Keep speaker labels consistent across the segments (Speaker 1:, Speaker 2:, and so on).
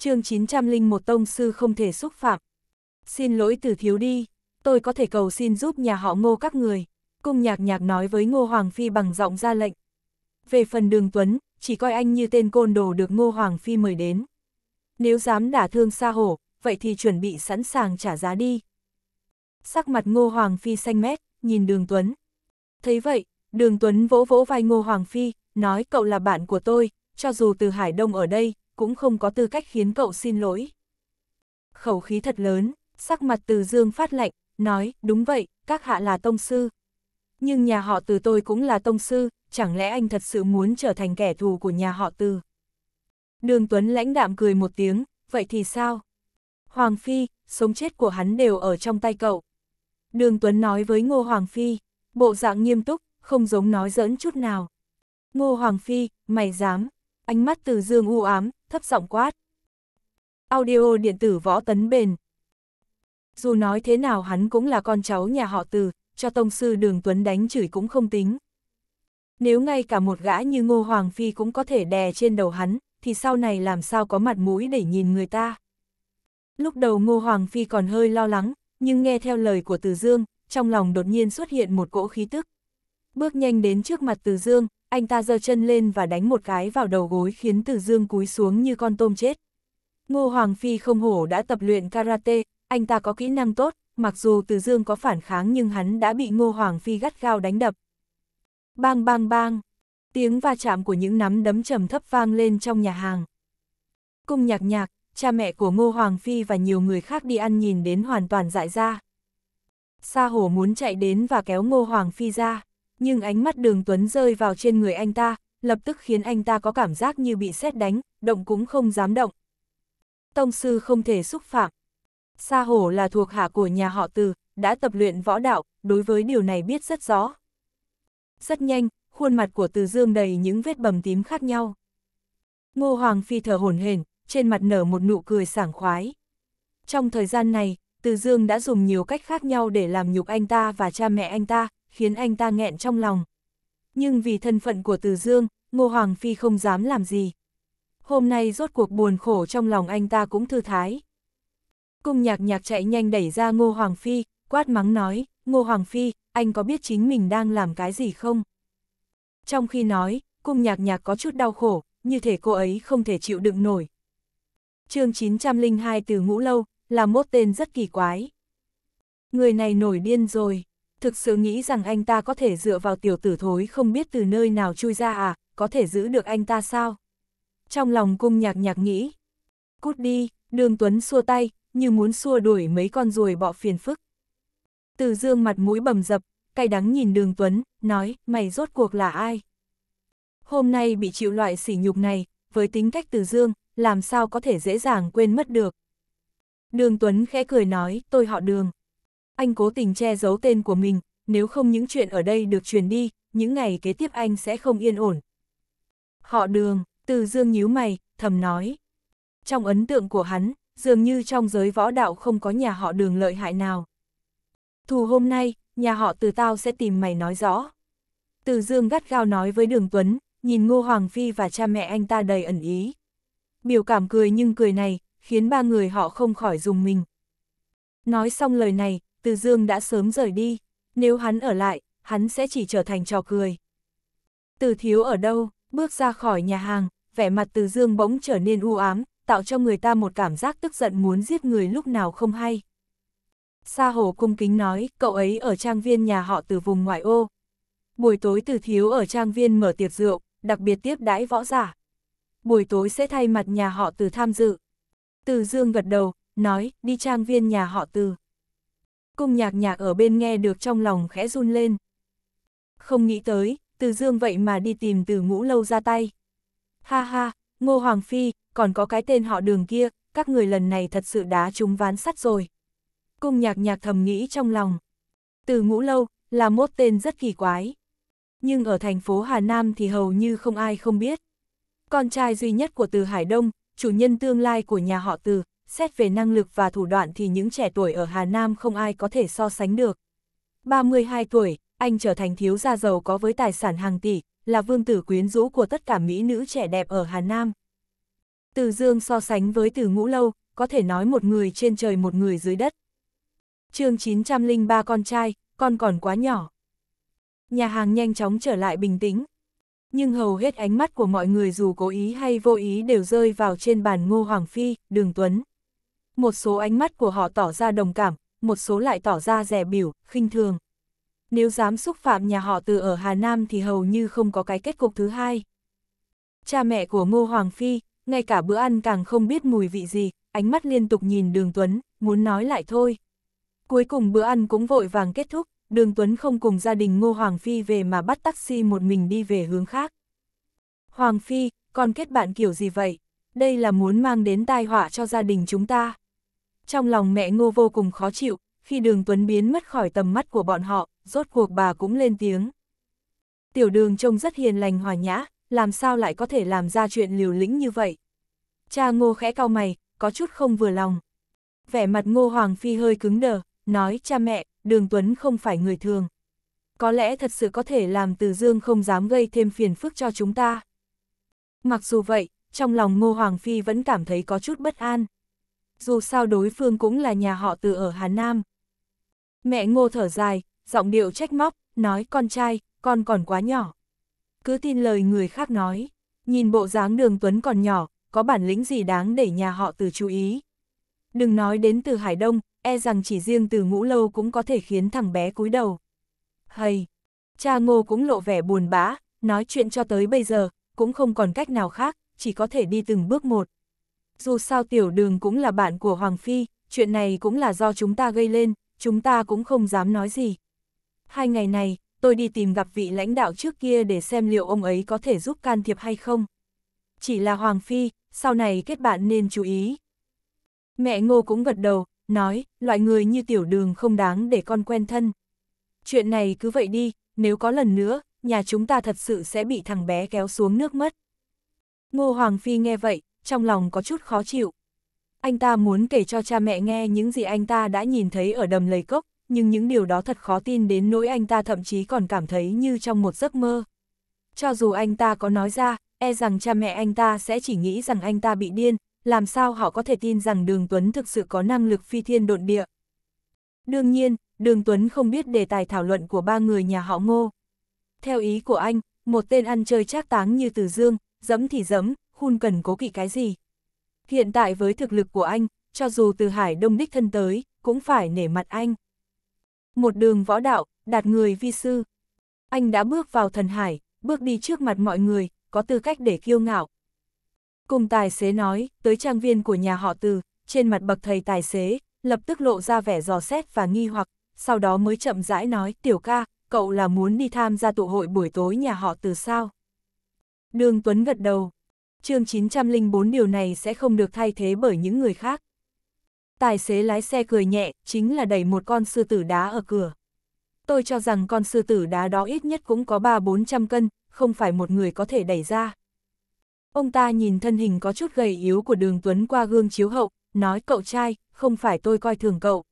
Speaker 1: chương 901 tông sư không thể xúc phạm. Xin lỗi từ thiếu đi, tôi có thể cầu xin giúp nhà họ ngô các người. Cung nhạc nhạc nói với ngô Hoàng Phi bằng giọng ra lệnh. Về phần đường Tuấn, chỉ coi anh như tên côn đồ được ngô Hoàng Phi mời đến. Nếu dám đả thương xa hổ, vậy thì chuẩn bị sẵn sàng trả giá đi. Sắc mặt ngô Hoàng Phi xanh mét, nhìn đường Tuấn. Thấy vậy, đường Tuấn vỗ vỗ vai ngô Hoàng Phi, nói cậu là bạn của tôi, cho dù từ Hải Đông ở đây, cũng không có tư cách khiến cậu xin lỗi. Khẩu khí thật lớn, sắc mặt từ dương phát lạnh, nói, đúng vậy, các hạ là tông sư. Nhưng nhà họ từ tôi cũng là tông sư, chẳng lẽ anh thật sự muốn trở thành kẻ thù của nhà họ từ? Đường Tuấn lãnh đạm cười một tiếng, vậy thì sao? Hoàng Phi, sống chết của hắn đều ở trong tay cậu. Đường Tuấn nói với Ngô Hoàng Phi, bộ dạng nghiêm túc, không giống nói giỡn chút nào. Ngô Hoàng Phi, mày dám, ánh mắt từ dương u ám, thấp giọng quát. Audio điện tử võ tấn bền. Dù nói thế nào hắn cũng là con cháu nhà họ từ, cho tông sư đường tuấn đánh chửi cũng không tính. Nếu ngay cả một gã như Ngô Hoàng Phi cũng có thể đè trên đầu hắn, thì sau này làm sao có mặt mũi để nhìn người ta. Lúc đầu Ngô Hoàng Phi còn hơi lo lắng, nhưng nghe theo lời của Từ Dương, trong lòng đột nhiên xuất hiện một cỗ khí tức, Bước nhanh đến trước mặt Từ Dương, anh ta giơ chân lên và đánh một cái vào đầu gối khiến Từ Dương cúi xuống như con tôm chết. Ngô Hoàng Phi không hổ đã tập luyện karate, anh ta có kỹ năng tốt, mặc dù Từ Dương có phản kháng nhưng hắn đã bị Ngô Hoàng Phi gắt gao đánh đập. Bang bang bang, tiếng va chạm của những nắm đấm trầm thấp vang lên trong nhà hàng. Cung nhạc nhạc, cha mẹ của Ngô Hoàng Phi và nhiều người khác đi ăn nhìn đến hoàn toàn dại ra. Sa hổ muốn chạy đến và kéo Ngô Hoàng Phi ra nhưng ánh mắt đường Tuấn rơi vào trên người anh ta, lập tức khiến anh ta có cảm giác như bị xét đánh, động cũng không dám động. Tông sư không thể xúc phạm. Sa hổ là thuộc hạ của nhà họ từ, đã tập luyện võ đạo, đối với điều này biết rất rõ. Rất nhanh, khuôn mặt của từ dương đầy những vết bầm tím khác nhau. Ngô Hoàng Phi thở hổn hển, trên mặt nở một nụ cười sảng khoái. Trong thời gian này, từ dương đã dùng nhiều cách khác nhau để làm nhục anh ta và cha mẹ anh ta, khiến anh ta nghẹn trong lòng. Nhưng vì thân phận của Từ Dương, Ngô Hoàng Phi không dám làm gì. Hôm nay rốt cuộc buồn khổ trong lòng anh ta cũng thư thái. Cung nhạc nhạc chạy nhanh đẩy ra Ngô Hoàng Phi, quát mắng nói, Ngô Hoàng Phi, anh có biết chính mình đang làm cái gì không? Trong khi nói, cung nhạc nhạc có chút đau khổ, như thể cô ấy không thể chịu đựng nổi. chương 902 từ ngũ lâu, là một tên rất kỳ quái. Người này nổi điên rồi thực sự nghĩ rằng anh ta có thể dựa vào tiểu tử thối không biết từ nơi nào chui ra à, có thể giữ được anh ta sao? Trong lòng cung nhạc nhạc nghĩ, cút đi, đường Tuấn xua tay, như muốn xua đuổi mấy con ruồi bọ phiền phức. Từ dương mặt mũi bầm dập, cay đắng nhìn đường Tuấn, nói, mày rốt cuộc là ai? Hôm nay bị chịu loại sỉ nhục này, với tính cách từ dương, làm sao có thể dễ dàng quên mất được? Đường Tuấn khẽ cười nói, tôi họ đường anh cố tình che giấu tên của mình, nếu không những chuyện ở đây được truyền đi, những ngày kế tiếp anh sẽ không yên ổn. Họ đường, từ dương nhíu mày, thầm nói. Trong ấn tượng của hắn, dường như trong giới võ đạo không có nhà họ đường lợi hại nào. Thù hôm nay, nhà họ từ tao sẽ tìm mày nói rõ. Từ dương gắt gao nói với đường Tuấn, nhìn Ngô Hoàng Phi và cha mẹ anh ta đầy ẩn ý. Biểu cảm cười nhưng cười này, khiến ba người họ không khỏi dùng mình. Nói xong lời này, từ Dương đã sớm rời đi, nếu hắn ở lại, hắn sẽ chỉ trở thành trò cười. Từ Thiếu ở đâu, bước ra khỏi nhà hàng, vẻ mặt Từ Dương bỗng trở nên u ám, tạo cho người ta một cảm giác tức giận muốn giết người lúc nào không hay. Sa Hồ cung kính nói, cậu ấy ở trang viên nhà họ từ vùng ngoại ô. Buổi tối Từ Thiếu ở trang viên mở tiệc rượu, đặc biệt tiếp đãi võ giả. Buổi tối sẽ thay mặt nhà họ Từ tham dự. Từ Dương gật đầu, nói, đi trang viên nhà họ Từ cung nhạc nhạc ở bên nghe được trong lòng khẽ run lên. Không nghĩ tới, từ dương vậy mà đi tìm từ ngũ lâu ra tay. Ha ha, Ngô Hoàng Phi, còn có cái tên họ đường kia, các người lần này thật sự đá trúng ván sắt rồi. Cung nhạc nhạc thầm nghĩ trong lòng. Từ ngũ lâu, là mốt tên rất kỳ quái. Nhưng ở thành phố Hà Nam thì hầu như không ai không biết. Con trai duy nhất của từ Hải Đông, chủ nhân tương lai của nhà họ từ, xét về năng lực và thủ đoạn thì những trẻ tuổi ở Hà Nam không ai có thể so sánh được. 32 tuổi, anh trở thành thiếu gia giàu có với tài sản hàng tỷ, là vương tử quyến rũ của tất cả mỹ nữ trẻ đẹp ở Hà Nam. Từ Dương so sánh với từ ngũ lâu, có thể nói một người trên trời một người dưới đất. chương 903 con trai, con còn quá nhỏ. Nhà hàng nhanh chóng trở lại bình tĩnh. Nhưng hầu hết ánh mắt của mọi người dù cố ý hay vô ý đều rơi vào trên bàn Ngô Hoàng Phi, Đường Tuấn một số ánh mắt của họ tỏ ra đồng cảm, một số lại tỏ ra rẻ biểu, khinh thường. Nếu dám xúc phạm nhà họ từ ở Hà Nam thì hầu như không có cái kết cục thứ hai. Cha mẹ của Ngô Hoàng Phi, ngay cả bữa ăn càng không biết mùi vị gì, ánh mắt liên tục nhìn Đường Tuấn, muốn nói lại thôi. Cuối cùng bữa ăn cũng vội vàng kết thúc, Đường Tuấn không cùng gia đình Ngô Hoàng Phi về mà bắt taxi một mình đi về hướng khác. Hoàng Phi, con kết bạn kiểu gì vậy? Đây là muốn mang đến tai họa cho gia đình chúng ta. Trong lòng mẹ ngô vô cùng khó chịu, khi đường Tuấn biến mất khỏi tầm mắt của bọn họ, rốt cuộc bà cũng lên tiếng. Tiểu đường trông rất hiền lành hòa nhã, làm sao lại có thể làm ra chuyện liều lĩnh như vậy? Cha ngô khẽ cau mày, có chút không vừa lòng. Vẻ mặt ngô hoàng phi hơi cứng đờ, nói cha mẹ, đường Tuấn không phải người thường. Có lẽ thật sự có thể làm từ dương không dám gây thêm phiền phức cho chúng ta. Mặc dù vậy, trong lòng ngô hoàng phi vẫn cảm thấy có chút bất an dù sao đối phương cũng là nhà họ từ ở Hà Nam. Mẹ ngô thở dài, giọng điệu trách móc, nói con trai, con còn quá nhỏ. Cứ tin lời người khác nói, nhìn bộ dáng đường Tuấn còn nhỏ, có bản lĩnh gì đáng để nhà họ từ chú ý. Đừng nói đến từ Hải Đông, e rằng chỉ riêng từ ngũ lâu cũng có thể khiến thằng bé cúi đầu. Hay, cha ngô cũng lộ vẻ buồn bã, nói chuyện cho tới bây giờ, cũng không còn cách nào khác, chỉ có thể đi từng bước một dù sao tiểu đường cũng là bạn của Hoàng Phi, chuyện này cũng là do chúng ta gây lên, chúng ta cũng không dám nói gì. Hai ngày này, tôi đi tìm gặp vị lãnh đạo trước kia để xem liệu ông ấy có thể giúp can thiệp hay không. Chỉ là Hoàng Phi, sau này kết bạn nên chú ý. Mẹ ngô cũng gật đầu, nói, loại người như tiểu đường không đáng để con quen thân. Chuyện này cứ vậy đi, nếu có lần nữa, nhà chúng ta thật sự sẽ bị thằng bé kéo xuống nước mất. Ngô Hoàng Phi nghe vậy, trong lòng có chút khó chịu. Anh ta muốn kể cho cha mẹ nghe những gì anh ta đã nhìn thấy ở đầm lầy cốc, nhưng những điều đó thật khó tin đến nỗi anh ta thậm chí còn cảm thấy như trong một giấc mơ. Cho dù anh ta có nói ra, e rằng cha mẹ anh ta sẽ chỉ nghĩ rằng anh ta bị điên, làm sao họ có thể tin rằng Đường Tuấn thực sự có năng lực phi thiên độn địa. Đương nhiên, Đường Tuấn không biết đề tài thảo luận của ba người nhà họ ngô. Theo ý của anh, một tên ăn chơi trác táng như Từ Dương, dẫm thì dẫm, khun cần cố kỵ cái gì. Hiện tại với thực lực của anh, cho dù từ Hải Đông đích thân tới, cũng phải nể mặt anh. Một đường võ đạo, đạt người vi sư. Anh đã bước vào thần hải, bước đi trước mặt mọi người, có tư cách để kiêu ngạo. Cùng tài xế nói, tới trang viên của nhà họ từ, trên mặt bậc thầy tài xế, lập tức lộ ra vẻ dò xét và nghi hoặc, sau đó mới chậm rãi nói, tiểu ca, cậu là muốn đi tham gia tụ hội buổi tối nhà họ từ sao? Đường Tuấn gật đầu chương 904 điều này sẽ không được thay thế bởi những người khác. Tài xế lái xe cười nhẹ, chính là đẩy một con sư tử đá ở cửa. Tôi cho rằng con sư tử đá đó ít nhất cũng có 3-400 cân, không phải một người có thể đẩy ra. Ông ta nhìn thân hình có chút gầy yếu của đường Tuấn qua gương chiếu hậu, nói cậu trai, không phải tôi coi thường cậu.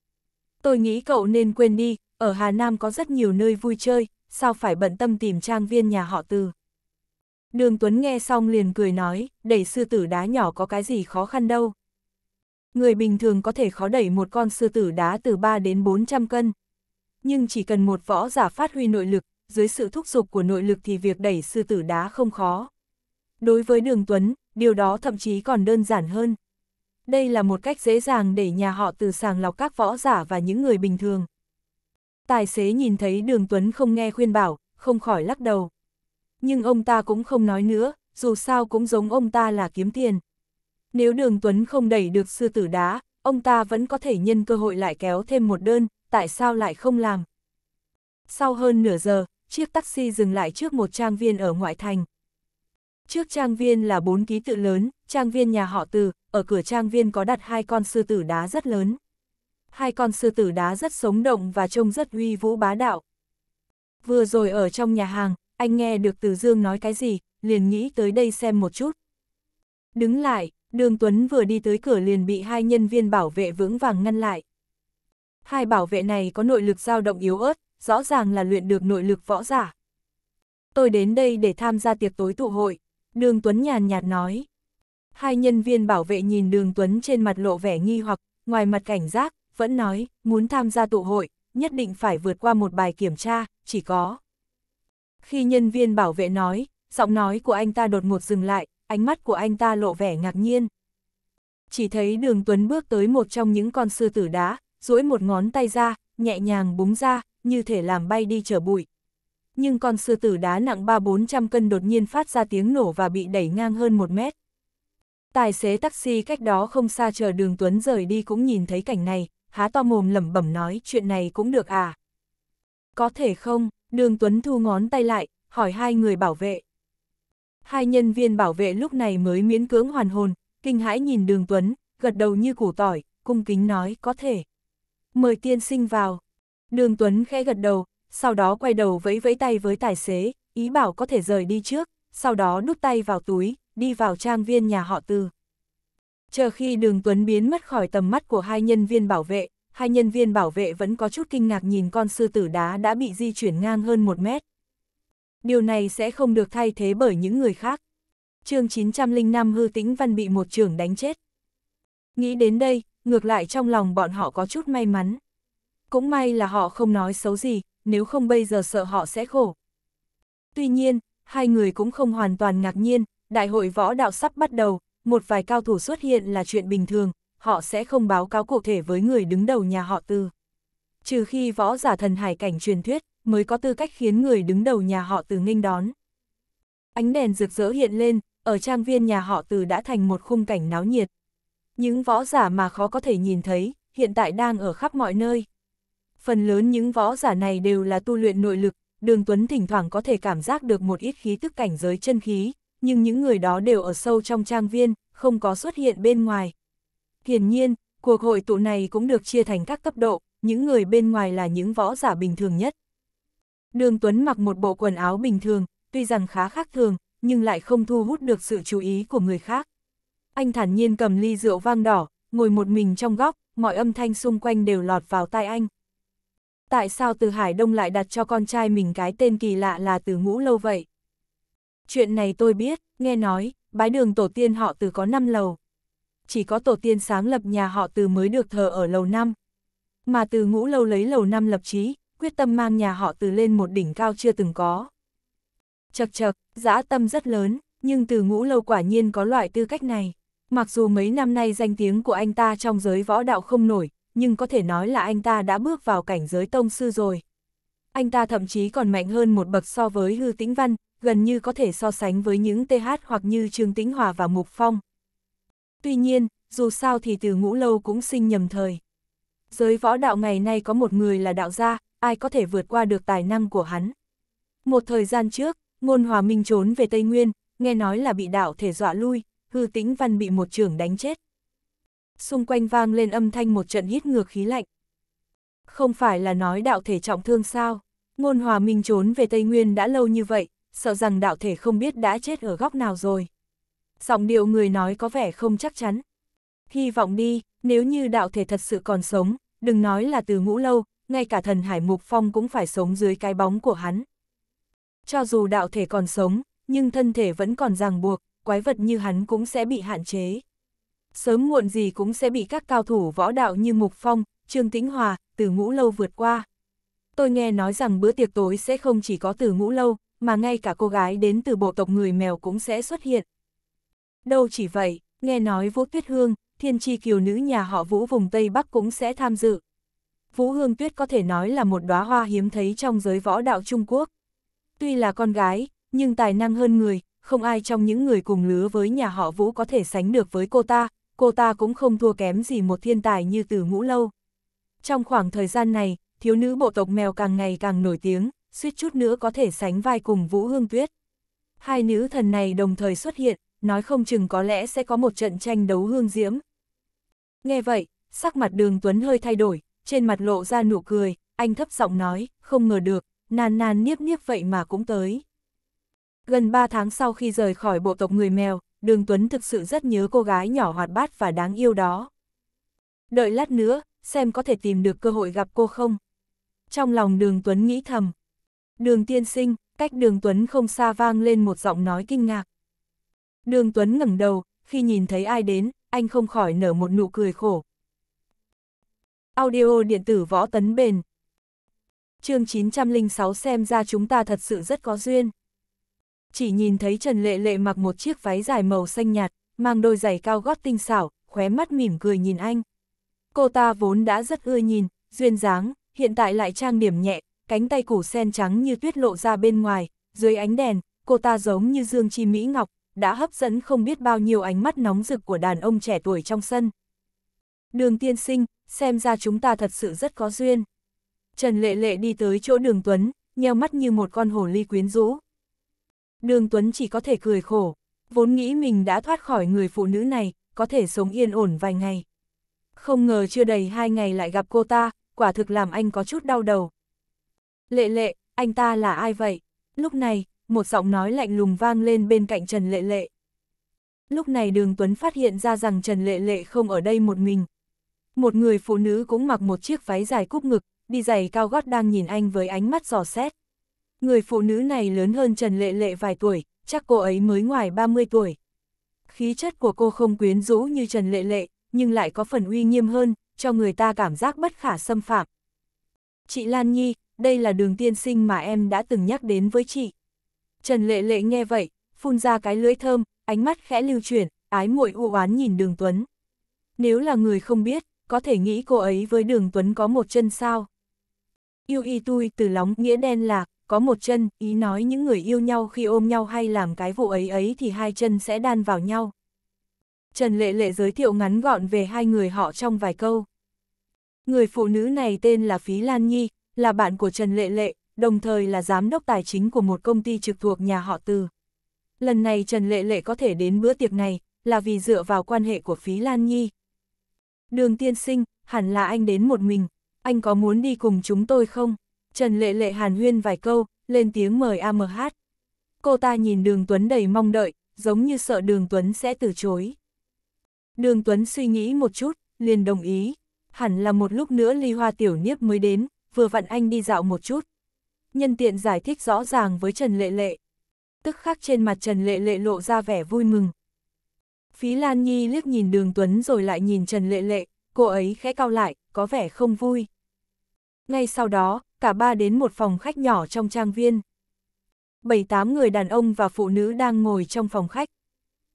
Speaker 1: Tôi nghĩ cậu nên quên đi, ở Hà Nam có rất nhiều nơi vui chơi, sao phải bận tâm tìm trang viên nhà họ từ. Đường Tuấn nghe xong liền cười nói, đẩy sư tử đá nhỏ có cái gì khó khăn đâu. Người bình thường có thể khó đẩy một con sư tử đá từ 3 đến 400 cân. Nhưng chỉ cần một võ giả phát huy nội lực, dưới sự thúc giục của nội lực thì việc đẩy sư tử đá không khó. Đối với đường Tuấn, điều đó thậm chí còn đơn giản hơn. Đây là một cách dễ dàng để nhà họ từ sàng lọc các võ giả và những người bình thường. Tài xế nhìn thấy đường Tuấn không nghe khuyên bảo, không khỏi lắc đầu nhưng ông ta cũng không nói nữa, dù sao cũng giống ông ta là kiếm tiền. Nếu đường Tuấn không đẩy được sư tử đá, ông ta vẫn có thể nhân cơ hội lại kéo thêm một đơn, tại sao lại không làm? Sau hơn nửa giờ, chiếc taxi dừng lại trước một trang viên ở ngoại thành. Trước trang viên là bốn ký tự lớn, trang viên nhà họ từ, ở cửa trang viên có đặt hai con sư tử đá rất lớn. Hai con sư tử đá rất sống động và trông rất uy vũ bá đạo. Vừa rồi ở trong nhà hàng, anh nghe được Từ Dương nói cái gì, liền nghĩ tới đây xem một chút. Đứng lại, Đường Tuấn vừa đi tới cửa liền bị hai nhân viên bảo vệ vững vàng ngăn lại. Hai bảo vệ này có nội lực dao động yếu ớt, rõ ràng là luyện được nội lực võ giả. Tôi đến đây để tham gia tiệc tối tụ hội, Đường Tuấn nhàn nhạt nói. Hai nhân viên bảo vệ nhìn Đường Tuấn trên mặt lộ vẻ nghi hoặc, ngoài mặt cảnh giác, vẫn nói, muốn tham gia tụ hội, nhất định phải vượt qua một bài kiểm tra, chỉ có. Khi nhân viên bảo vệ nói, giọng nói của anh ta đột ngột dừng lại, ánh mắt của anh ta lộ vẻ ngạc nhiên. Chỉ thấy đường Tuấn bước tới một trong những con sư tử đá, duỗi một ngón tay ra, nhẹ nhàng búng ra, như thể làm bay đi chở bụi. Nhưng con sư tử đá nặng 3-400 cân đột nhiên phát ra tiếng nổ và bị đẩy ngang hơn một mét. Tài xế taxi cách đó không xa chờ đường Tuấn rời đi cũng nhìn thấy cảnh này, há to mồm lẩm bẩm nói chuyện này cũng được à. Có thể không, Đường Tuấn thu ngón tay lại, hỏi hai người bảo vệ. Hai nhân viên bảo vệ lúc này mới miễn cưỡng hoàn hồn, kinh hãi nhìn đường Tuấn, gật đầu như củ tỏi, cung kính nói có thể. Mời tiên sinh vào. Đường Tuấn khẽ gật đầu, sau đó quay đầu vẫy vẫy tay với tài xế, ý bảo có thể rời đi trước, sau đó đút tay vào túi, đi vào trang viên nhà họ tư. Chờ khi đường Tuấn biến mất khỏi tầm mắt của hai nhân viên bảo vệ, hai nhân viên bảo vệ vẫn có chút kinh ngạc nhìn con sư tử đá đã bị di chuyển ngang hơn một mét. Điều này sẽ không được thay thế bởi những người khác. chương 905 hư tĩnh văn bị một trường đánh chết. Nghĩ đến đây, ngược lại trong lòng bọn họ có chút may mắn. Cũng may là họ không nói xấu gì, nếu không bây giờ sợ họ sẽ khổ. Tuy nhiên, hai người cũng không hoàn toàn ngạc nhiên, đại hội võ đạo sắp bắt đầu, một vài cao thủ xuất hiện là chuyện bình thường, họ sẽ không báo cáo cụ thể với người đứng đầu nhà họ Từ. Trừ khi võ giả thần hải cảnh truyền thuyết, mới có tư cách khiến người đứng đầu nhà họ Từ nghênh đón. Ánh đèn rực rỡ hiện lên, ở trang viên nhà họ Từ đã thành một khung cảnh náo nhiệt. Những võ giả mà khó có thể nhìn thấy, hiện tại đang ở khắp mọi nơi. Phần lớn những võ giả này đều là tu luyện nội lực, Đường Tuấn thỉnh thoảng có thể cảm giác được một ít khí tức cảnh giới chân khí, nhưng những người đó đều ở sâu trong trang viên, không có xuất hiện bên ngoài, Hiển nhiên, cuộc hội tụ này cũng được chia thành các cấp độ, những người bên ngoài là những võ giả bình thường nhất. Đường Tuấn mặc một bộ quần áo bình thường, tuy rằng khá khác thường, nhưng lại không thu hút được sự chú ý của người khác. Anh thản nhiên cầm ly rượu vang đỏ, ngồi một mình trong góc, mọi âm thanh xung quanh đều lọt vào tai anh. Tại sao từ Hải Đông lại đặt cho con trai mình cái tên kỳ lạ là từ ngũ lâu vậy? Chuyện này tôi biết, nghe nói, bái đường tổ tiên họ từ có 5 lầu, chỉ có tổ tiên sáng lập nhà họ từ mới được thờ ở lầu năm. Mà từ ngũ lâu lấy lầu năm lập trí, quyết tâm mang nhà họ từ lên một đỉnh cao chưa từng có. Chật chật, dã tâm rất lớn, nhưng từ ngũ lâu quả nhiên có loại tư cách này. Mặc dù mấy năm nay danh tiếng của anh ta trong giới võ đạo không nổi, nhưng có thể nói là anh ta đã bước vào cảnh giới tông sư rồi. Anh ta thậm chí còn mạnh hơn một bậc so với hư tĩnh văn, gần như có thể so sánh với những TH hoặc như Trương Tĩnh Hòa và Mục Phong. Tuy nhiên, dù sao thì từ ngũ lâu cũng sinh nhầm thời. Giới võ đạo ngày nay có một người là đạo gia, ai có thể vượt qua được tài năng của hắn. Một thời gian trước, ngôn hòa minh trốn về Tây Nguyên, nghe nói là bị đạo thể dọa lui, hư tĩnh văn bị một trưởng đánh chết. Xung quanh vang lên âm thanh một trận hít ngược khí lạnh. Không phải là nói đạo thể trọng thương sao, ngôn hòa minh trốn về Tây Nguyên đã lâu như vậy, sợ rằng đạo thể không biết đã chết ở góc nào rồi giọng điệu người nói có vẻ không chắc chắn. Hy vọng đi, nếu như đạo thể thật sự còn sống, đừng nói là từ ngũ lâu, ngay cả thần Hải Mục Phong cũng phải sống dưới cái bóng của hắn. Cho dù đạo thể còn sống, nhưng thân thể vẫn còn ràng buộc, quái vật như hắn cũng sẽ bị hạn chế. Sớm muộn gì cũng sẽ bị các cao thủ võ đạo như Mục Phong, Trương Tĩnh Hòa, từ ngũ lâu vượt qua. Tôi nghe nói rằng bữa tiệc tối sẽ không chỉ có từ ngũ lâu, mà ngay cả cô gái đến từ bộ tộc người mèo cũng sẽ xuất hiện. Đâu chỉ vậy, nghe nói Vũ Tuyết Hương, thiên tri kiều nữ nhà họ Vũ vùng Tây Bắc cũng sẽ tham dự. Vũ Hương Tuyết có thể nói là một đóa hoa hiếm thấy trong giới võ đạo Trung Quốc. Tuy là con gái, nhưng tài năng hơn người, không ai trong những người cùng lứa với nhà họ Vũ có thể sánh được với cô ta, cô ta cũng không thua kém gì một thiên tài như từ ngũ lâu. Trong khoảng thời gian này, thiếu nữ bộ tộc mèo càng ngày càng nổi tiếng, suýt chút nữa có thể sánh vai cùng Vũ Hương Tuyết. Hai nữ thần này đồng thời xuất hiện, nói không chừng có lẽ sẽ có một trận tranh đấu hương diễm. Nghe vậy, sắc mặt đường Tuấn hơi thay đổi, trên mặt lộ ra nụ cười, anh thấp giọng nói, không ngờ được, nan nan niếp niếp vậy mà cũng tới. Gần 3 tháng sau khi rời khỏi bộ tộc người mèo, đường Tuấn thực sự rất nhớ cô gái nhỏ hoạt bát và đáng yêu đó. Đợi lát nữa, xem có thể tìm được cơ hội gặp cô không. Trong lòng đường Tuấn nghĩ thầm. Đường tiên sinh, cách đường Tuấn không xa vang lên một giọng nói kinh ngạc. Đường Tuấn ngẩng đầu, khi nhìn thấy ai đến, anh không khỏi nở một nụ cười khổ. Audio điện tử võ tấn bền. Chương 906 xem ra chúng ta thật sự rất có duyên. Chỉ nhìn thấy Trần Lệ Lệ mặc một chiếc váy dài màu xanh nhạt, mang đôi giày cao gót tinh xảo, khóe mắt mỉm cười nhìn anh. Cô ta vốn đã rất ưa nhìn, duyên dáng, hiện tại lại trang điểm nhẹ, cánh tay củ sen trắng như tuyết lộ ra bên ngoài, dưới ánh đèn, cô ta giống như dương chi mỹ ngọc, đã hấp dẫn không biết bao nhiêu ánh mắt nóng rực của đàn ông trẻ tuổi trong sân. Đường tiên sinh, xem ra chúng ta thật sự rất có duyên. Trần Lệ Lệ đi tới chỗ đường Tuấn, nheo mắt như một con hồ ly quyến rũ. Đường Tuấn chỉ có thể cười khổ, vốn nghĩ mình đã thoát khỏi người phụ nữ này, có thể sống yên ổn vài ngày. Không ngờ chưa đầy hai ngày lại gặp cô ta, quả thực làm anh có chút đau đầu. Lệ lệ, anh ta là ai vậy? Lúc này, một giọng nói lạnh lùng vang lên bên cạnh Trần Lệ Lệ. Lúc này Đường Tuấn phát hiện ra rằng Trần Lệ Lệ không ở đây một mình. Một người phụ nữ cũng mặc một chiếc váy dài cúp ngực, đi giày cao gót đang nhìn anh với ánh mắt giò xét. Người phụ nữ này lớn hơn Trần Lệ Lệ vài tuổi, chắc cô ấy mới ngoài 30 tuổi. Khí chất của cô không quyến rũ như Trần Lệ Lệ, nhưng lại có phần uy nghiêm hơn, cho người ta cảm giác bất khả xâm phạm. Chị Lan Nhi, đây là đường tiên sinh mà em đã từng nhắc đến với chị. Trần Lệ Lệ nghe vậy, phun ra cái lưỡi thơm, ánh mắt khẽ lưu chuyển, ái muội u oán nhìn Đường Tuấn. Nếu là người không biết, có thể nghĩ cô ấy với Đường Tuấn có một chân sao? Yêu y tui từ lóng nghĩa đen là, có một chân, ý nói những người yêu nhau khi ôm nhau hay làm cái vụ ấy ấy thì hai chân sẽ đan vào nhau. Trần Lệ Lệ giới thiệu ngắn gọn về hai người họ trong vài câu. Người phụ nữ này tên là Phí Lan Nhi, là bạn của Trần Lệ Lệ, đồng thời là giám đốc tài chính của một công ty trực thuộc nhà họ Từ. Lần này Trần Lệ Lệ có thể đến bữa tiệc này, là vì dựa vào quan hệ của Phí Lan Nhi. Đường tiên sinh, hẳn là anh đến một mình, anh có muốn đi cùng chúng tôi không? Trần Lệ Lệ hàn huyên vài câu, lên tiếng mời AMH. Cô ta nhìn đường Tuấn đầy mong đợi, giống như sợ đường Tuấn sẽ từ chối. Đường Tuấn suy nghĩ một chút, liền đồng ý. Hẳn là một lúc nữa Ly Hoa Tiểu Niếp mới đến, vừa vặn anh đi dạo một chút, nhân tiện giải thích rõ ràng với Trần Lệ Lệ. Tức khắc trên mặt Trần Lệ Lệ lộ ra vẻ vui mừng. Phí Lan Nhi liếc nhìn Đường Tuấn rồi lại nhìn Trần Lệ Lệ, cô ấy khẽ cao lại, có vẻ không vui. Ngay sau đó, cả ba đến một phòng khách nhỏ trong trang viên. Bảy tám người đàn ông và phụ nữ đang ngồi trong phòng khách.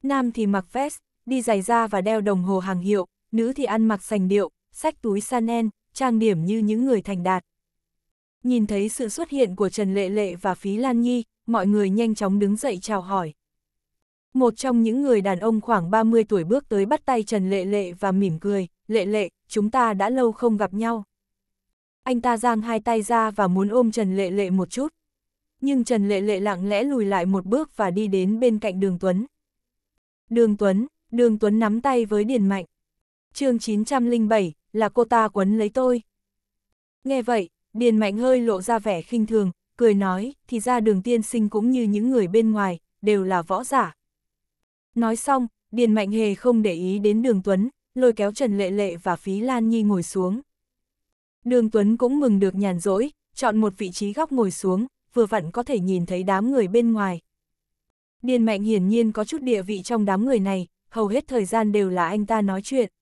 Speaker 1: Nam thì mặc vest, đi giày da và đeo đồng hồ hàng hiệu, nữ thì ăn mặc sành điệu, sách túi Chanel, trang điểm như những người thành đạt. Nhìn thấy sự xuất hiện của Trần Lệ Lệ và Phí Lan Nhi, mọi người nhanh chóng đứng dậy chào hỏi. Một trong những người đàn ông khoảng 30 tuổi bước tới bắt tay Trần Lệ Lệ và mỉm cười, Lệ Lệ, chúng ta đã lâu không gặp nhau. Anh ta giang hai tay ra và muốn ôm Trần Lệ Lệ một chút. Nhưng Trần Lệ Lệ lặng lẽ lùi lại một bước và đi đến bên cạnh Đường Tuấn. Đường Tuấn, Đường Tuấn nắm tay với Điền Mạnh. chương 907, là cô ta quấn lấy tôi. Nghe vậy, Điền Mạnh hơi lộ ra vẻ khinh thường, cười nói, thì ra đường tiên sinh cũng như những người bên ngoài, đều là võ giả. Nói xong, Điền Mạnh Hề không để ý đến đường Tuấn, lôi kéo Trần Lệ Lệ và Phí Lan Nhi ngồi xuống. Đường Tuấn cũng mừng được nhàn rỗi, chọn một vị trí góc ngồi xuống, vừa vặn có thể nhìn thấy đám người bên ngoài. Điền Mạnh hiển nhiên có chút địa vị trong đám người này, hầu hết thời gian đều là anh ta nói chuyện.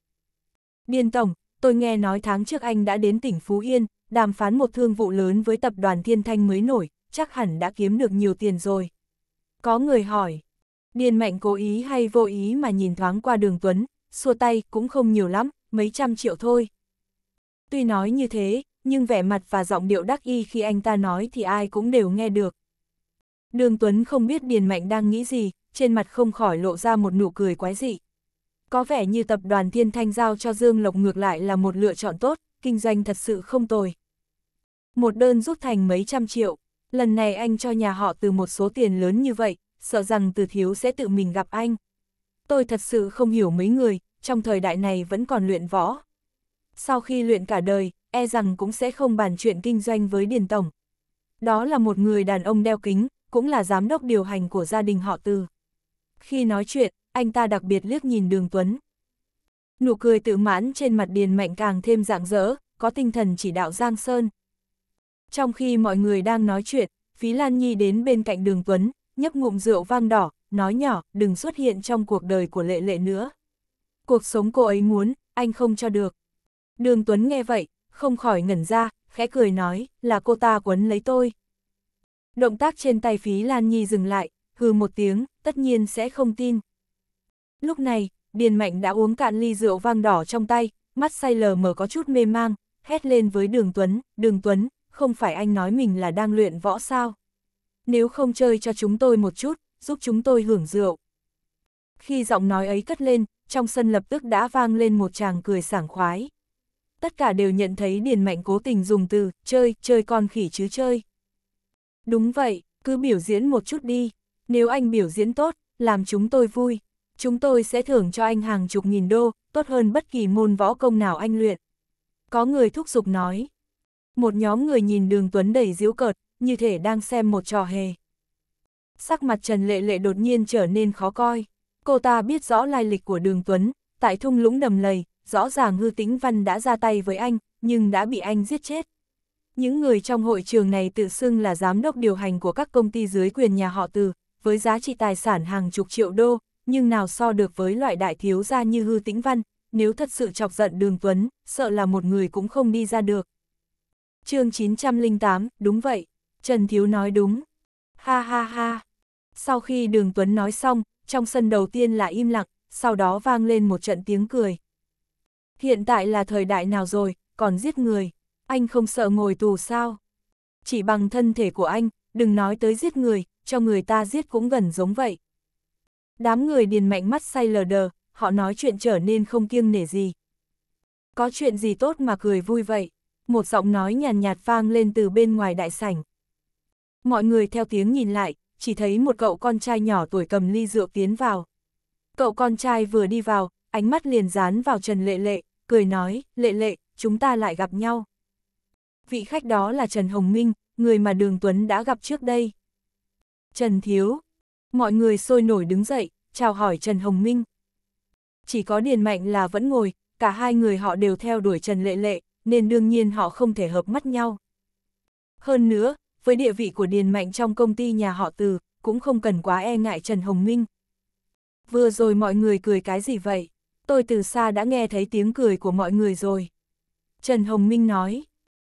Speaker 1: Điền Tổng, tôi nghe nói tháng trước anh đã đến tỉnh Phú Yên, đàm phán một thương vụ lớn với tập đoàn Thiên Thanh mới nổi, chắc hẳn đã kiếm được nhiều tiền rồi. Có người hỏi, Điền Mạnh cố ý hay vô ý mà nhìn thoáng qua đường Tuấn, xua tay cũng không nhiều lắm, mấy trăm triệu thôi. Tuy nói như thế, nhưng vẻ mặt và giọng điệu đắc y khi anh ta nói thì ai cũng đều nghe được. Đường Tuấn không biết Điền Mạnh đang nghĩ gì, trên mặt không khỏi lộ ra một nụ cười quái dị. Có vẻ như tập đoàn Thiên Thanh giao cho Dương Lộc ngược lại là một lựa chọn tốt, kinh doanh thật sự không tồi. Một đơn rút thành mấy trăm triệu, lần này anh cho nhà họ từ một số tiền lớn như vậy, sợ rằng từ thiếu sẽ tự mình gặp anh. Tôi thật sự không hiểu mấy người, trong thời đại này vẫn còn luyện võ. Sau khi luyện cả đời, e rằng cũng sẽ không bàn chuyện kinh doanh với Điền Tổng. Đó là một người đàn ông đeo kính, cũng là giám đốc điều hành của gia đình họ Từ. Khi nói chuyện, anh ta đặc biệt liếc nhìn Đường Tuấn. Nụ cười tự mãn trên mặt Điền Mạnh càng thêm rạng rỡ, có tinh thần chỉ đạo Giang Sơn, trong khi mọi người đang nói chuyện, Phí Lan Nhi đến bên cạnh đường Tuấn, nhấp ngụm rượu vang đỏ, nói nhỏ, đừng xuất hiện trong cuộc đời của lệ lệ nữa. Cuộc sống cô ấy muốn, anh không cho được. Đường Tuấn nghe vậy, không khỏi ngẩn ra, khẽ cười nói, là cô ta quấn lấy tôi. Động tác trên tay Phí Lan Nhi dừng lại, hừ một tiếng, tất nhiên sẽ không tin. Lúc này, Điền Mạnh đã uống cạn ly rượu vang đỏ trong tay, mắt say lờ mờ có chút mê mang, hét lên với Đường Tuấn, Đường Tuấn, không phải anh nói mình là đang luyện võ sao? Nếu không chơi cho chúng tôi một chút, giúp chúng tôi hưởng rượu. Khi giọng nói ấy cất lên, trong sân lập tức đã vang lên một chàng cười sảng khoái. Tất cả đều nhận thấy Điền Mạnh cố tình dùng từ, chơi, chơi con khỉ chứ chơi. Đúng vậy, cứ biểu diễn một chút đi. Nếu anh biểu diễn tốt, làm chúng tôi vui. Chúng tôi sẽ thưởng cho anh hàng chục nghìn đô, tốt hơn bất kỳ môn võ công nào anh luyện. Có người thúc giục nói. Một nhóm người nhìn đường Tuấn đầy diễu cợt, như thể đang xem một trò hề. Sắc mặt Trần Lệ Lệ đột nhiên trở nên khó coi. Cô ta biết rõ lai lịch của đường Tuấn, tại thung lũng đầm lầy, rõ ràng hư tĩnh văn đã ra tay với anh, nhưng đã bị anh giết chết. Những người trong hội trường này tự xưng là giám đốc điều hành của các công ty dưới quyền nhà họ từ, với giá trị tài sản hàng chục triệu đô, nhưng nào so được với loại đại thiếu gia như hư tĩnh văn, nếu thật sự chọc giận đường Tuấn, sợ là một người cũng không đi ra được chương 908, đúng vậy, Trần Thiếu nói đúng. Ha ha ha. Sau khi Đường Tuấn nói xong, trong sân đầu tiên là im lặng, sau đó vang lên một trận tiếng cười. Hiện tại là thời đại nào rồi, còn giết người, anh không sợ ngồi tù sao? Chỉ bằng thân thể của anh, đừng nói tới giết người, cho người ta giết cũng gần giống vậy. Đám người điền mạnh mắt say lờ đờ, họ nói chuyện trở nên không kiêng nể gì. Có chuyện gì tốt mà cười vui vậy? một giọng nói nhàn nhạt, vang lên từ bên ngoài đại sảnh. Mọi người theo tiếng nhìn lại, chỉ thấy một cậu con trai nhỏ tuổi cầm ly rượu tiến vào. Cậu con trai vừa đi vào, ánh mắt liền dán vào Trần Lệ Lệ, cười nói, Lệ Lệ, chúng ta lại gặp nhau. Vị khách đó là Trần Hồng Minh, người mà Đường Tuấn đã gặp trước đây. Trần Thiếu, mọi người sôi nổi đứng dậy, chào hỏi Trần Hồng Minh. Chỉ có Điền Mạnh là vẫn ngồi, cả hai người họ đều theo đuổi Trần Lệ Lệ, nên đương nhiên họ không thể hợp mắt nhau. Hơn nữa, với địa vị của Điền Mạnh trong công ty nhà họ Từ, cũng không cần quá e ngại Trần Hồng Minh. Vừa rồi mọi người cười cái gì vậy? Tôi từ xa đã nghe thấy tiếng cười của mọi người rồi. Trần Hồng Minh nói.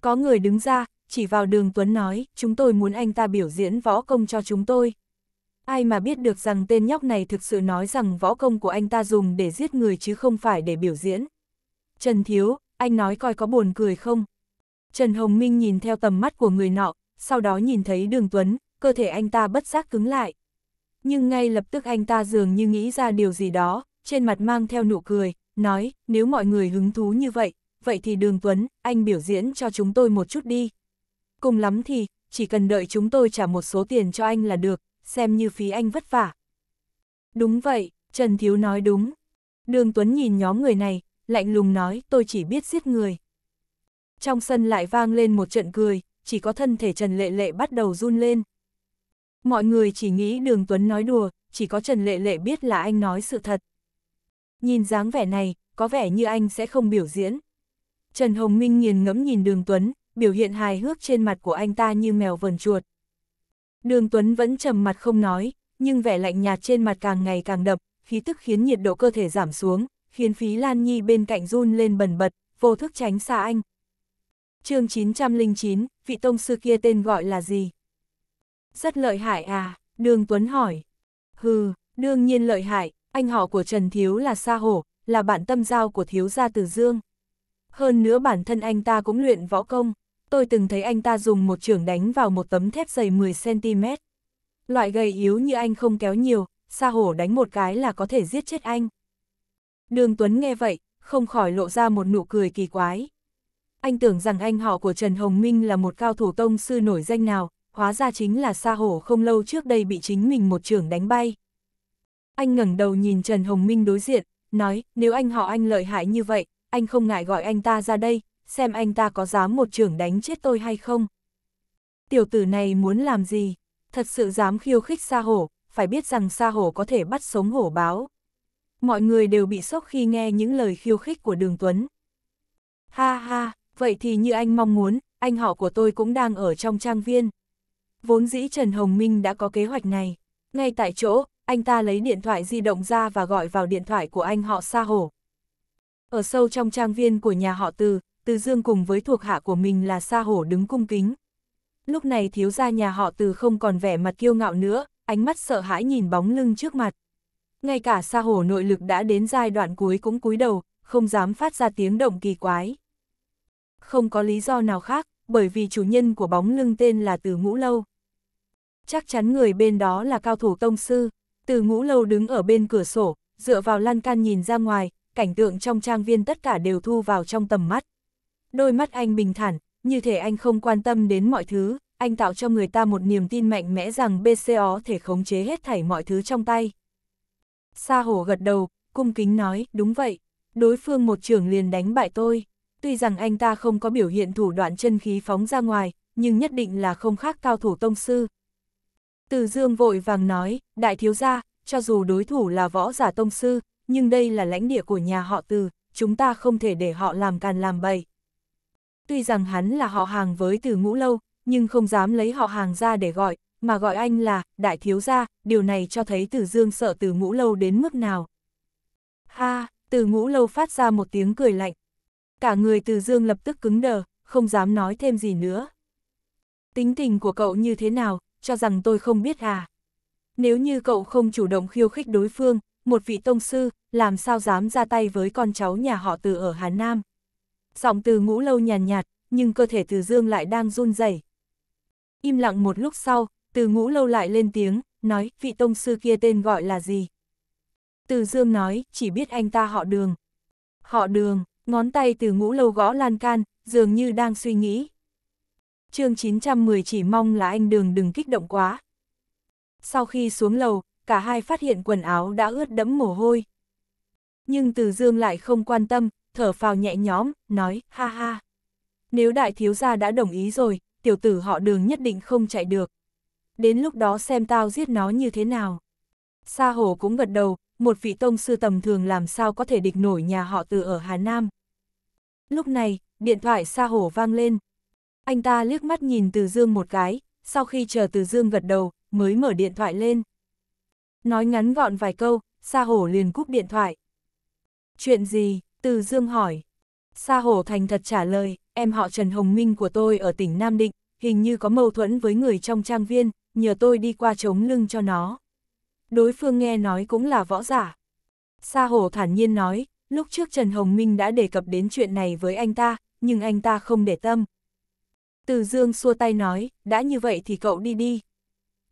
Speaker 1: Có người đứng ra, chỉ vào đường Tuấn nói, chúng tôi muốn anh ta biểu diễn võ công cho chúng tôi. Ai mà biết được rằng tên nhóc này thực sự nói rằng võ công của anh ta dùng để giết người chứ không phải để biểu diễn. Trần Thiếu, anh nói coi có buồn cười không? Trần Hồng Minh nhìn theo tầm mắt của người nọ, sau đó nhìn thấy đường Tuấn, cơ thể anh ta bất giác cứng lại. Nhưng ngay lập tức anh ta dường như nghĩ ra điều gì đó, trên mặt mang theo nụ cười, nói, nếu mọi người hứng thú như vậy, vậy thì đường Tuấn, anh biểu diễn cho chúng tôi một chút đi. Cùng lắm thì, chỉ cần đợi chúng tôi trả một số tiền cho anh là được, xem như phí anh vất vả. Đúng vậy, Trần Thiếu nói đúng. Đường Tuấn nhìn nhóm người này, lạnh lùng nói tôi chỉ biết giết người. Trong sân lại vang lên một trận cười, chỉ có thân thể Trần Lệ Lệ bắt đầu run lên. Mọi người chỉ nghĩ Đường Tuấn nói đùa, chỉ có Trần Lệ Lệ biết là anh nói sự thật. Nhìn dáng vẻ này, có vẻ như anh sẽ không biểu diễn. Trần Hồng Minh nghiền ngẫm nhìn Đường Tuấn, biểu hiện hài hước trên mặt của anh ta như mèo vờn chuột. Đường Tuấn vẫn trầm mặt không nói, nhưng vẻ lạnh nhạt trên mặt càng ngày càng đậm, khí tức khiến nhiệt độ cơ thể giảm xuống, khiến Phí Lan Nhi bên cạnh run lên bẩn bật, vô thức tránh xa anh. chương 909, vị tông sư kia tên gọi là gì? Rất lợi hại à, Đường Tuấn hỏi. Hừ, đương nhiên lợi hại, anh họ của Trần Thiếu là Sa Hổ, là bạn tâm giao của Thiếu Gia Tử Dương. Hơn nữa bản thân anh ta cũng luyện võ công, tôi từng thấy anh ta dùng một trường đánh vào một tấm thép dày 10cm. Loại gầy yếu như anh không kéo nhiều, Sa Hổ đánh một cái là có thể giết chết anh. Đường Tuấn nghe vậy, không khỏi lộ ra một nụ cười kỳ quái. Anh tưởng rằng anh họ của Trần Hồng Minh là một cao thủ tông sư nổi danh nào, hóa ra chính là Sa Hổ không lâu trước đây bị chính mình một trưởng đánh bay. Anh ngẩng đầu nhìn Trần Hồng Minh đối diện, nói, nếu anh họ anh lợi hại như vậy, anh không ngại gọi anh ta ra đây, xem anh ta có dám một trưởng đánh chết tôi hay không. Tiểu tử này muốn làm gì? Thật sự dám khiêu khích Sa Hổ, phải biết rằng Sa Hổ có thể bắt sống hổ báo mọi người đều bị sốc khi nghe những lời khiêu khích của Đường Tuấn. Ha ha, vậy thì như anh mong muốn, anh họ của tôi cũng đang ở trong trang viên. Vốn dĩ Trần Hồng Minh đã có kế hoạch này. Ngay tại chỗ, anh ta lấy điện thoại di động ra và gọi vào điện thoại của anh họ Sa Hổ. Ở sâu trong trang viên của nhà họ Từ, Từ Dương cùng với thuộc hạ của mình là Sa Hổ đứng cung kính. Lúc này thiếu gia nhà họ Từ không còn vẻ mặt kiêu ngạo nữa, ánh mắt sợ hãi nhìn bóng lưng trước mặt ngay cả sa hổ nội lực đã đến giai đoạn cuối cũng cúi đầu, không dám phát ra tiếng động kỳ quái. Không có lý do nào khác, bởi vì chủ nhân của bóng lưng tên là Từ Ngũ Lâu. Chắc chắn người bên đó là cao thủ tông sư, Từ Ngũ Lâu đứng ở bên cửa sổ, dựa vào lan can nhìn ra ngoài, cảnh tượng trong trang viên tất cả đều thu vào trong tầm mắt. Đôi mắt anh bình thản, như thể anh không quan tâm đến mọi thứ, anh tạo cho người ta một niềm tin mạnh mẽ rằng BCO thể khống chế hết thảy mọi thứ trong tay. Sa hổ gật đầu, cung kính nói, đúng vậy, đối phương một trưởng liền đánh bại tôi. Tuy rằng anh ta không có biểu hiện thủ đoạn chân khí phóng ra ngoài, nhưng nhất định là không khác cao thủ tông sư. Từ dương vội vàng nói, đại thiếu gia, cho dù đối thủ là võ giả tông sư, nhưng đây là lãnh địa của nhà họ từ, chúng ta không thể để họ làm càn làm bậy. Tuy rằng hắn là họ hàng với từ ngũ lâu, nhưng không dám lấy họ hàng ra để gọi, mà gọi anh là đại thiếu gia, điều này cho thấy Từ Dương sợ Từ Ngũ Lâu đến mức nào. Ha, Từ Ngũ Lâu phát ra một tiếng cười lạnh. Cả người Từ Dương lập tức cứng đờ, không dám nói thêm gì nữa. Tính tình của cậu như thế nào, cho rằng tôi không biết à? Nếu như cậu không chủ động khiêu khích đối phương, một vị tông sư, làm sao dám ra tay với con cháu nhà họ Từ ở Hà Nam? Giọng Từ Ngũ Lâu nhàn nhạt, nhưng cơ thể Từ Dương lại đang run rẩy. Im lặng một lúc sau, từ ngũ lâu lại lên tiếng, nói, vị tông sư kia tên gọi là gì? Từ dương nói, chỉ biết anh ta họ đường. Họ đường, ngón tay từ ngũ lâu gõ lan can, dường như đang suy nghĩ. chương 910 chỉ mong là anh đường đừng kích động quá. Sau khi xuống lầu, cả hai phát hiện quần áo đã ướt đẫm mồ hôi. Nhưng từ dương lại không quan tâm, thở phào nhẹ nhõm, nói, ha ha. Nếu đại thiếu gia đã đồng ý rồi, tiểu tử họ đường nhất định không chạy được đến lúc đó xem tao giết nó như thế nào. Sa Hổ cũng gật đầu, một vị tông sư tầm thường làm sao có thể địch nổi nhà họ từ ở Hà Nam. Lúc này, điện thoại Sa Hổ vang lên. Anh ta liếc mắt nhìn Từ Dương một cái, sau khi chờ Từ Dương gật đầu, mới mở điện thoại lên. Nói ngắn gọn vài câu, Sa Hổ liền cúp điện thoại. Chuyện gì? Từ Dương hỏi. Sa Hổ thành thật trả lời, em họ Trần Hồng Minh của tôi ở tỉnh Nam Định, hình như có mâu thuẫn với người trong trang viên, nhờ tôi đi qua chống lưng cho nó. Đối phương nghe nói cũng là võ giả. Sa hổ thản nhiên nói, lúc trước Trần Hồng Minh đã đề cập đến chuyện này với anh ta, nhưng anh ta không để tâm. Từ dương xua tay nói, đã như vậy thì cậu đi đi.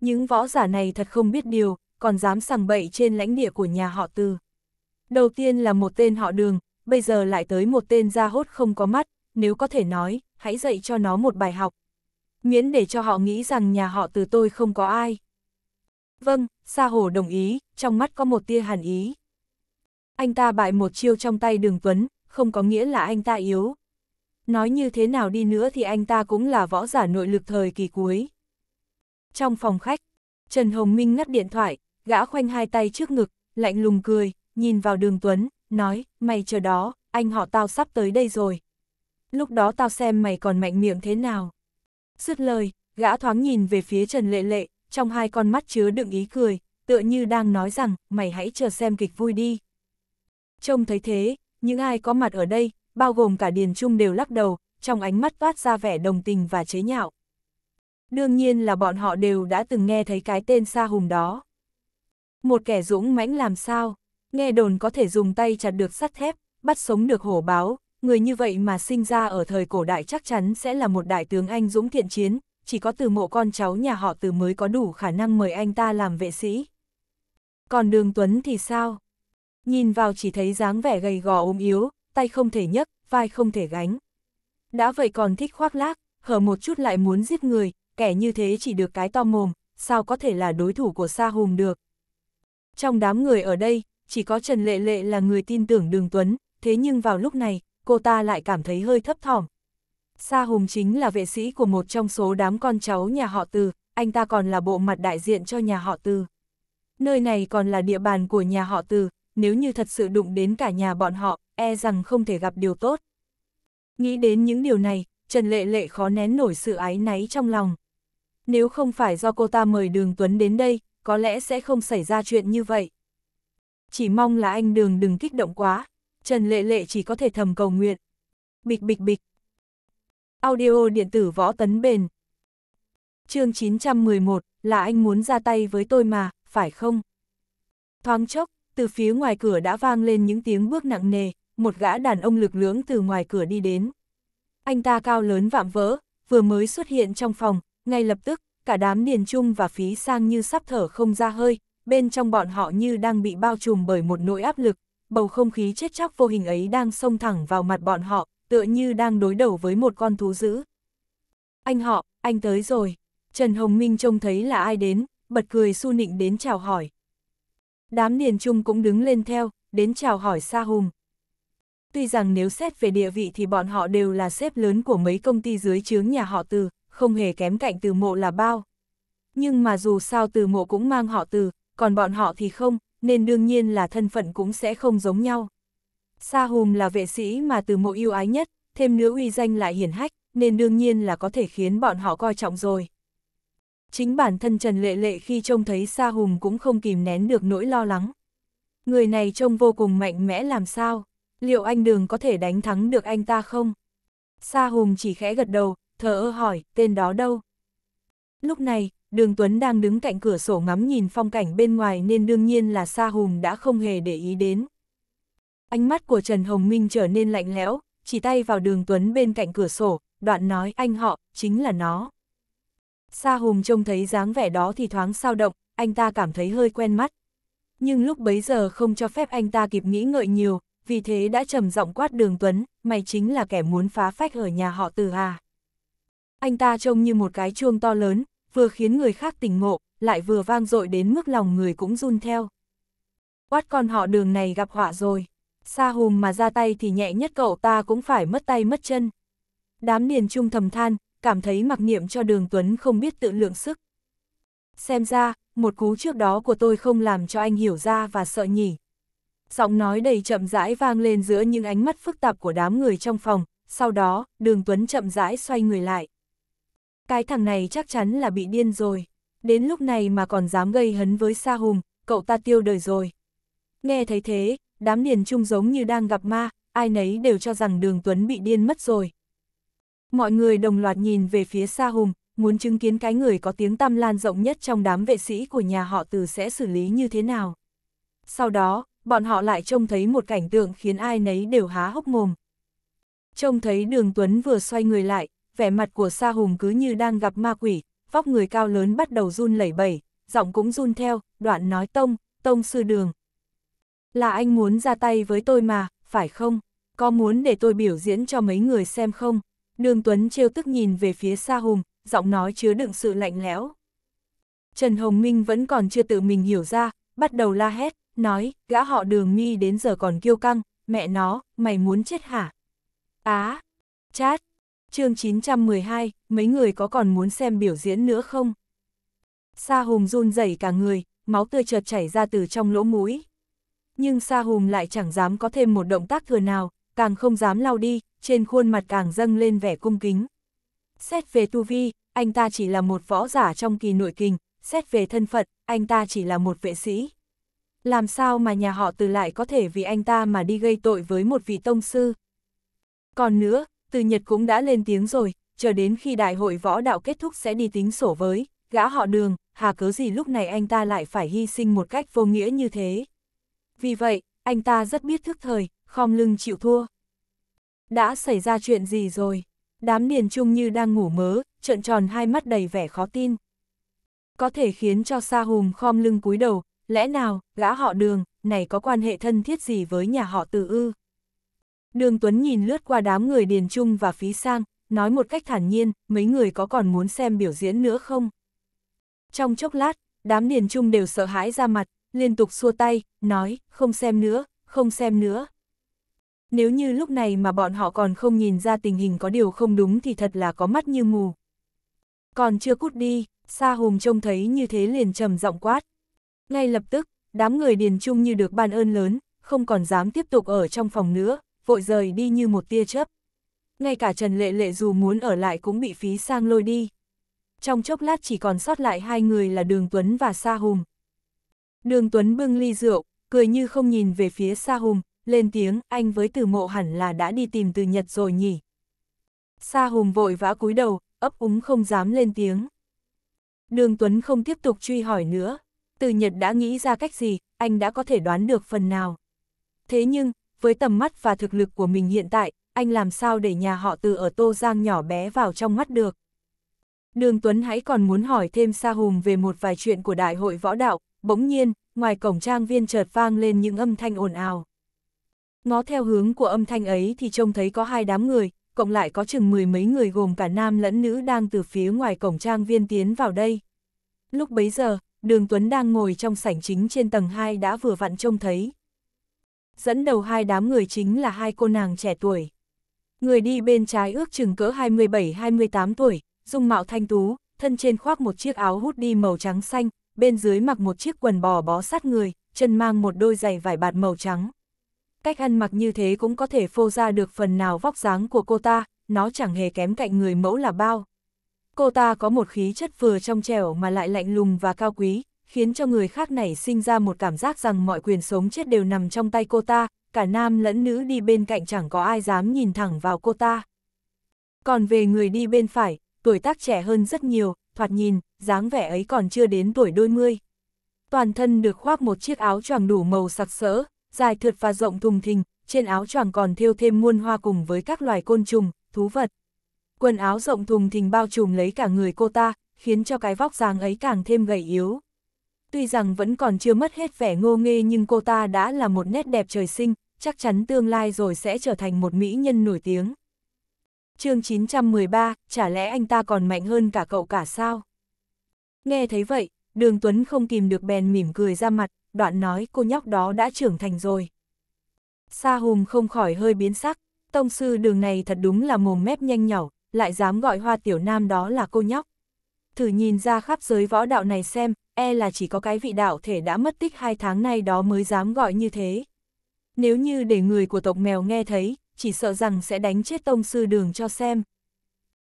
Speaker 1: Những võ giả này thật không biết điều, còn dám sằng bậy trên lãnh địa của nhà họ từ. Đầu tiên là một tên họ đường, bây giờ lại tới một tên da hốt không có mắt, nếu có thể nói, hãy dạy cho nó một bài học miễn để cho họ nghĩ rằng nhà họ từ tôi không có ai. Vâng, Sa Hồ đồng ý, trong mắt có một tia hàn ý. Anh ta bại một chiêu trong tay đường Tuấn, không có nghĩa là anh ta yếu. Nói như thế nào đi nữa thì anh ta cũng là võ giả nội lực thời kỳ cuối. Trong phòng khách, Trần Hồng Minh ngắt điện thoại, gã khoanh hai tay trước ngực, lạnh lùng cười, nhìn vào đường Tuấn, nói, mày chờ đó, anh họ tao sắp tới đây rồi. Lúc đó tao xem mày còn mạnh miệng thế nào. Dứt lời, gã thoáng nhìn về phía Trần Lệ Lệ, trong hai con mắt chứa đựng ý cười, tựa như đang nói rằng, mày hãy chờ xem kịch vui đi. Trông thấy thế, những ai có mặt ở đây, bao gồm cả Điền Trung đều lắc đầu, trong ánh mắt toát ra vẻ đồng tình và chế nhạo. Đương nhiên là bọn họ đều đã từng nghe thấy cái tên Sa Hùng đó. Một kẻ dũng mãnh làm sao, nghe đồn có thể dùng tay chặt được sắt thép, bắt sống được hổ báo, người như vậy mà sinh ra ở thời cổ đại chắc chắn sẽ là một đại tướng anh dũng thiện chiến, chỉ có từ mộ con cháu nhà họ từ mới có đủ khả năng mời anh ta làm vệ sĩ. Còn đường Tuấn thì sao? Nhìn vào chỉ thấy dáng vẻ gầy gò ốm yếu, tay không thể nhấc, vai không thể gánh. Đã vậy còn thích khoác lác, hở một chút lại muốn giết người, kẻ như thế chỉ được cái to mồm, sao có thể là đối thủ của Sa Hùng được. Trong đám người ở đây, chỉ có Trần Lệ Lệ là người tin tưởng Đường Tuấn, thế nhưng vào lúc này, cô ta lại cảm thấy hơi thấp thỏm. Sa Hùng chính là vệ sĩ của một trong số đám con cháu nhà họ Từ, anh ta còn là bộ mặt đại diện cho nhà họ Từ. Nơi này còn là địa bàn của nhà họ Từ, nếu như thật sự đụng đến cả nhà bọn họ, e rằng không thể gặp điều tốt. Nghĩ đến những điều này, Trần Lệ Lệ khó nén nổi sự ái náy trong lòng. Nếu không phải do cô ta mời Đường Tuấn đến đây, có lẽ sẽ không xảy ra chuyện như vậy. Chỉ mong là anh Đường đừng kích động quá, Trần Lệ Lệ chỉ có thể thầm cầu nguyện. Bịch bịch bịch. Audio điện tử võ tấn bền. chương 911, là anh muốn ra tay với tôi mà, phải không? Thoáng chốc, từ phía ngoài cửa đã vang lên những tiếng bước nặng nề, một gã đàn ông lực lưỡng từ ngoài cửa đi đến. Anh ta cao lớn vạm vỡ, vừa mới xuất hiện trong phòng, ngay lập tức, cả đám điền trung và phí sang như sắp thở không ra hơi, bên trong bọn họ như đang bị bao trùm bởi một nỗi áp lực, bầu không khí chết chóc vô hình ấy đang xông thẳng vào mặt bọn họ, tựa như đang đối đầu với một con thú dữ. Anh họ, anh tới rồi. Trần Hồng Minh trông thấy là ai đến, bật cười su nịnh đến chào hỏi. Đám niền trung cũng đứng lên theo, đến chào hỏi Sa Hùng. Tuy rằng nếu xét về địa vị thì bọn họ đều là xếp lớn của mấy công ty dưới chướng nhà họ từ, không hề kém cạnh từ mộ là bao. Nhưng mà dù sao từ mộ cũng mang họ từ, còn bọn họ thì không, nên đương nhiên là thân phận cũng sẽ không giống nhau. Sa Hùm là vệ sĩ mà từ mộ yêu ái nhất, thêm nữa uy danh lại hiển hách, nên đương nhiên là có thể khiến bọn họ coi trọng rồi. Chính bản thân Trần Lệ Lệ khi trông thấy Sa Hùm cũng không kìm nén được nỗi lo lắng. Người này trông vô cùng mạnh mẽ làm sao, liệu anh Đường có thể đánh thắng được anh ta không? Sa Hùm chỉ khẽ gật đầu, thờ ơ hỏi, tên đó đâu? Lúc này, đường Tuấn đang đứng cạnh cửa sổ ngắm nhìn phong cảnh bên ngoài nên đương nhiên là Sa Hùng đã không hề để ý đến. Ánh mắt của Trần Hồng Minh trở nên lạnh lẽo, chỉ tay vào đường Tuấn bên cạnh cửa sổ, đoạn nói anh họ, chính là nó. Sa Hùng trông thấy dáng vẻ đó thì thoáng sao động, anh ta cảm thấy hơi quen mắt. Nhưng lúc bấy giờ không cho phép anh ta kịp nghĩ ngợi nhiều, vì thế đã trầm giọng quát đường Tuấn, mày chính là kẻ muốn phá phách ở nhà họ từ à. Anh ta trông như một cái chuông to lớn, vừa khiến người khác tỉnh ngộ, lại vừa vang dội đến mức lòng người cũng run theo. Quát con họ đường này gặp họa rồi, xa hùm mà ra tay thì nhẹ nhất cậu ta cũng phải mất tay mất chân. Đám điền trung thầm than, cảm thấy mặc niệm cho đường Tuấn không biết tự lượng sức. Xem ra, một cú trước đó của tôi không làm cho anh hiểu ra và sợ nhỉ. Giọng nói đầy chậm rãi vang lên giữa những ánh mắt phức tạp của đám người trong phòng, sau đó, đường Tuấn chậm rãi xoay người lại. Cái thằng này chắc chắn là bị điên rồi. Đến lúc này mà còn dám gây hấn với Sa Hùng, cậu ta tiêu đời rồi. Nghe thấy thế, đám điền trung giống như đang gặp ma, ai nấy đều cho rằng đường Tuấn bị điên mất rồi. Mọi người đồng loạt nhìn về phía Sa Hùng, muốn chứng kiến cái người có tiếng tăm lan rộng nhất trong đám vệ sĩ của nhà họ từ sẽ xử lý như thế nào. Sau đó, bọn họ lại trông thấy một cảnh tượng khiến ai nấy đều há hốc mồm. Trông thấy đường Tuấn vừa xoay người lại, vẻ mặt của Sa Hùng cứ như đang gặp ma quỷ, vóc người cao lớn bắt đầu run lẩy bẩy, giọng cũng run theo, đoạn nói tông, tông sư đường. Là anh muốn ra tay với tôi mà, phải không? Có muốn để tôi biểu diễn cho mấy người xem không? Đường Tuấn trêu tức nhìn về phía Sa Hùng, giọng nói chứa đựng sự lạnh lẽo. Trần Hồng Minh vẫn còn chưa tự mình hiểu ra, bắt đầu la hét, nói, gã họ đường mi đến giờ còn kiêu căng, mẹ nó, mày muốn chết hả? Á, à, chát, chương 912, mấy người có còn muốn xem biểu diễn nữa không? Sa Hùng run rẩy cả người, máu tươi chợt chảy ra từ trong lỗ mũi. Nhưng Sa Hùng lại chẳng dám có thêm một động tác thừa nào, càng không dám lao đi, trên khuôn mặt càng dâng lên vẻ cung kính. Xét về tu vi, anh ta chỉ là một võ giả trong kỳ nội kình, xét về thân phận, anh ta chỉ là một vệ sĩ. Làm sao mà nhà họ từ lại có thể vì anh ta mà đi gây tội với một vị tông sư? Còn nữa, từ Nhật cũng đã lên tiếng rồi, chờ đến khi đại hội võ đạo kết thúc sẽ đi tính sổ với, gã họ đường, hà cớ gì lúc này anh ta lại phải hy sinh một cách vô nghĩa như thế. Vì vậy, anh ta rất biết thức thời, khom lưng chịu thua. Đã xảy ra chuyện gì rồi? Đám điền trung như đang ngủ mớ, trợn tròn hai mắt đầy vẻ khó tin. Có thể khiến cho Sa Hùng khom lưng cúi đầu, lẽ nào, gã họ đường, này có quan hệ thân thiết gì với nhà họ từ ư? Đường Tuấn nhìn lướt qua đám người Điền Trung và Phí Sang, nói một cách thản nhiên, mấy người có còn muốn xem biểu diễn nữa không? Trong chốc lát, đám Điền Trung đều sợ hãi ra mặt, liên tục xua tay, nói, không xem nữa, không xem nữa. Nếu như lúc này mà bọn họ còn không nhìn ra tình hình có điều không đúng thì thật là có mắt như mù. Còn chưa cút đi, Sa Hùng trông thấy như thế liền trầm giọng quát. Ngay lập tức, đám người Điền Trung như được ban ơn lớn, không còn dám tiếp tục ở trong phòng nữa, vội rời đi như một tia chớp. Ngay cả Trần Lệ Lệ dù muốn ở lại cũng bị phí sang lôi đi. Trong chốc lát chỉ còn sót lại hai người là Đường Tuấn và Sa Hùng. Đường Tuấn bưng ly rượu, cười như không nhìn về phía Sa Hùng, lên tiếng anh với từ mộ hẳn là đã đi tìm từ Nhật rồi nhỉ. Sa Hùng vội vã cúi đầu, ấp úng không dám lên tiếng. Đường Tuấn không tiếp tục truy hỏi nữa. Từ Nhật đã nghĩ ra cách gì, anh đã có thể đoán được phần nào. Thế nhưng, với tầm mắt và thực lực của mình hiện tại, anh làm sao để nhà họ từ ở Tô Giang nhỏ bé vào trong mắt được. Đường Tuấn hãy còn muốn hỏi thêm Sa Hùng về một vài chuyện của Đại hội Võ Đạo, bỗng nhiên, ngoài cổng trang viên chợt vang lên những âm thanh ồn ào. Ngó theo hướng của âm thanh ấy thì trông thấy có hai đám người, cộng lại có chừng mười mấy người gồm cả nam lẫn nữ đang từ phía ngoài cổng trang viên tiến vào đây. Lúc bấy giờ, Đường Tuấn đang ngồi trong sảnh chính trên tầng 2 đã vừa vặn trông thấy. Dẫn đầu hai đám người chính là hai cô nàng trẻ tuổi. Người đi bên trái ước chừng cỡ 27-28 tuổi, dung mạo thanh tú, thân trên khoác một chiếc áo hút đi màu trắng xanh, bên dưới mặc một chiếc quần bò bó sát người, chân mang một đôi giày vải bạt màu trắng. Cách ăn mặc như thế cũng có thể phô ra được phần nào vóc dáng của cô ta, nó chẳng hề kém cạnh người mẫu là bao. Cô ta có một khí chất vừa trong trẻo mà lại lạnh lùng và cao quý, khiến cho người khác nảy sinh ra một cảm giác rằng mọi quyền sống chết đều nằm trong tay cô ta, cả nam lẫn nữ đi bên cạnh chẳng có ai dám nhìn thẳng vào cô ta. Còn về người đi bên phải, tuổi tác trẻ hơn rất nhiều, thoạt nhìn, dáng vẻ ấy còn chưa đến tuổi đôi mươi. Toàn thân được khoác một chiếc áo choàng đủ màu sặc sỡ, dài thượt và rộng thùng thình, trên áo choàng còn thêu thêm muôn hoa cùng với các loài côn trùng, thú vật. Quần áo rộng thùng thình bao trùm lấy cả người cô ta, khiến cho cái vóc dáng ấy càng thêm gầy yếu tuy rằng vẫn còn chưa mất hết vẻ ngô nghê nhưng cô ta đã là một nét đẹp trời sinh, chắc chắn tương lai rồi sẽ trở thành một mỹ nhân nổi tiếng. chương 913, chả lẽ anh ta còn mạnh hơn cả cậu cả sao? Nghe thấy vậy, đường Tuấn không kìm được bèn mỉm cười ra mặt, đoạn nói cô nhóc đó đã trưởng thành rồi. Sa Hùng không khỏi hơi biến sắc, tông sư đường này thật đúng là mồm mép nhanh nhỏ, lại dám gọi hoa tiểu nam đó là cô nhóc. Thử nhìn ra khắp giới võ đạo này xem, e là chỉ có cái vị đạo thể đã mất tích hai tháng nay đó mới dám gọi như thế. Nếu như để người của tộc mèo nghe thấy, chỉ sợ rằng sẽ đánh chết tông sư đường cho xem.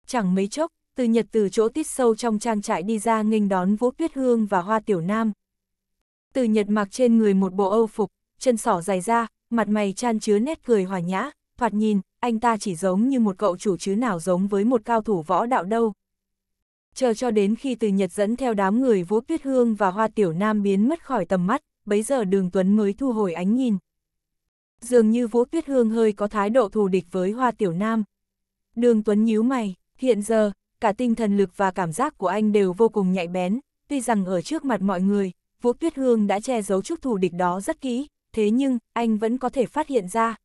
Speaker 1: Chẳng mấy chốc, từ nhật từ chỗ tít sâu trong trang trại đi ra nghênh đón Vũ Tuyết Hương và Hoa Tiểu Nam. Từ nhật mặc trên người một bộ âu phục, chân sỏ dài ra, mặt mày chan chứa nét cười hòa nhã, thoạt nhìn, anh ta chỉ giống như một cậu chủ chứ nào giống với một cao thủ võ đạo đâu chờ cho đến khi từ Nhật dẫn theo đám người Vũ Tuyết Hương và Hoa Tiểu Nam biến mất khỏi tầm mắt, bấy giờ Đường Tuấn mới thu hồi ánh nhìn. Dường như Vũ Tuyết Hương hơi có thái độ thù địch với Hoa Tiểu Nam. Đường Tuấn nhíu mày, hiện giờ, cả tinh thần lực và cảm giác của anh đều vô cùng nhạy bén, tuy rằng ở trước mặt mọi người, Vũ Tuyết Hương đã che giấu chút thù địch đó rất kỹ, thế nhưng, anh vẫn có thể phát hiện ra.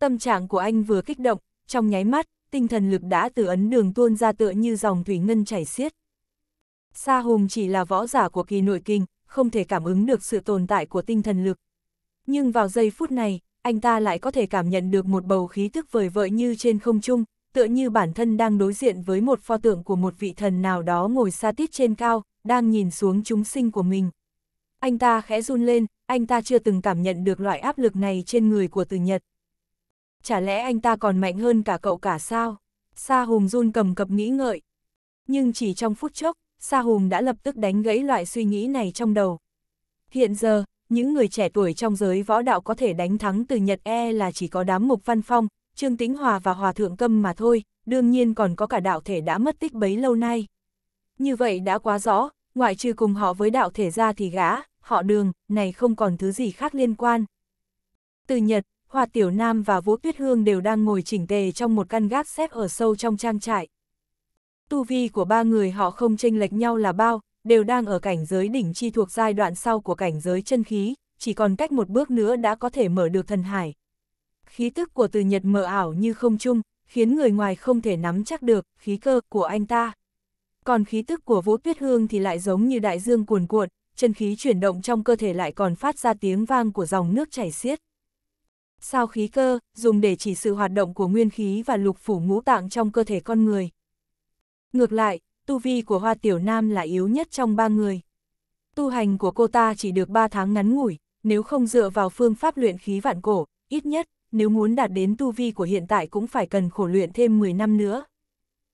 Speaker 1: Tâm trạng của anh vừa kích động, trong nháy mắt, tinh thần lực đã từ ấn đường tuôn ra tựa như dòng thủy ngân chảy xiết. Sa Hùng chỉ là võ giả của kỳ nội kinh, không thể cảm ứng được sự tồn tại của tinh thần lực. Nhưng vào giây phút này, anh ta lại có thể cảm nhận được một bầu khí thức vời vợi như trên không trung, tựa như bản thân đang đối diện với một pho tượng của một vị thần nào đó ngồi xa tít trên cao, đang nhìn xuống chúng sinh của mình. Anh ta khẽ run lên, anh ta chưa từng cảm nhận được loại áp lực này trên người của từ Nhật chả lẽ anh ta còn mạnh hơn cả cậu cả sao? Sa Hùng run cầm cập nghĩ ngợi. Nhưng chỉ trong phút chốc, Sa Hùng đã lập tức đánh gãy loại suy nghĩ này trong đầu. Hiện giờ, những người trẻ tuổi trong giới võ đạo có thể đánh thắng từ Nhật E là chỉ có đám mục văn phong, Trương Tĩnh Hòa và Hòa Thượng Câm mà thôi, đương nhiên còn có cả đạo thể đã mất tích bấy lâu nay. Như vậy đã quá rõ, ngoại trừ cùng họ với đạo thể ra thì gã, họ đường, này không còn thứ gì khác liên quan. Từ Nhật, Hoa Tiểu Nam và Vũ Tuyết Hương đều đang ngồi chỉnh tề trong một căn gác xếp ở sâu trong trang trại. Tu vi của ba người họ không chênh lệch nhau là bao, đều đang ở cảnh giới đỉnh chi thuộc giai đoạn sau của cảnh giới chân khí, chỉ còn cách một bước nữa đã có thể mở được thần hải. Khí tức của từ nhật mờ ảo như không chung, khiến người ngoài không thể nắm chắc được khí cơ của anh ta. Còn khí tức của Vũ Tuyết Hương thì lại giống như đại dương cuồn cuộn, chân khí chuyển động trong cơ thể lại còn phát ra tiếng vang của dòng nước chảy xiết sao khí cơ, dùng để chỉ sự hoạt động của nguyên khí và lục phủ ngũ tạng trong cơ thể con người. Ngược lại, tu vi của Hoa Tiểu Nam là yếu nhất trong ba người. Tu hành của cô ta chỉ được 3 tháng ngắn ngủi, nếu không dựa vào phương pháp luyện khí vạn cổ, ít nhất, nếu muốn đạt đến tu vi của hiện tại cũng phải cần khổ luyện thêm 10 năm nữa.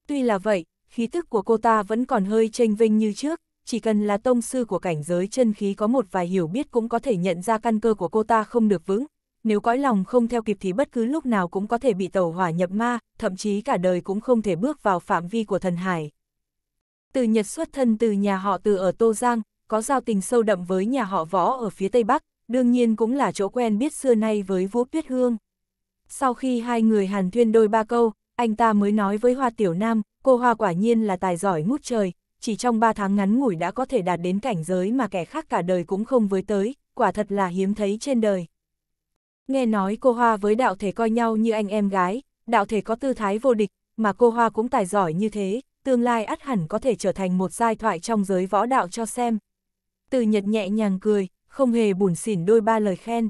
Speaker 1: Tuy là vậy, khí tức của cô ta vẫn còn hơi tranh vinh như trước, chỉ cần là tông sư của cảnh giới chân khí có một vài hiểu biết cũng có thể nhận ra căn cơ của cô ta không được vững, nếu cõi lòng không theo kịp thì bất cứ lúc nào cũng có thể bị tẩu hỏa nhập ma, thậm chí cả đời cũng không thể bước vào phạm vi của thần hải. Từ Nhật xuất thân từ nhà họ từ ở Tô Giang, có giao tình sâu đậm với nhà họ võ ở phía Tây Bắc, đương nhiên cũng là chỗ quen biết xưa nay với Vũ Tuyết Hương. Sau khi hai người hàn thuyên đôi ba câu, anh ta mới nói với Hoa Tiểu Nam, cô Hoa quả nhiên là tài giỏi ngút trời, chỉ trong ba tháng ngắn ngủi đã có thể đạt đến cảnh giới mà kẻ khác cả đời cũng không với tới, quả thật là hiếm thấy trên đời. Nghe nói cô Hoa với đạo thể coi nhau như anh em gái, đạo thể có tư thái vô địch, mà cô Hoa cũng tài giỏi như thế, tương lai ắt hẳn có thể trở thành một giai thoại trong giới võ đạo cho xem. Từ Nhật nhẹ nhàng cười, không hề buồn xỉn đôi ba lời khen.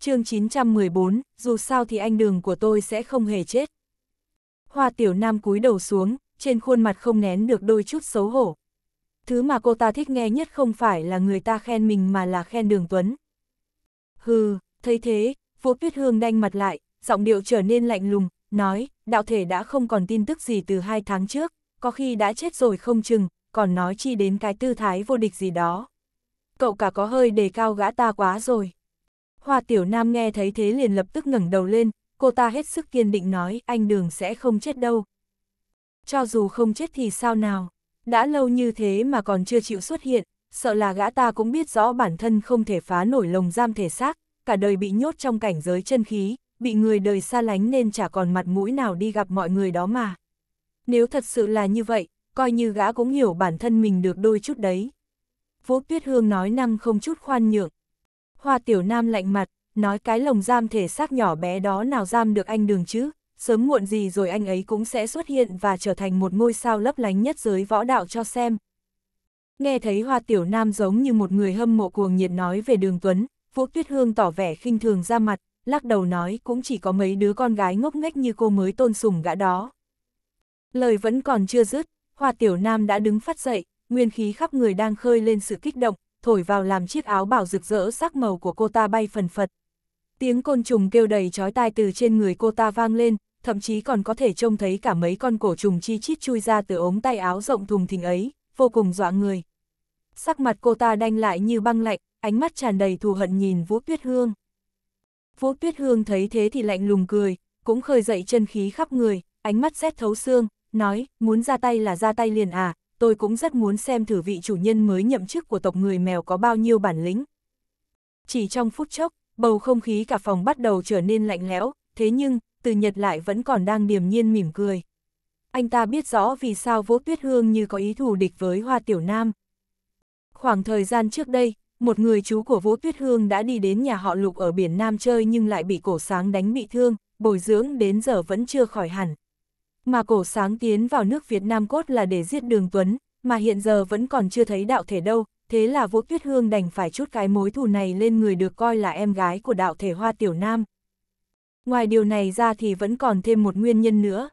Speaker 1: chương 914, dù sao thì anh đường của tôi sẽ không hề chết. Hoa tiểu nam cúi đầu xuống, trên khuôn mặt không nén được đôi chút xấu hổ. Thứ mà cô ta thích nghe nhất không phải là người ta khen mình mà là khen đường Tuấn. Hừ, Thấy thế, vua tuyết hương đanh mặt lại, giọng điệu trở nên lạnh lùng, nói, đạo thể đã không còn tin tức gì từ hai tháng trước, có khi đã chết rồi không chừng, còn nói chi đến cái tư thái vô địch gì đó. Cậu cả có hơi đề cao gã ta quá rồi. Hoa tiểu nam nghe thấy thế liền lập tức ngẩng đầu lên, cô ta hết sức kiên định nói anh đường sẽ không chết đâu. Cho dù không chết thì sao nào, đã lâu như thế mà còn chưa chịu xuất hiện, sợ là gã ta cũng biết rõ bản thân không thể phá nổi lồng giam thể xác, cả đời bị nhốt trong cảnh giới chân khí, bị người đời xa lánh nên chả còn mặt mũi nào đi gặp mọi người đó mà. Nếu thật sự là như vậy, coi như gã cũng hiểu bản thân mình được đôi chút đấy. Vũ Tuyết Hương nói năng không chút khoan nhượng. Hoa Tiểu Nam lạnh mặt, nói cái lồng giam thể xác nhỏ bé đó nào giam được anh đường chứ, sớm muộn gì rồi anh ấy cũng sẽ xuất hiện và trở thành một ngôi sao lấp lánh nhất giới võ đạo cho xem. Nghe thấy Hoa Tiểu Nam giống như một người hâm mộ cuồng nhiệt nói về Đường Tuấn, Vũ Tuyết Hương tỏ vẻ khinh thường ra mặt, lắc đầu nói cũng chỉ có mấy đứa con gái ngốc nghếch như cô mới tôn sùng gã đó. Lời vẫn còn chưa dứt, Hoa Tiểu Nam đã đứng phát dậy, nguyên khí khắp người đang khơi lên sự kích động, thổi vào làm chiếc áo bảo rực rỡ sắc màu của cô ta bay phần phật. Tiếng côn trùng kêu đầy chói tai từ trên người cô ta vang lên, thậm chí còn có thể trông thấy cả mấy con cổ trùng chi chít chui ra từ ống tay áo rộng thùng thình ấy, vô cùng dọa người. Sắc mặt cô ta đanh lại như băng lạnh, ánh mắt tràn đầy thù hận nhìn Vũ Tuyết Hương. Vũ Tuyết Hương thấy thế thì lạnh lùng cười, cũng khơi dậy chân khí khắp người, ánh mắt xét thấu xương, nói, muốn ra tay là ra tay liền à, tôi cũng rất muốn xem thử vị chủ nhân mới nhậm chức của tộc người mèo có bao nhiêu bản lĩnh. Chỉ trong phút chốc, bầu không khí cả phòng bắt đầu trở nên lạnh lẽo, thế nhưng, từ Nhật lại vẫn còn đang điềm nhiên mỉm cười. Anh ta biết rõ vì sao Vũ Tuyết Hương như có ý thù địch với Hoa Tiểu Nam. Khoảng thời gian trước đây, một người chú của Vũ Tuyết Hương đã đi đến nhà họ Lục ở biển Nam chơi nhưng lại bị cổ sáng đánh bị thương, bồi dưỡng đến giờ vẫn chưa khỏi hẳn. Mà cổ sáng tiến vào nước Việt Nam cốt là để giết Đường Tuấn, mà hiện giờ vẫn còn chưa thấy đạo thể đâu, thế là Vũ Tuyết Hương đành phải chút cái mối thù này lên người được coi là em gái của đạo thể Hoa Tiểu Nam. Ngoài điều này ra thì vẫn còn thêm một nguyên nhân nữa.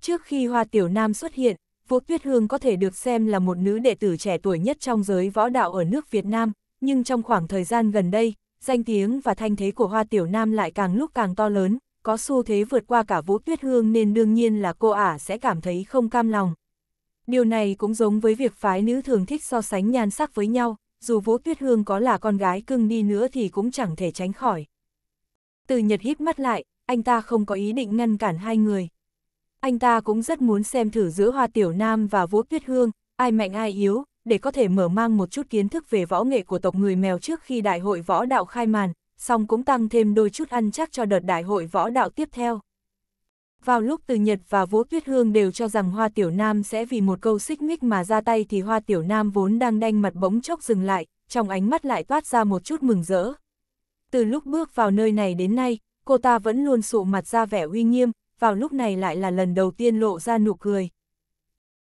Speaker 1: Trước khi Hoa Tiểu Nam xuất hiện, Vũ Tuyết Hương có thể được xem là một nữ đệ tử trẻ tuổi nhất trong giới võ đạo ở nước Việt Nam, nhưng trong khoảng thời gian gần đây, danh tiếng và thanh thế của Hoa Tiểu Nam lại càng lúc càng to lớn, có xu thế vượt qua cả Vũ Tuyết Hương nên đương nhiên là cô ả sẽ cảm thấy không cam lòng. Điều này cũng giống với việc phái nữ thường thích so sánh nhan sắc với nhau, dù Vũ Tuyết Hương có là con gái cưng đi nữa thì cũng chẳng thể tránh khỏi. Từ Nhật híp mắt lại, anh ta không có ý định ngăn cản hai người anh ta cũng rất muốn xem thử giữa Hoa Tiểu Nam và Vũ Tuyết Hương, ai mạnh ai yếu, để có thể mở mang một chút kiến thức về võ nghệ của tộc người mèo trước khi đại hội võ đạo khai màn, song cũng tăng thêm đôi chút ăn chắc cho đợt đại hội võ đạo tiếp theo. Vào lúc Từ Nhật và Vũ Tuyết Hương đều cho rằng Hoa Tiểu Nam sẽ vì một câu xích mích mà ra tay thì Hoa Tiểu Nam vốn đang đanh mặt bỗng chốc dừng lại, trong ánh mắt lại toát ra một chút mừng rỡ. Từ lúc bước vào nơi này đến nay, cô ta vẫn luôn sụ mặt ra vẻ uy nghiêm, vào lúc này lại là lần đầu tiên lộ ra nụ cười.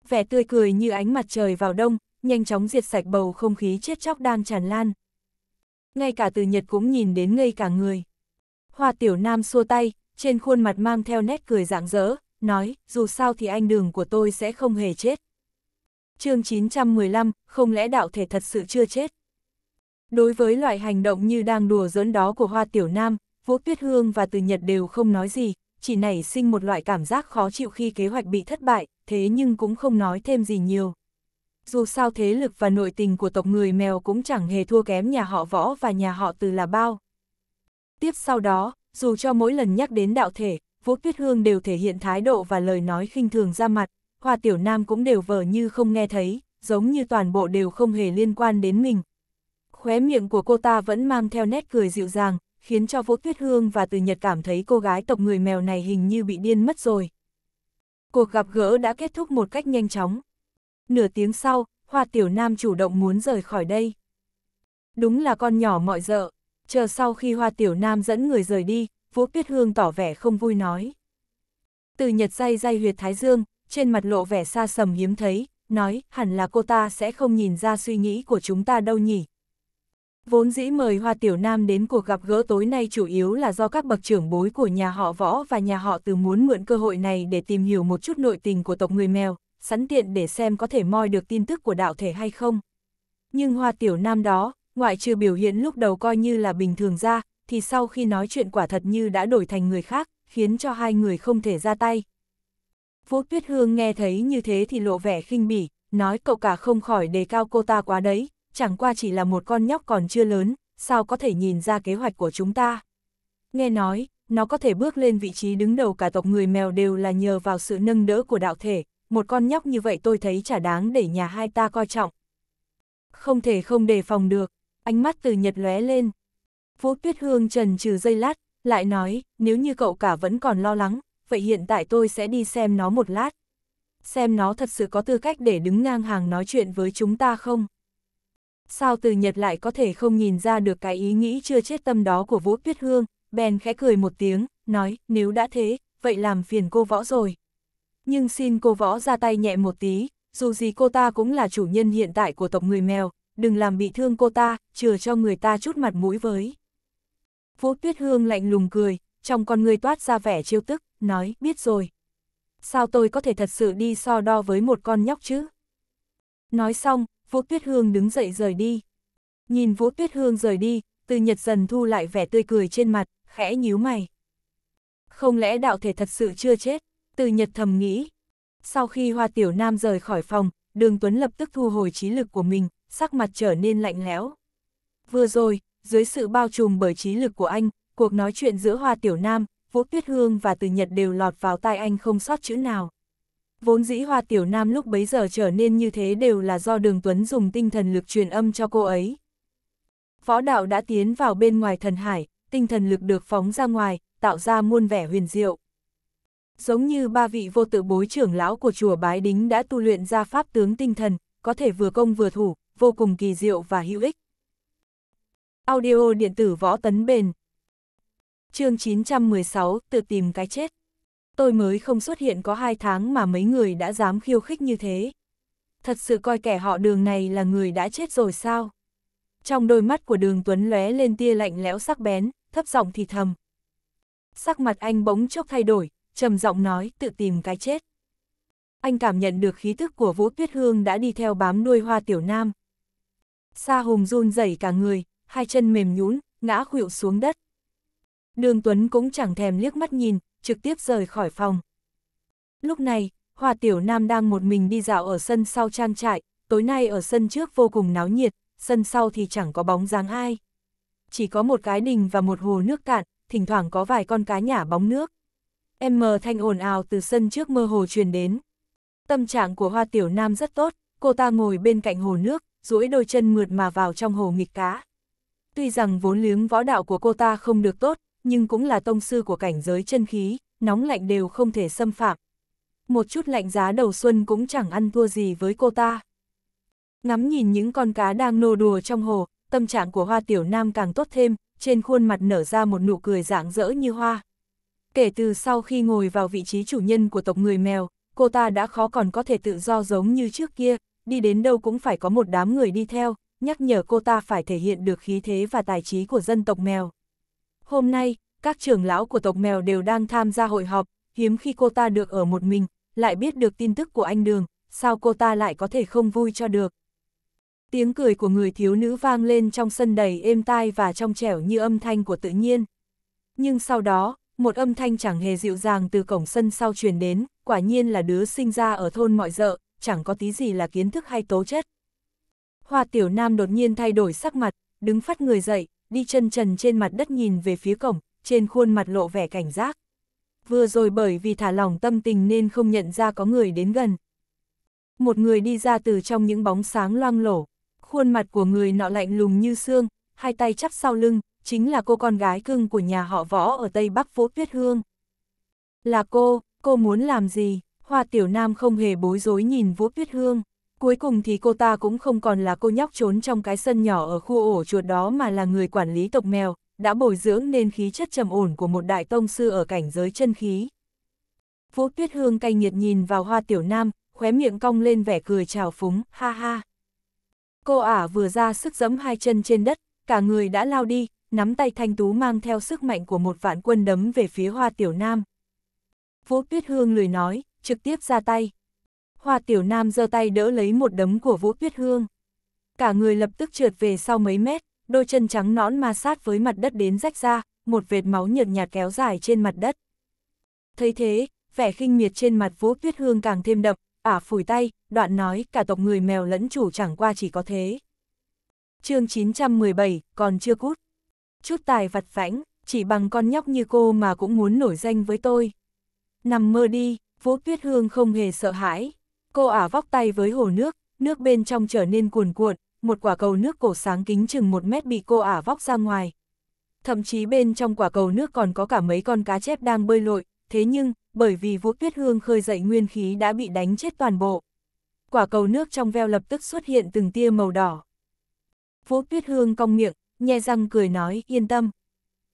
Speaker 1: Vẻ tươi cười như ánh mặt trời vào đông, nhanh chóng diệt sạch bầu không khí chết chóc đang tràn lan. Ngay cả từ Nhật cũng nhìn đến ngây cả người. Hoa tiểu nam xua tay, trên khuôn mặt mang theo nét cười rạng rỡ, nói, dù sao thì anh đường của tôi sẽ không hề chết. chương 915, không lẽ đạo thể thật sự chưa chết? Đối với loại hành động như đang đùa giỡn đó của Hoa Tiểu Nam, Vũ Tuyết Hương và Từ Nhật đều không nói gì, chỉ nảy sinh một loại cảm giác khó chịu khi kế hoạch bị thất bại, thế nhưng cũng không nói thêm gì nhiều. Dù sao thế lực và nội tình của tộc người mèo cũng chẳng hề thua kém nhà họ võ và nhà họ từ là bao. Tiếp sau đó, dù cho mỗi lần nhắc đến đạo thể, Vũ Tuyết Hương đều thể hiện thái độ và lời nói khinh thường ra mặt, Hoa Tiểu Nam cũng đều vờ như không nghe thấy, giống như toàn bộ đều không hề liên quan đến mình. Khóe miệng của cô ta vẫn mang theo nét cười dịu dàng, khiến cho Vũ Tuyết Hương và Từ Nhật cảm thấy cô gái tộc người mèo này hình như bị điên mất rồi. Cuộc gặp gỡ đã kết thúc một cách nhanh chóng. Nửa tiếng sau, Hoa Tiểu Nam chủ động muốn rời khỏi đây. Đúng là con nhỏ mọi dợ, chờ sau khi Hoa Tiểu Nam dẫn người rời đi, Vũ Tuyết Hương tỏ vẻ không vui nói. Từ Nhật dây dây huyệt Thái Dương, trên mặt lộ vẻ xa sầm hiếm thấy, nói hẳn là cô ta sẽ không nhìn ra suy nghĩ của chúng ta đâu nhỉ, Vốn dĩ mời Hoa Tiểu Nam đến cuộc gặp gỡ tối nay chủ yếu là do các bậc trưởng bối của nhà họ Võ và nhà họ Từ muốn mượn cơ hội này để tìm hiểu một chút nội tình của tộc người mèo, sẵn tiện để xem có thể moi được tin tức của đạo thể hay không. Nhưng Hoa Tiểu Nam đó, ngoại trừ biểu hiện lúc đầu coi như là bình thường ra, thì sau khi nói chuyện quả thật như đã đổi thành người khác, khiến cho hai người không thể ra tay. Vũ Tuyết Hương nghe thấy như thế thì lộ vẻ khinh bỉ, nói cậu cả không khỏi đề cao cô ta quá đấy, chẳng qua chỉ là một con nhóc còn chưa lớn, sao có thể nhìn ra kế hoạch của chúng ta. Nghe nói, nó có thể bước lên vị trí đứng đầu cả tộc người mèo đều là nhờ vào sự nâng đỡ của đạo thể, một con nhóc như vậy tôi thấy chả đáng để nhà hai ta coi trọng. Không thể không đề phòng được, ánh mắt từ nhật lóe lên. Vũ Tuyết Hương trần trừ dây lát, lại nói, nếu như cậu cả vẫn còn lo lắng, vậy hiện tại tôi sẽ đi xem nó một lát. Xem nó thật sự có tư cách để đứng ngang hàng nói chuyện với chúng ta không? sao từ Nhật lại có thể không nhìn ra được cái ý nghĩ chưa chết tâm đó của Vũ Tuyết Hương, bèn khẽ cười một tiếng, nói, nếu đã thế, vậy làm phiền cô võ rồi. Nhưng xin cô võ ra tay nhẹ một tí, dù gì cô ta cũng là chủ nhân hiện tại của tộc người mèo, đừng làm bị thương cô ta, chừa cho người ta chút mặt mũi với. Vũ Tuyết Hương lạnh lùng cười, trong con người toát ra vẻ chiêu tức, nói, biết rồi. Sao tôi có thể thật sự đi so đo với một con nhóc chứ? Nói xong, Vũ Tuyết Hương đứng dậy rời đi. Nhìn Vũ Tuyết Hương rời đi, từ nhật dần thu lại vẻ tươi cười trên mặt, khẽ nhíu mày. Không lẽ đạo thể thật sự chưa chết? Từ nhật thầm nghĩ. Sau khi Hoa Tiểu Nam rời khỏi phòng, Đường Tuấn lập tức thu hồi trí lực của mình, sắc mặt trở nên lạnh lẽo. Vừa rồi, dưới sự bao trùm bởi trí lực của anh, cuộc nói chuyện giữa Hoa Tiểu Nam, Vũ Tuyết Hương và Từ Nhật đều lọt vào tai anh không sót chữ nào. Vốn dĩ Hoa Tiểu Nam lúc bấy giờ trở nên như thế đều là do Đường Tuấn dùng tinh thần lực truyền âm cho cô ấy. Võ đạo đã tiến vào bên ngoài thần hải, tinh thần lực được phóng ra ngoài, tạo ra muôn vẻ huyền diệu. Giống như ba vị vô tự bối trưởng lão của chùa Bái Đính đã tu luyện ra pháp tướng tinh thần, có thể vừa công vừa thủ, vô cùng kỳ diệu và hữu ích. Audio điện tử võ tấn bền Chương 916, tự tìm cái chết tôi mới không xuất hiện có hai tháng mà mấy người đã dám khiêu khích như thế. Thật sự coi kẻ họ đường này là người đã chết rồi sao? Trong đôi mắt của đường Tuấn lóe lên tia lạnh lẽo sắc bén, thấp giọng thì thầm. Sắc mặt anh bỗng chốc thay đổi, trầm giọng nói tự tìm cái chết. Anh cảm nhận được khí thức của Vũ Tuyết Hương đã đi theo bám nuôi hoa tiểu nam. Sa hùng run rẩy cả người, hai chân mềm nhũn ngã khuỵu xuống đất. Đường Tuấn cũng chẳng thèm liếc mắt nhìn, trực tiếp rời khỏi phòng. Lúc này, Hòa Tiểu Nam đang một mình đi dạo ở sân sau trang trại, tối nay ở sân trước vô cùng náo nhiệt, sân sau thì chẳng có bóng dáng ai. Chỉ có một cái đình và một hồ nước cạn, thỉnh thoảng có vài con cá nhả bóng nước. Em mờ thanh ồn ào từ sân trước mơ hồ truyền đến. Tâm trạng của Hoa Tiểu Nam rất tốt, cô ta ngồi bên cạnh hồ nước, duỗi đôi chân mượt mà vào trong hồ nghịch cá. Tuy rằng vốn liếng võ đạo của cô ta không được tốt, nhưng cũng là tông sư của cảnh giới chân khí, nóng lạnh đều không thể xâm phạm. Một chút lạnh giá đầu xuân cũng chẳng ăn thua gì với cô ta. Ngắm nhìn những con cá đang nô đùa trong hồ, tâm trạng của hoa tiểu nam càng tốt thêm, trên khuôn mặt nở ra một nụ cười rạng rỡ như hoa. Kể từ sau khi ngồi vào vị trí chủ nhân của tộc người mèo, cô ta đã khó còn có thể tự do giống như trước kia, đi đến đâu cũng phải có một đám người đi theo, nhắc nhở cô ta phải thể hiện được khí thế và tài trí của dân tộc mèo. Hôm nay, các trưởng lão của tộc mèo đều đang tham gia hội họp, hiếm khi cô ta được ở một mình, lại biết được tin tức của anh Đường, sao cô ta lại có thể không vui cho được. Tiếng cười của người thiếu nữ vang lên trong sân đầy êm tai và trong trẻo như âm thanh của tự nhiên. Nhưng sau đó, một âm thanh chẳng hề dịu dàng từ cổng sân sau truyền đến, quả nhiên là đứa sinh ra ở thôn mọi dợ, chẳng có tí gì là kiến thức hay tố chất. Hoa tiểu nam đột nhiên thay đổi sắc mặt, đứng phát người dậy, đi chân trần trên mặt đất nhìn về phía cổng, trên khuôn mặt lộ vẻ cảnh giác. Vừa rồi bởi vì thả lỏng tâm tình nên không nhận ra có người đến gần. Một người đi ra từ trong những bóng sáng loang lổ, khuôn mặt của người nọ lạnh lùng như xương, hai tay chắp sau lưng, chính là cô con gái cưng của nhà họ võ ở Tây Bắc Phố Tuyết Hương. Là cô, cô muốn làm gì? Hoa Tiểu Nam không hề bối rối nhìn Vũ Tuyết Hương. Cuối cùng thì cô ta cũng không còn là cô nhóc trốn trong cái sân nhỏ ở khu ổ chuột đó mà là người quản lý tộc mèo, đã bồi dưỡng nên khí chất trầm ổn của một đại tông sư ở cảnh giới chân khí. Vũ Tuyết Hương cay nghiệt nhìn vào hoa tiểu nam, khóe miệng cong lên vẻ cười trào phúng, ha ha. Cô ả vừa ra sức giẫm hai chân trên đất, cả người đã lao đi, nắm tay thanh tú mang theo sức mạnh của một vạn quân đấm về phía hoa tiểu nam. Vũ Tuyết Hương lười nói, trực tiếp ra tay. Hoa Tiểu Nam giơ tay đỡ lấy một đấm của Vũ Tuyết Hương. Cả người lập tức trượt về sau mấy mét, đôi chân trắng nõn ma sát với mặt đất đến rách ra, một vệt máu nhợt nhạt kéo dài trên mặt đất. Thấy thế, vẻ khinh miệt trên mặt Vũ Tuyết Hương càng thêm đậm, ả phủi tay, đoạn nói cả tộc người mèo lẫn chủ chẳng qua chỉ có thế. chương 917, còn chưa cút. Chút tài vặt vãnh, chỉ bằng con nhóc như cô mà cũng muốn nổi danh với tôi. Nằm mơ đi, Vũ Tuyết Hương không hề sợ hãi. Cô ả vóc tay với hồ nước, nước bên trong trở nên cuồn cuộn, một quả cầu nước cổ sáng kính chừng một mét bị cô ả vóc ra ngoài. Thậm chí bên trong quả cầu nước còn có cả mấy con cá chép đang bơi lội, thế nhưng, bởi vì vũ tuyết hương khơi dậy nguyên khí đã bị đánh chết toàn bộ. Quả cầu nước trong veo lập tức xuất hiện từng tia màu đỏ. Vũ tuyết hương cong miệng, nhe răng cười nói, yên tâm.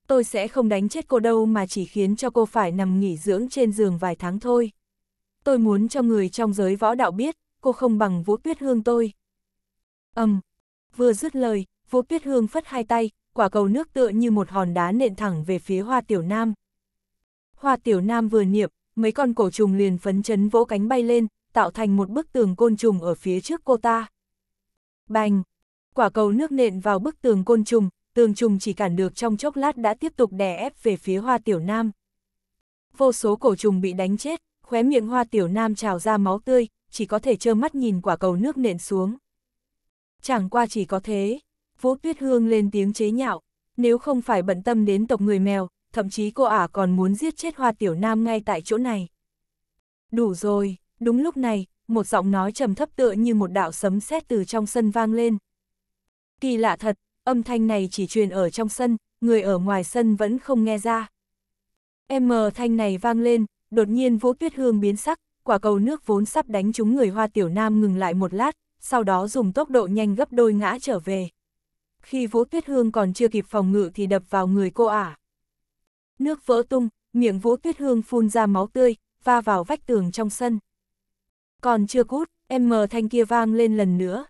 Speaker 1: Tôi sẽ không đánh chết cô đâu mà chỉ khiến cho cô phải nằm nghỉ dưỡng trên giường vài tháng thôi tôi muốn cho người trong giới võ đạo biết, cô không bằng Vũ Tuyết Hương tôi. âm um, vừa dứt lời, Vũ Tuyết Hương phất hai tay, quả cầu nước tựa như một hòn đá nện thẳng về phía Hoa Tiểu Nam. Hoa Tiểu Nam vừa niệm, mấy con cổ trùng liền phấn chấn vỗ cánh bay lên, tạo thành một bức tường côn trùng ở phía trước cô ta. Bành! Quả cầu nước nện vào bức tường côn trùng, tường trùng chỉ cản được trong chốc lát đã tiếp tục đè ép về phía Hoa Tiểu Nam. Vô số cổ trùng bị đánh chết, khóe miệng hoa tiểu nam trào ra máu tươi, chỉ có thể trơ mắt nhìn quả cầu nước nện xuống. Chẳng qua chỉ có thế, Vũ Tuyết Hương lên tiếng chế nhạo, nếu không phải bận tâm đến tộc người mèo, thậm chí cô ả còn muốn giết chết hoa tiểu nam ngay tại chỗ này. Đủ rồi, đúng lúc này, một giọng nói trầm thấp tựa như một đạo sấm sét từ trong sân vang lên. Kỳ lạ thật, âm thanh này chỉ truyền ở trong sân, người ở ngoài sân vẫn không nghe ra. M thanh này vang lên, đột nhiên Vũ Tuyết Hương biến sắc, quả cầu nước vốn sắp đánh trúng người Hoa Tiểu Nam ngừng lại một lát, sau đó dùng tốc độ nhanh gấp đôi ngã trở về. Khi Vũ Tuyết Hương còn chưa kịp phòng ngự thì đập vào người cô ả. Nước vỡ tung, miệng Vũ Tuyết Hương phun ra máu tươi, va vào vách tường trong sân. Còn chưa cút, em mờ thanh kia vang lên lần nữa.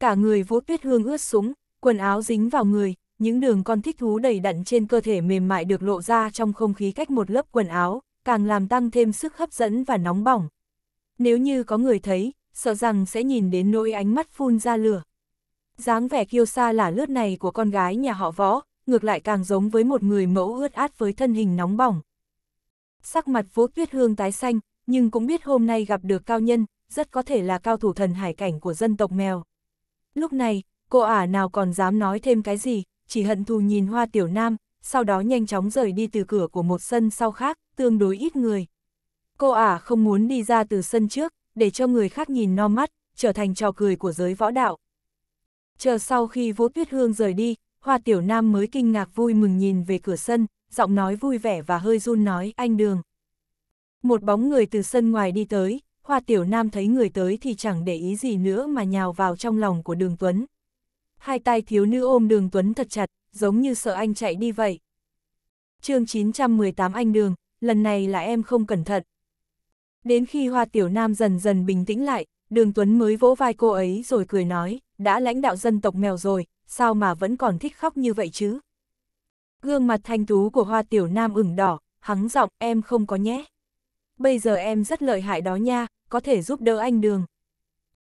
Speaker 1: Cả người Vũ Tuyết Hương ướt súng, quần áo dính vào người, những đường con thích thú đầy đặn trên cơ thể mềm mại được lộ ra trong không khí cách một lớp quần áo, càng làm tăng thêm sức hấp dẫn và nóng bỏng. Nếu như có người thấy, sợ rằng sẽ nhìn đến nỗi ánh mắt phun ra lửa. dáng vẻ kiêu sa là lướt này của con gái nhà họ võ, ngược lại càng giống với một người mẫu ướt át với thân hình nóng bỏng. Sắc mặt phố tuyết hương tái xanh, nhưng cũng biết hôm nay gặp được cao nhân, rất có thể là cao thủ thần hải cảnh của dân tộc mèo. Lúc này, cô ả nào còn dám nói thêm cái gì, chỉ hận thù nhìn hoa tiểu nam, sau đó nhanh chóng rời đi từ cửa của một sân sau khác, tương đối ít người. Cô ả không muốn đi ra từ sân trước, để cho người khác nhìn no mắt, trở thành trò cười của giới võ đạo. Chờ sau khi Vũ Tuyết Hương rời đi, Hoa Tiểu Nam mới kinh ngạc vui mừng nhìn về cửa sân, giọng nói vui vẻ và hơi run nói anh Đường. Một bóng người từ sân ngoài đi tới, Hoa Tiểu Nam thấy người tới thì chẳng để ý gì nữa mà nhào vào trong lòng của Đường Tuấn. Hai tay thiếu nữ ôm Đường Tuấn thật chặt, giống như sợ anh chạy đi vậy. chương 918 anh đường, lần này là em không cẩn thận. Đến khi Hoa Tiểu Nam dần dần bình tĩnh lại, Đường Tuấn mới vỗ vai cô ấy rồi cười nói, đã lãnh đạo dân tộc mèo rồi, sao mà vẫn còn thích khóc như vậy chứ? Gương mặt thanh tú của Hoa Tiểu Nam ửng đỏ, hắng giọng em không có nhé. Bây giờ em rất lợi hại đó nha, có thể giúp đỡ anh Đường.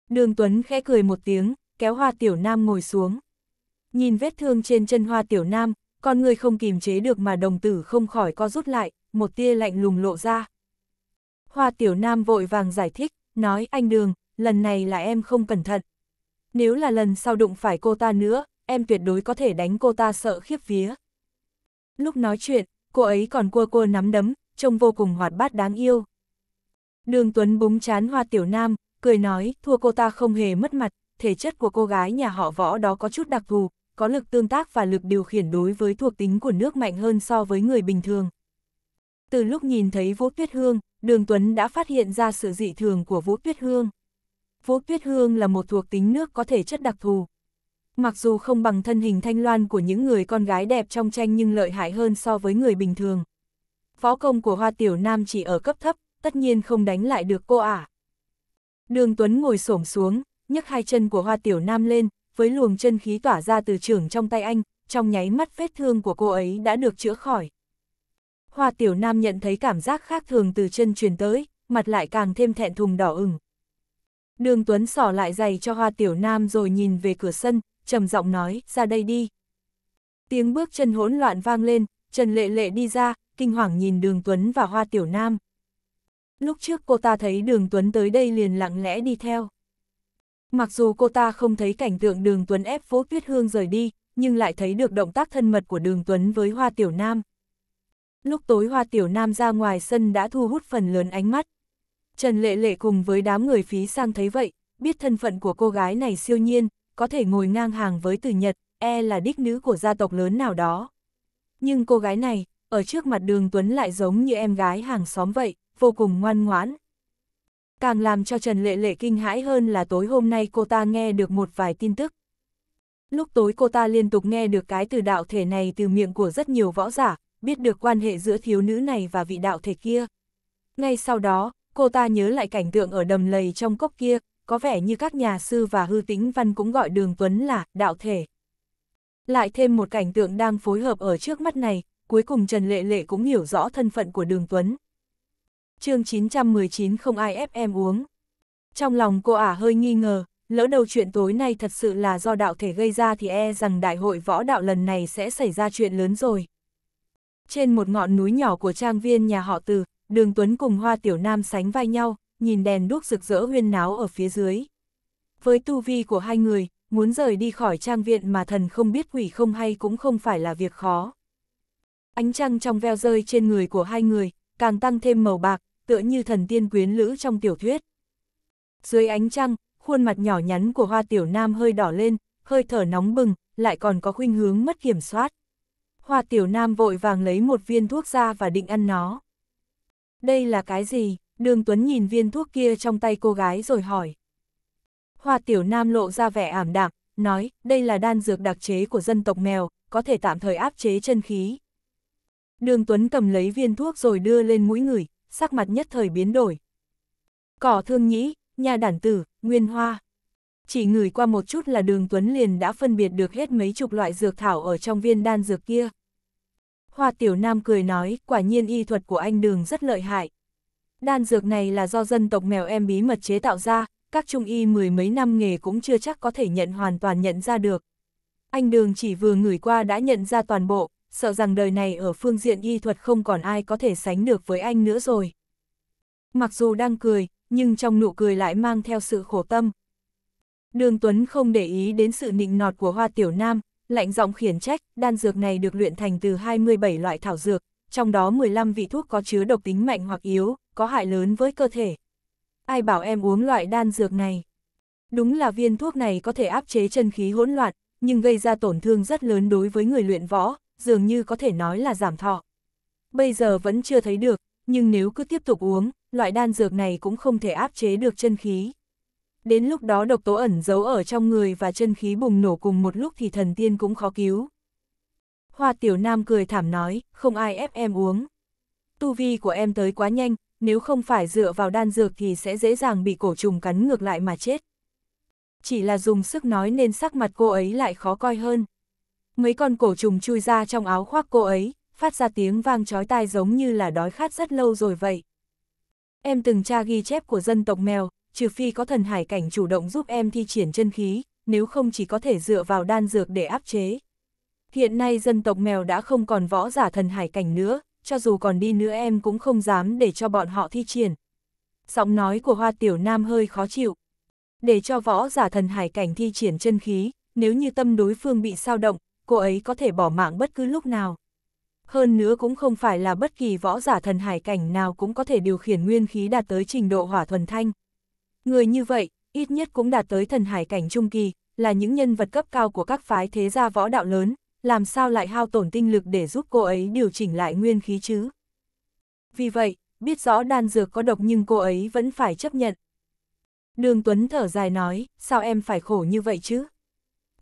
Speaker 1: Đường Tuấn khẽ cười một tiếng, kéo Hoa Tiểu Nam ngồi xuống. Nhìn vết thương trên chân hoa tiểu nam, con người không kìm chế được mà đồng tử không khỏi co rút lại, một tia lạnh lùng lộ ra. Hoa tiểu nam vội vàng giải thích, nói anh Đường, lần này là em không cẩn thận. Nếu là lần sau đụng phải cô ta nữa, em tuyệt đối có thể đánh cô ta sợ khiếp vía. Lúc nói chuyện, cô ấy còn cua cua nắm đấm, trông vô cùng hoạt bát đáng yêu. Đường Tuấn búng chán hoa tiểu nam, cười nói, thua cô ta không hề mất mặt, thể chất của cô gái nhà họ võ đó có chút đặc thù, có lực tương tác và lực điều khiển đối với thuộc tính của nước mạnh hơn so với người bình thường. Từ lúc nhìn thấy Vũ Tuyết Hương, Đường Tuấn đã phát hiện ra sự dị thường của Vũ Tuyết Hương. Vũ Tuyết Hương là một thuộc tính nước có thể chất đặc thù. Mặc dù không bằng thân hình thanh loan của những người con gái đẹp trong tranh nhưng lợi hại hơn so với người bình thường. Võ công của Hoa Tiểu Nam chỉ ở cấp thấp, tất nhiên không đánh lại được cô ả. À. Đường Tuấn ngồi xổm xuống, nhấc hai chân của Hoa Tiểu Nam lên, với luồng chân khí tỏa ra từ trường trong tay anh, trong nháy mắt vết thương của cô ấy đã được chữa khỏi. Hoa Tiểu Nam nhận thấy cảm giác khác thường từ chân truyền tới, mặt lại càng thêm thẹn thùng đỏ ửng. Đường Tuấn sỏ lại giày cho Hoa Tiểu Nam rồi nhìn về cửa sân, trầm giọng nói, ra đây đi. Tiếng bước chân hỗn loạn vang lên, Trần Lệ Lệ đi ra, kinh hoàng nhìn Đường Tuấn và Hoa Tiểu Nam. Lúc trước cô ta thấy Đường Tuấn tới đây liền lặng lẽ đi theo. Mặc dù cô ta không thấy cảnh tượng đường Tuấn ép Vũ Tuyết Hương rời đi, nhưng lại thấy được động tác thân mật của đường Tuấn với Hoa Tiểu Nam. Lúc tối Hoa Tiểu Nam ra ngoài sân đã thu hút phần lớn ánh mắt. Trần Lệ Lệ cùng với đám người phí sang thấy vậy, biết thân phận của cô gái này siêu nhiên, có thể ngồi ngang hàng với từ Nhật, e là đích nữ của gia tộc lớn nào đó. Nhưng cô gái này, ở trước mặt đường Tuấn lại giống như em gái hàng xóm vậy, vô cùng ngoan ngoãn càng làm cho Trần Lệ Lệ kinh hãi hơn là tối hôm nay cô ta nghe được một vài tin tức. Lúc tối cô ta liên tục nghe được cái từ đạo thể này từ miệng của rất nhiều võ giả, biết được quan hệ giữa thiếu nữ này và vị đạo thể kia. Ngay sau đó, cô ta nhớ lại cảnh tượng ở đầm lầy trong cốc kia, có vẻ như các nhà sư và hư tĩnh văn cũng gọi đường Tuấn là đạo thể. Lại thêm một cảnh tượng đang phối hợp ở trước mắt này, cuối cùng Trần Lệ Lệ cũng hiểu rõ thân phận của đường Tuấn chương 919 không ai ép em uống. Trong lòng cô ả hơi nghi ngờ, lỡ đầu chuyện tối nay thật sự là do đạo thể gây ra thì e rằng đại hội võ đạo lần này sẽ xảy ra chuyện lớn rồi. Trên một ngọn núi nhỏ của trang viên nhà họ từ, đường Tuấn cùng Hoa Tiểu Nam sánh vai nhau, nhìn đèn đuốc rực rỡ huyên náo ở phía dưới. Với tu vi của hai người, muốn rời đi khỏi trang viện mà thần không biết quỷ không hay cũng không phải là việc khó. Ánh trăng trong veo rơi trên người của hai người, càng tăng thêm màu bạc, tựa như thần tiên quyến lữ trong tiểu thuyết. Dưới ánh trăng, khuôn mặt nhỏ nhắn của hoa tiểu nam hơi đỏ lên, hơi thở nóng bừng, lại còn có khuynh hướng mất kiểm soát. Hoa tiểu nam vội vàng lấy một viên thuốc ra và định ăn nó. Đây là cái gì? Đường Tuấn nhìn viên thuốc kia trong tay cô gái rồi hỏi. Hoa tiểu nam lộ ra vẻ ảm đạm, nói, đây là đan dược đặc chế của dân tộc mèo, có thể tạm thời áp chế chân khí. Đường Tuấn cầm lấy viên thuốc rồi đưa lên mũi người, sắc mặt nhất thời biến đổi. Cỏ thương nhĩ, nhà đản tử, nguyên hoa. Chỉ ngửi qua một chút là đường Tuấn liền đã phân biệt được hết mấy chục loại dược thảo ở trong viên đan dược kia. Hoa Tiểu Nam cười nói, quả nhiên y thuật của anh đường rất lợi hại. Đan dược này là do dân tộc mèo em bí mật chế tạo ra, các trung y mười mấy năm nghề cũng chưa chắc có thể nhận hoàn toàn nhận ra được. Anh đường chỉ vừa ngửi qua đã nhận ra toàn bộ, sợ rằng đời này ở phương diện y thuật không còn ai có thể sánh được với anh nữa rồi. Mặc dù đang cười, nhưng trong nụ cười lại mang theo sự khổ tâm. Đường Tuấn không để ý đến sự nịnh nọt của Hoa Tiểu Nam, lạnh giọng khiển trách, đan dược này được luyện thành từ 27 loại thảo dược, trong đó 15 vị thuốc có chứa độc tính mạnh hoặc yếu, có hại lớn với cơ thể. Ai bảo em uống loại đan dược này? Đúng là viên thuốc này có thể áp chế chân khí hỗn loạn, nhưng gây ra tổn thương rất lớn đối với người luyện võ, dường như có thể nói là giảm thọ. Bây giờ vẫn chưa thấy được, nhưng nếu cứ tiếp tục uống, loại đan dược này cũng không thể áp chế được chân khí. Đến lúc đó độc tố ẩn giấu ở trong người và chân khí bùng nổ cùng một lúc thì thần tiên cũng khó cứu. Hoa tiểu nam cười thảm nói, không ai ép em uống. Tu vi của em tới quá nhanh, nếu không phải dựa vào đan dược thì sẽ dễ dàng bị cổ trùng cắn ngược lại mà chết. Chỉ là dùng sức nói nên sắc mặt cô ấy lại khó coi hơn mấy con cổ trùng chui ra trong áo khoác cô ấy, phát ra tiếng vang chói tai giống như là đói khát rất lâu rồi vậy. Em từng tra ghi chép của dân tộc mèo, trừ phi có thần hải cảnh chủ động giúp em thi triển chân khí, nếu không chỉ có thể dựa vào đan dược để áp chế. Hiện nay dân tộc mèo đã không còn võ giả thần hải cảnh nữa, cho dù còn đi nữa em cũng không dám để cho bọn họ thi triển. Giọng nói của Hoa Tiểu Nam hơi khó chịu. Để cho võ giả thần hải cảnh thi triển chân khí, nếu như tâm đối phương bị sao động, cô ấy có thể bỏ mạng bất cứ lúc nào. Hơn nữa cũng không phải là bất kỳ võ giả thần hải cảnh nào cũng có thể điều khiển nguyên khí đạt tới trình độ hỏa thuần thanh. Người như vậy, ít nhất cũng đạt tới thần hải cảnh trung kỳ, là những nhân vật cấp cao của các phái thế gia võ đạo lớn, làm sao lại hao tổn tinh lực để giúp cô ấy điều chỉnh lại nguyên khí chứ. Vì vậy, biết rõ đan dược có độc nhưng cô ấy vẫn phải chấp nhận. Đường Tuấn thở dài nói, sao em phải khổ như vậy chứ?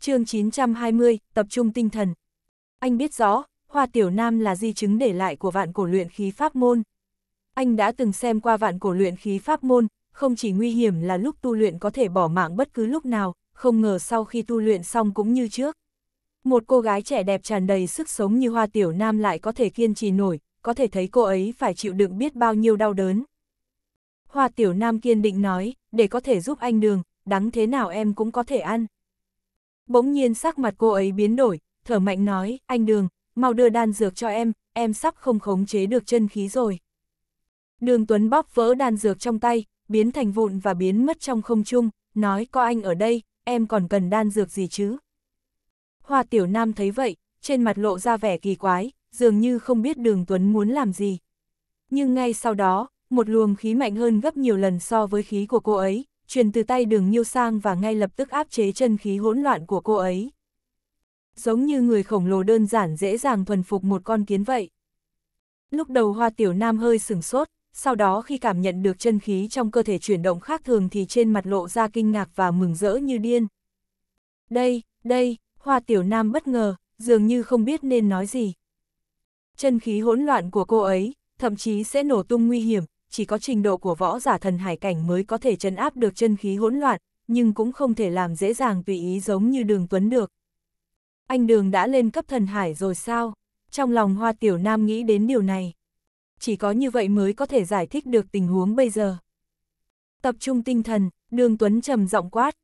Speaker 1: chương 920, tập trung tinh thần. Anh biết rõ, Hoa Tiểu Nam là di chứng để lại của vạn cổ luyện khí pháp môn. Anh đã từng xem qua vạn cổ luyện khí pháp môn, không chỉ nguy hiểm là lúc tu luyện có thể bỏ mạng bất cứ lúc nào, không ngờ sau khi tu luyện xong cũng như trước. Một cô gái trẻ đẹp tràn đầy sức sống như Hoa Tiểu Nam lại có thể kiên trì nổi, có thể thấy cô ấy phải chịu đựng biết bao nhiêu đau đớn. Hoa Tiểu Nam kiên định nói, để có thể giúp anh đường, đắng thế nào em cũng có thể ăn. Bỗng nhiên sắc mặt cô ấy biến đổi, thở mạnh nói, anh Đường, mau đưa đan dược cho em, em sắp không khống chế được chân khí rồi. Đường Tuấn bóp vỡ đan dược trong tay, biến thành vụn và biến mất trong không trung, nói có anh ở đây, em còn cần đan dược gì chứ? Hoa Tiểu Nam thấy vậy, trên mặt lộ ra vẻ kỳ quái, dường như không biết Đường Tuấn muốn làm gì. Nhưng ngay sau đó, một luồng khí mạnh hơn gấp nhiều lần so với khí của cô ấy, truyền từ tay đường nhiêu sang và ngay lập tức áp chế chân khí hỗn loạn của cô ấy. Giống như người khổng lồ đơn giản dễ dàng thuần phục một con kiến vậy. Lúc đầu hoa tiểu nam hơi sửng sốt, sau đó khi cảm nhận được chân khí trong cơ thể chuyển động khác thường thì trên mặt lộ ra kinh ngạc và mừng rỡ như điên. Đây, đây, hoa tiểu nam bất ngờ, dường như không biết nên nói gì. Chân khí hỗn loạn của cô ấy, thậm chí sẽ nổ tung nguy hiểm, chỉ có trình độ của võ giả thần hải cảnh mới có thể chấn áp được chân khí hỗn loạn, nhưng cũng không thể làm dễ dàng tùy ý giống như đường tuấn được. Anh đường đã lên cấp thần hải rồi sao? Trong lòng hoa tiểu nam nghĩ đến điều này. Chỉ có như vậy mới có thể giải thích được tình huống bây giờ. Tập trung tinh thần, đường tuấn trầm giọng quát.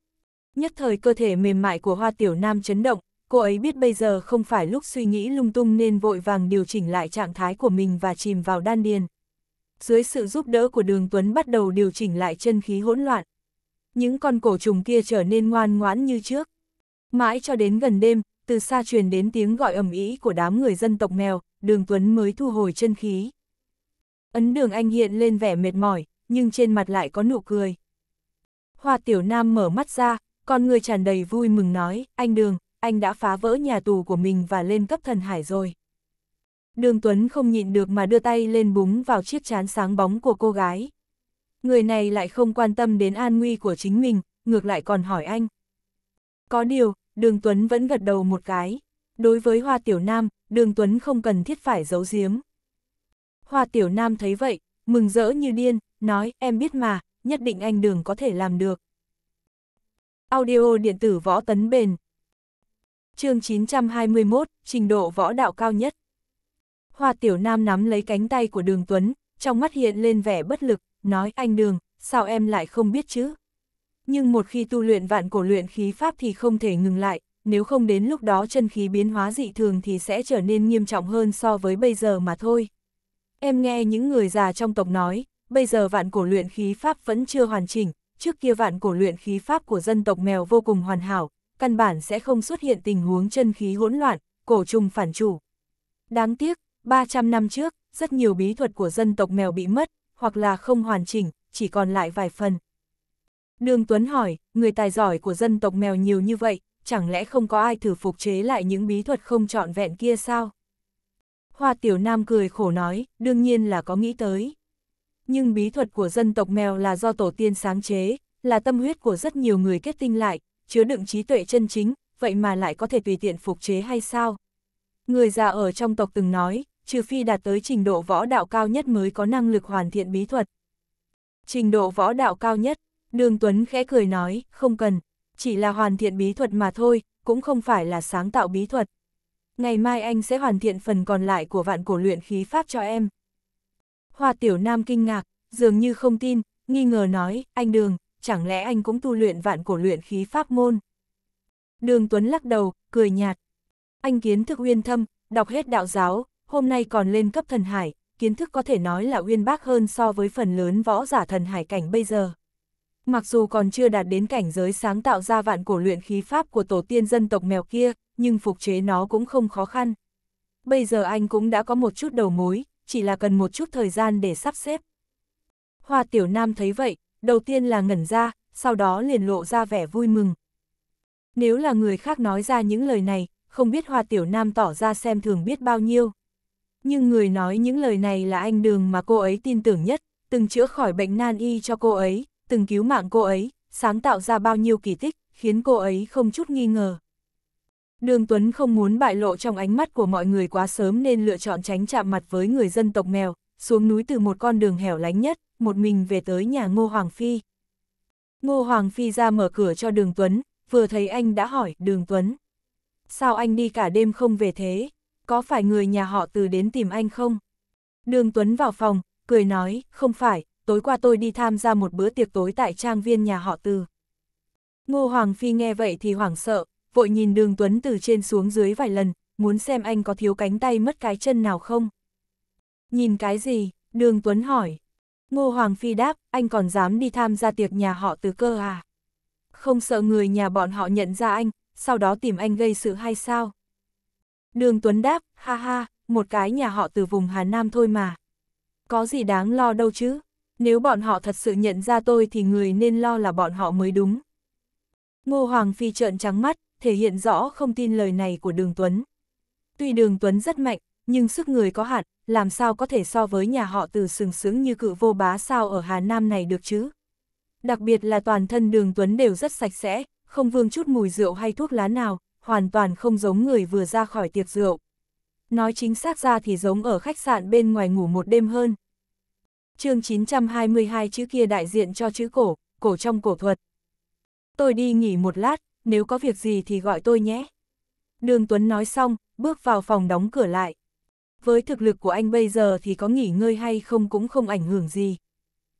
Speaker 1: Nhất thời cơ thể mềm mại của hoa tiểu nam chấn động, cô ấy biết bây giờ không phải lúc suy nghĩ lung tung nên vội vàng điều chỉnh lại trạng thái của mình và chìm vào đan điền dưới sự giúp đỡ của đường Tuấn bắt đầu điều chỉnh lại chân khí hỗn loạn. Những con cổ trùng kia trở nên ngoan ngoãn như trước. Mãi cho đến gần đêm, từ xa truyền đến tiếng gọi ầm ĩ của đám người dân tộc mèo, đường Tuấn mới thu hồi chân khí. Ấn đường anh hiện lên vẻ mệt mỏi, nhưng trên mặt lại có nụ cười. Hoa tiểu nam mở mắt ra, con người tràn đầy vui mừng nói, anh đường, anh đã phá vỡ nhà tù của mình và lên cấp thần hải rồi đường Tuấn không nhịn được mà đưa tay lên búng vào chiếc chán sáng bóng của cô gái. Người này lại không quan tâm đến an nguy của chính mình, ngược lại còn hỏi anh. Có điều, đường Tuấn vẫn gật đầu một cái. Đối với Hoa Tiểu Nam, đường Tuấn không cần thiết phải giấu giếm. Hoa Tiểu Nam thấy vậy, mừng rỡ như điên, nói em biết mà, nhất định anh đường có thể làm được. Audio điện tử võ tấn bền. Chương 921, trình độ võ đạo cao nhất. Hoa Tiểu Nam nắm lấy cánh tay của Đường Tuấn, trong mắt hiện lên vẻ bất lực, nói anh Đường, sao em lại không biết chứ? Nhưng một khi tu luyện vạn cổ luyện khí pháp thì không thể ngừng lại, nếu không đến lúc đó chân khí biến hóa dị thường thì sẽ trở nên nghiêm trọng hơn so với bây giờ mà thôi. Em nghe những người già trong tộc nói, bây giờ vạn cổ luyện khí pháp vẫn chưa hoàn chỉnh, trước kia vạn cổ luyện khí pháp của dân tộc mèo vô cùng hoàn hảo, căn bản sẽ không xuất hiện tình huống chân khí hỗn loạn, cổ trùng phản chủ. Đáng tiếc, 300 năm trước, rất nhiều bí thuật của dân tộc mèo bị mất, hoặc là không hoàn chỉnh, chỉ còn lại vài phần. Đường Tuấn hỏi, người tài giỏi của dân tộc mèo nhiều như vậy, chẳng lẽ không có ai thử phục chế lại những bí thuật không trọn vẹn kia sao? Hoa Tiểu Nam cười khổ nói, đương nhiên là có nghĩ tới. Nhưng bí thuật của dân tộc mèo là do tổ tiên sáng chế, là tâm huyết của rất nhiều người kết tinh lại, chứa đựng trí tuệ chân chính, vậy mà lại có thể tùy tiện phục chế hay sao? Người già ở trong tộc từng nói, trừ phi đạt tới trình độ võ đạo cao nhất mới có năng lực hoàn thiện bí thuật. Trình độ võ đạo cao nhất, Đường Tuấn khẽ cười nói, không cần, chỉ là hoàn thiện bí thuật mà thôi, cũng không phải là sáng tạo bí thuật. Ngày mai anh sẽ hoàn thiện phần còn lại của vạn cổ luyện khí pháp cho em. Hoa Tiểu Nam kinh ngạc, dường như không tin, nghi ngờ nói, anh Đường, chẳng lẽ anh cũng tu luyện vạn cổ luyện khí pháp môn? Đường Tuấn lắc đầu, cười nhạt. Anh kiến thức uyên thâm, đọc hết đạo giáo, hôm nay còn lên cấp thần hải, kiến thức có thể nói là uyên bác hơn so với phần lớn võ giả thần hải cảnh bây giờ. Mặc dù còn chưa đạt đến cảnh giới sáng tạo ra vạn cổ luyện khí pháp của tổ tiên dân tộc mèo kia, nhưng phục chế nó cũng không khó khăn. Bây giờ anh cũng đã có một chút đầu mối, chỉ là cần một chút thời gian để sắp xếp. Hoa Tiểu Nam thấy vậy, đầu tiên là ngẩn ra, sau đó liền lộ ra vẻ vui mừng. Nếu là người khác nói ra những lời này, không biết Hoa Tiểu Nam tỏ ra xem thường biết bao nhiêu nhưng người nói những lời này là anh Đường mà cô ấy tin tưởng nhất, từng chữa khỏi bệnh nan y cho cô ấy, từng cứu mạng cô ấy, sáng tạo ra bao nhiêu kỳ tích, khiến cô ấy không chút nghi ngờ. Đường Tuấn không muốn bại lộ trong ánh mắt của mọi người quá sớm nên lựa chọn tránh chạm mặt với người dân tộc mèo, xuống núi từ một con đường hẻo lánh nhất, một mình về tới nhà Ngô Hoàng Phi. Ngô Hoàng Phi ra mở cửa cho Đường Tuấn, vừa thấy anh đã hỏi Đường Tuấn. Sao anh đi cả đêm không về thế? có phải người nhà họ từ đến tìm anh không? Đường Tuấn vào phòng, cười nói, không phải, tối qua tôi đi tham gia một bữa tiệc tối tại trang viên nhà họ từ. Ngô Hoàng Phi nghe vậy thì hoảng sợ, vội nhìn đường Tuấn từ trên xuống dưới vài lần, muốn xem anh có thiếu cánh tay mất cái chân nào không. Nhìn cái gì? Đường Tuấn hỏi. Ngô Hoàng Phi đáp, anh còn dám đi tham gia tiệc nhà họ từ cơ à? Không sợ người nhà bọn họ nhận ra anh, sau đó tìm anh gây sự hay sao? Đường Tuấn đáp, ha ha, một cái nhà họ từ vùng Hà Nam thôi mà. Có gì đáng lo đâu chứ, nếu bọn họ thật sự nhận ra tôi thì người nên lo là bọn họ mới đúng. Ngô Hoàng Phi trợn trắng mắt, thể hiện rõ không tin lời này của Đường Tuấn. Tuy Đường Tuấn rất mạnh, nhưng sức người có hạn, làm sao có thể so với nhà họ từ sừng sướng như cự vô bá sao ở Hà Nam này được chứ. Đặc biệt là toàn thân Đường Tuấn đều rất sạch sẽ, không vương chút mùi rượu hay thuốc lá nào, hoàn toàn không giống người vừa ra khỏi tiệc rượu. Nói chính xác ra thì giống ở khách sạn bên ngoài ngủ một đêm hơn. chương 922 chữ kia đại diện cho chữ cổ, cổ trong cổ thuật. Tôi đi nghỉ một lát, nếu có việc gì thì gọi tôi nhé. Đường Tuấn nói xong, bước vào phòng đóng cửa lại. Với thực lực của anh bây giờ thì có nghỉ ngơi hay không cũng không ảnh hưởng gì.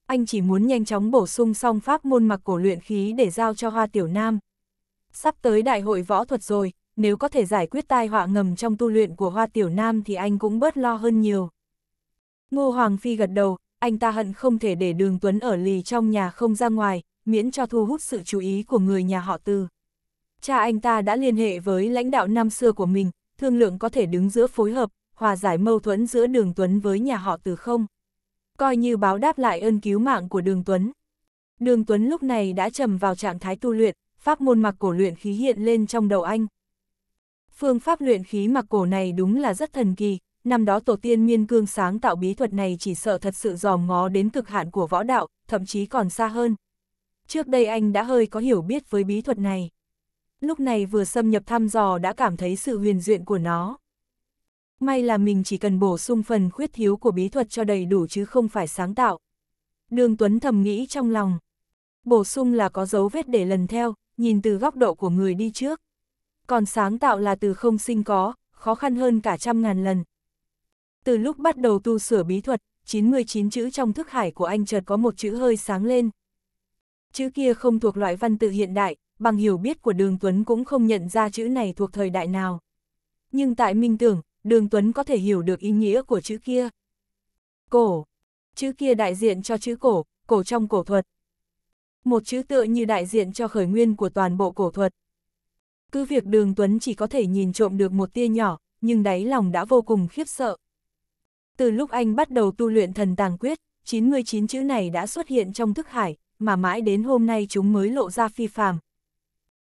Speaker 1: Anh chỉ muốn nhanh chóng bổ sung xong pháp môn mặc cổ luyện khí để giao cho Hoa Tiểu Nam sắp tới đại hội võ thuật rồi, nếu có thể giải quyết tai họa ngầm trong tu luyện của Hoa Tiểu Nam thì anh cũng bớt lo hơn nhiều. Ngô Hoàng Phi gật đầu, anh ta hận không thể để đường Tuấn ở lì trong nhà không ra ngoài, miễn cho thu hút sự chú ý của người nhà họ Từ. Cha anh ta đã liên hệ với lãnh đạo năm xưa của mình, thương lượng có thể đứng giữa phối hợp, hòa giải mâu thuẫn giữa đường Tuấn với nhà họ từ không. Coi như báo đáp lại ơn cứu mạng của đường Tuấn. Đường Tuấn lúc này đã trầm vào trạng thái tu luyện, pháp môn mặc cổ luyện khí hiện lên trong đầu anh. Phương pháp luyện khí mặc cổ này đúng là rất thần kỳ, năm đó tổ tiên miên cương sáng tạo bí thuật này chỉ sợ thật sự dòm ngó đến cực hạn của võ đạo, thậm chí còn xa hơn. Trước đây anh đã hơi có hiểu biết với bí thuật này. Lúc này vừa xâm nhập thăm dò đã cảm thấy sự huyền duyện của nó. May là mình chỉ cần bổ sung phần khuyết thiếu của bí thuật cho đầy đủ chứ không phải sáng tạo. Đường Tuấn thầm nghĩ trong lòng. Bổ sung là có dấu vết để lần theo, nhìn từ góc độ của người đi trước. Còn sáng tạo là từ không sinh có, khó khăn hơn cả trăm ngàn lần. Từ lúc bắt đầu tu sửa bí thuật, 99 chữ trong thức hải của anh chợt có một chữ hơi sáng lên. Chữ kia không thuộc loại văn tự hiện đại, bằng hiểu biết của Đường Tuấn cũng không nhận ra chữ này thuộc thời đại nào. Nhưng tại Minh Tưởng, Đường Tuấn có thể hiểu được ý nghĩa của chữ kia. Cổ. Chữ kia đại diện cho chữ cổ, cổ trong cổ thuật một chữ tựa như đại diện cho khởi nguyên của toàn bộ cổ thuật. Cứ việc đường Tuấn chỉ có thể nhìn trộm được một tia nhỏ, nhưng đáy lòng đã vô cùng khiếp sợ. Từ lúc anh bắt đầu tu luyện thần tàng quyết, 99 chữ này đã xuất hiện trong thức hải, mà mãi đến hôm nay chúng mới lộ ra phi phàm.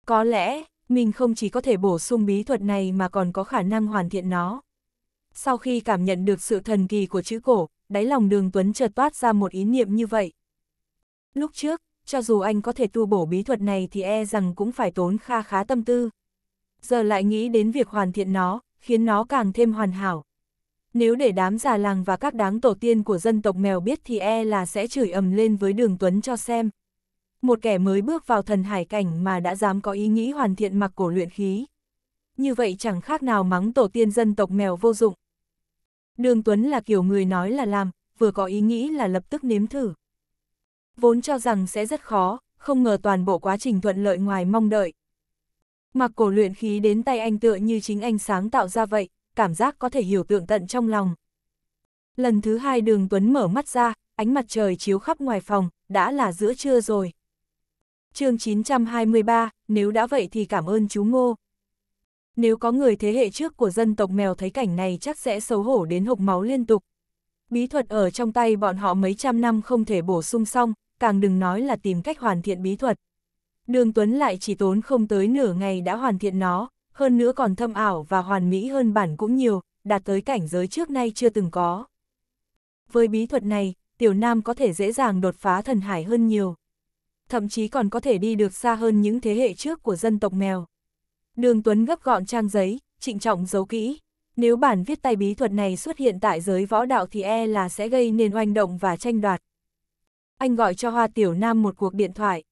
Speaker 1: Có lẽ, mình không chỉ có thể bổ sung bí thuật này mà còn có khả năng hoàn thiện nó. Sau khi cảm nhận được sự thần kỳ của chữ cổ, đáy lòng đường Tuấn chợt toát ra một ý niệm như vậy. Lúc trước, cho dù anh có thể tu bổ bí thuật này thì e rằng cũng phải tốn kha khá tâm tư. Giờ lại nghĩ đến việc hoàn thiện nó, khiến nó càng thêm hoàn hảo. Nếu để đám già làng và các đáng tổ tiên của dân tộc mèo biết thì e là sẽ chửi ầm lên với đường Tuấn cho xem. Một kẻ mới bước vào thần hải cảnh mà đã dám có ý nghĩ hoàn thiện mặc cổ luyện khí. Như vậy chẳng khác nào mắng tổ tiên dân tộc mèo vô dụng. Đường Tuấn là kiểu người nói là làm, vừa có ý nghĩ là lập tức nếm thử vốn cho rằng sẽ rất khó, không ngờ toàn bộ quá trình thuận lợi ngoài mong đợi. Mặc cổ luyện khí đến tay anh tựa như chính anh sáng tạo ra vậy, cảm giác có thể hiểu tượng tận trong lòng. Lần thứ hai đường Tuấn mở mắt ra, ánh mặt trời chiếu khắp ngoài phòng, đã là giữa trưa rồi. chương 923, nếu đã vậy thì cảm ơn chú Ngô. Nếu có người thế hệ trước của dân tộc mèo thấy cảnh này chắc sẽ xấu hổ đến hộc máu liên tục. Bí thuật ở trong tay bọn họ mấy trăm năm không thể bổ sung xong, càng đừng nói là tìm cách hoàn thiện bí thuật. Đường Tuấn lại chỉ tốn không tới nửa ngày đã hoàn thiện nó, hơn nữa còn thâm ảo và hoàn mỹ hơn bản cũng nhiều, đạt tới cảnh giới trước nay chưa từng có. Với bí thuật này, Tiểu Nam có thể dễ dàng đột phá thần hải hơn nhiều. Thậm chí còn có thể đi được xa hơn những thế hệ trước của dân tộc mèo. Đường Tuấn gấp gọn trang giấy, trịnh trọng giấu kỹ. Nếu bản viết tay bí thuật này xuất hiện tại giới võ đạo thì e là sẽ gây nên oanh động và tranh đoạt anh gọi cho Hoa Tiểu Nam một cuộc điện thoại.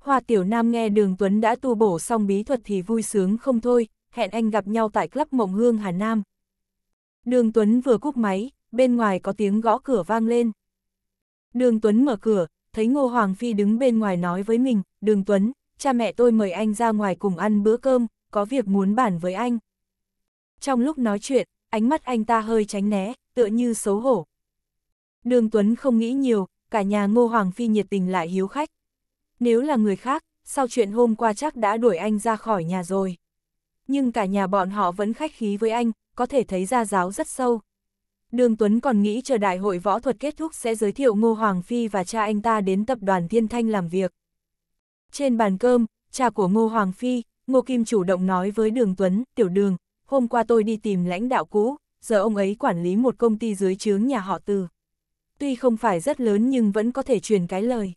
Speaker 1: Hoa Tiểu Nam nghe Đường Tuấn đã tu bổ xong bí thuật thì vui sướng không thôi, hẹn anh gặp nhau tại Club Mộng Hương Hà Nam. Đường Tuấn vừa cúp máy, bên ngoài có tiếng gõ cửa vang lên. Đường Tuấn mở cửa, thấy Ngô Hoàng Phi đứng bên ngoài nói với mình, Đường Tuấn, cha mẹ tôi mời anh ra ngoài cùng ăn bữa cơm, có việc muốn bàn với anh. Trong lúc nói chuyện, ánh mắt anh ta hơi tránh né, tựa như xấu hổ. Đường Tuấn không nghĩ nhiều, cả nhà ngô Hoàng Phi nhiệt tình lại hiếu khách. Nếu là người khác, sau chuyện hôm qua chắc đã đuổi anh ra khỏi nhà rồi. Nhưng cả nhà bọn họ vẫn khách khí với anh, có thể thấy ra giáo rất sâu. Đường Tuấn còn nghĩ chờ đại hội võ thuật kết thúc sẽ giới thiệu Ngô Hoàng Phi và cha anh ta đến tập đoàn Thiên Thanh làm việc. Trên bàn cơm, cha của Ngô Hoàng Phi, Ngô Kim chủ động nói với Đường Tuấn, tiểu đường, hôm qua tôi đi tìm lãnh đạo cũ, giờ ông ấy quản lý một công ty dưới chướng nhà họ từ tuy không phải rất lớn nhưng vẫn có thể truyền cái lời.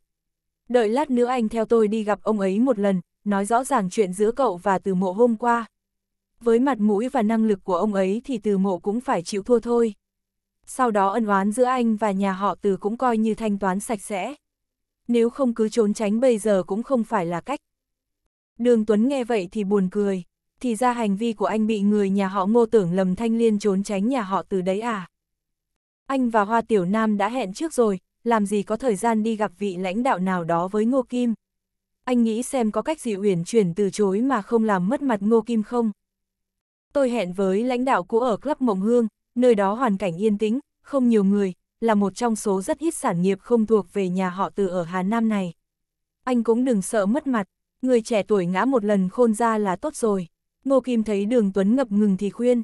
Speaker 1: Đợi lát nữa anh theo tôi đi gặp ông ấy một lần, nói rõ ràng chuyện giữa cậu và từ mộ hôm qua. Với mặt mũi và năng lực của ông ấy thì từ mộ cũng phải chịu thua thôi. Sau đó ân oán giữa anh và nhà họ từ cũng coi như thanh toán sạch sẽ. Nếu không cứ trốn tránh bây giờ cũng không phải là cách. Đường Tuấn nghe vậy thì buồn cười. Thì ra hành vi của anh bị người nhà họ ngô tưởng lầm thanh liên trốn tránh nhà họ từ đấy à. Anh và Hoa Tiểu Nam đã hẹn trước rồi, làm gì có thời gian đi gặp vị lãnh đạo nào đó với Ngô Kim. Anh nghĩ xem có cách gì uyển chuyển từ chối mà không làm mất mặt Ngô Kim không. Tôi hẹn với lãnh đạo cũ ở Club Mộng Hương, nơi đó hoàn cảnh yên tĩnh, không nhiều người, là một trong số rất ít sản nghiệp không thuộc về nhà họ từ ở Hà Nam này. Anh cũng đừng sợ mất mặt, người trẻ tuổi ngã một lần khôn ra là tốt rồi. Ngô Kim thấy đường Tuấn ngập ngừng thì khuyên.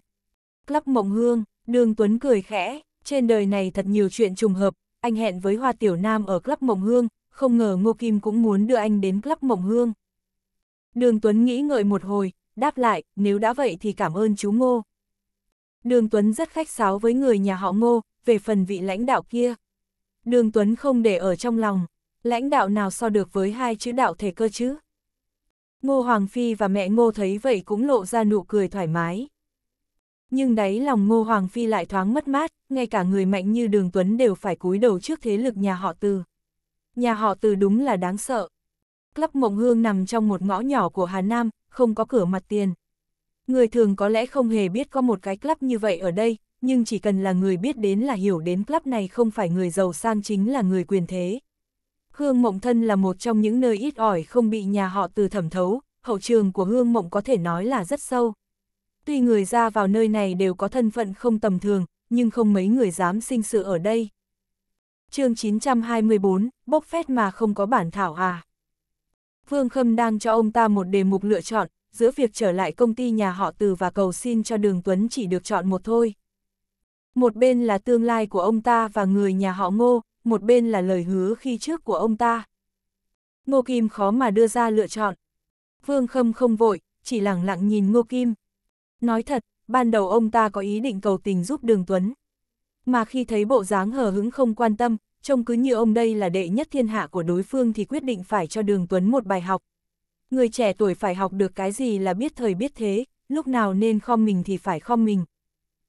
Speaker 1: Club Mộng Hương, đường Tuấn cười khẽ trên đời này thật nhiều chuyện trùng hợp, anh hẹn với Hoa Tiểu Nam ở Club Mộng Hương, không ngờ Ngô Kim cũng muốn đưa anh đến Club Mộng Hương. Đường Tuấn nghĩ ngợi một hồi, đáp lại, nếu đã vậy thì cảm ơn chú Ngô. Đường Tuấn rất khách sáo với người nhà họ Ngô, về phần vị lãnh đạo kia. Đường Tuấn không để ở trong lòng, lãnh đạo nào so được với hai chữ đạo thể cơ chứ. Ngô Hoàng Phi và mẹ Ngô thấy vậy cũng lộ ra nụ cười thoải mái. Nhưng đáy lòng Ngô Hoàng Phi lại thoáng mất mát, ngay cả người mạnh như Đường Tuấn đều phải cúi đầu trước thế lực nhà họ Từ. Nhà họ Từ đúng là đáng sợ. Club Mộng Hương nằm trong một ngõ nhỏ của Hà Nam, không có cửa mặt tiền. Người thường có lẽ không hề biết có một cái club như vậy ở đây, nhưng chỉ cần là người biết đến là hiểu đến club này không phải người giàu sang chính là người quyền thế. Hương Mộng Thân là một trong những nơi ít ỏi không bị nhà họ từ thẩm thấu, hậu trường của Hương Mộng có thể nói là rất sâu. Tuy người ra vào nơi này đều có thân phận không tầm thường, nhưng không mấy người dám sinh sự ở đây. chương 924, bốc phét mà không có bản thảo à. Vương Khâm đang cho ông ta một đề mục lựa chọn, giữa việc trở lại công ty nhà họ từ và cầu xin cho Đường Tuấn chỉ được chọn một thôi. Một bên là tương lai của ông ta và người nhà họ ngô, một bên là lời hứa khi trước của ông ta. Ngô Kim khó mà đưa ra lựa chọn. Vương Khâm không vội, chỉ lặng lặng nhìn Ngô Kim. Nói thật, ban đầu ông ta có ý định cầu tình giúp Đường Tuấn. Mà khi thấy bộ dáng hờ hứng không quan tâm, trông cứ như ông đây là đệ nhất thiên hạ của đối phương thì quyết định phải cho Đường Tuấn một bài học. Người trẻ tuổi phải học được cái gì là biết thời biết thế, lúc nào nên khom mình thì phải khom mình.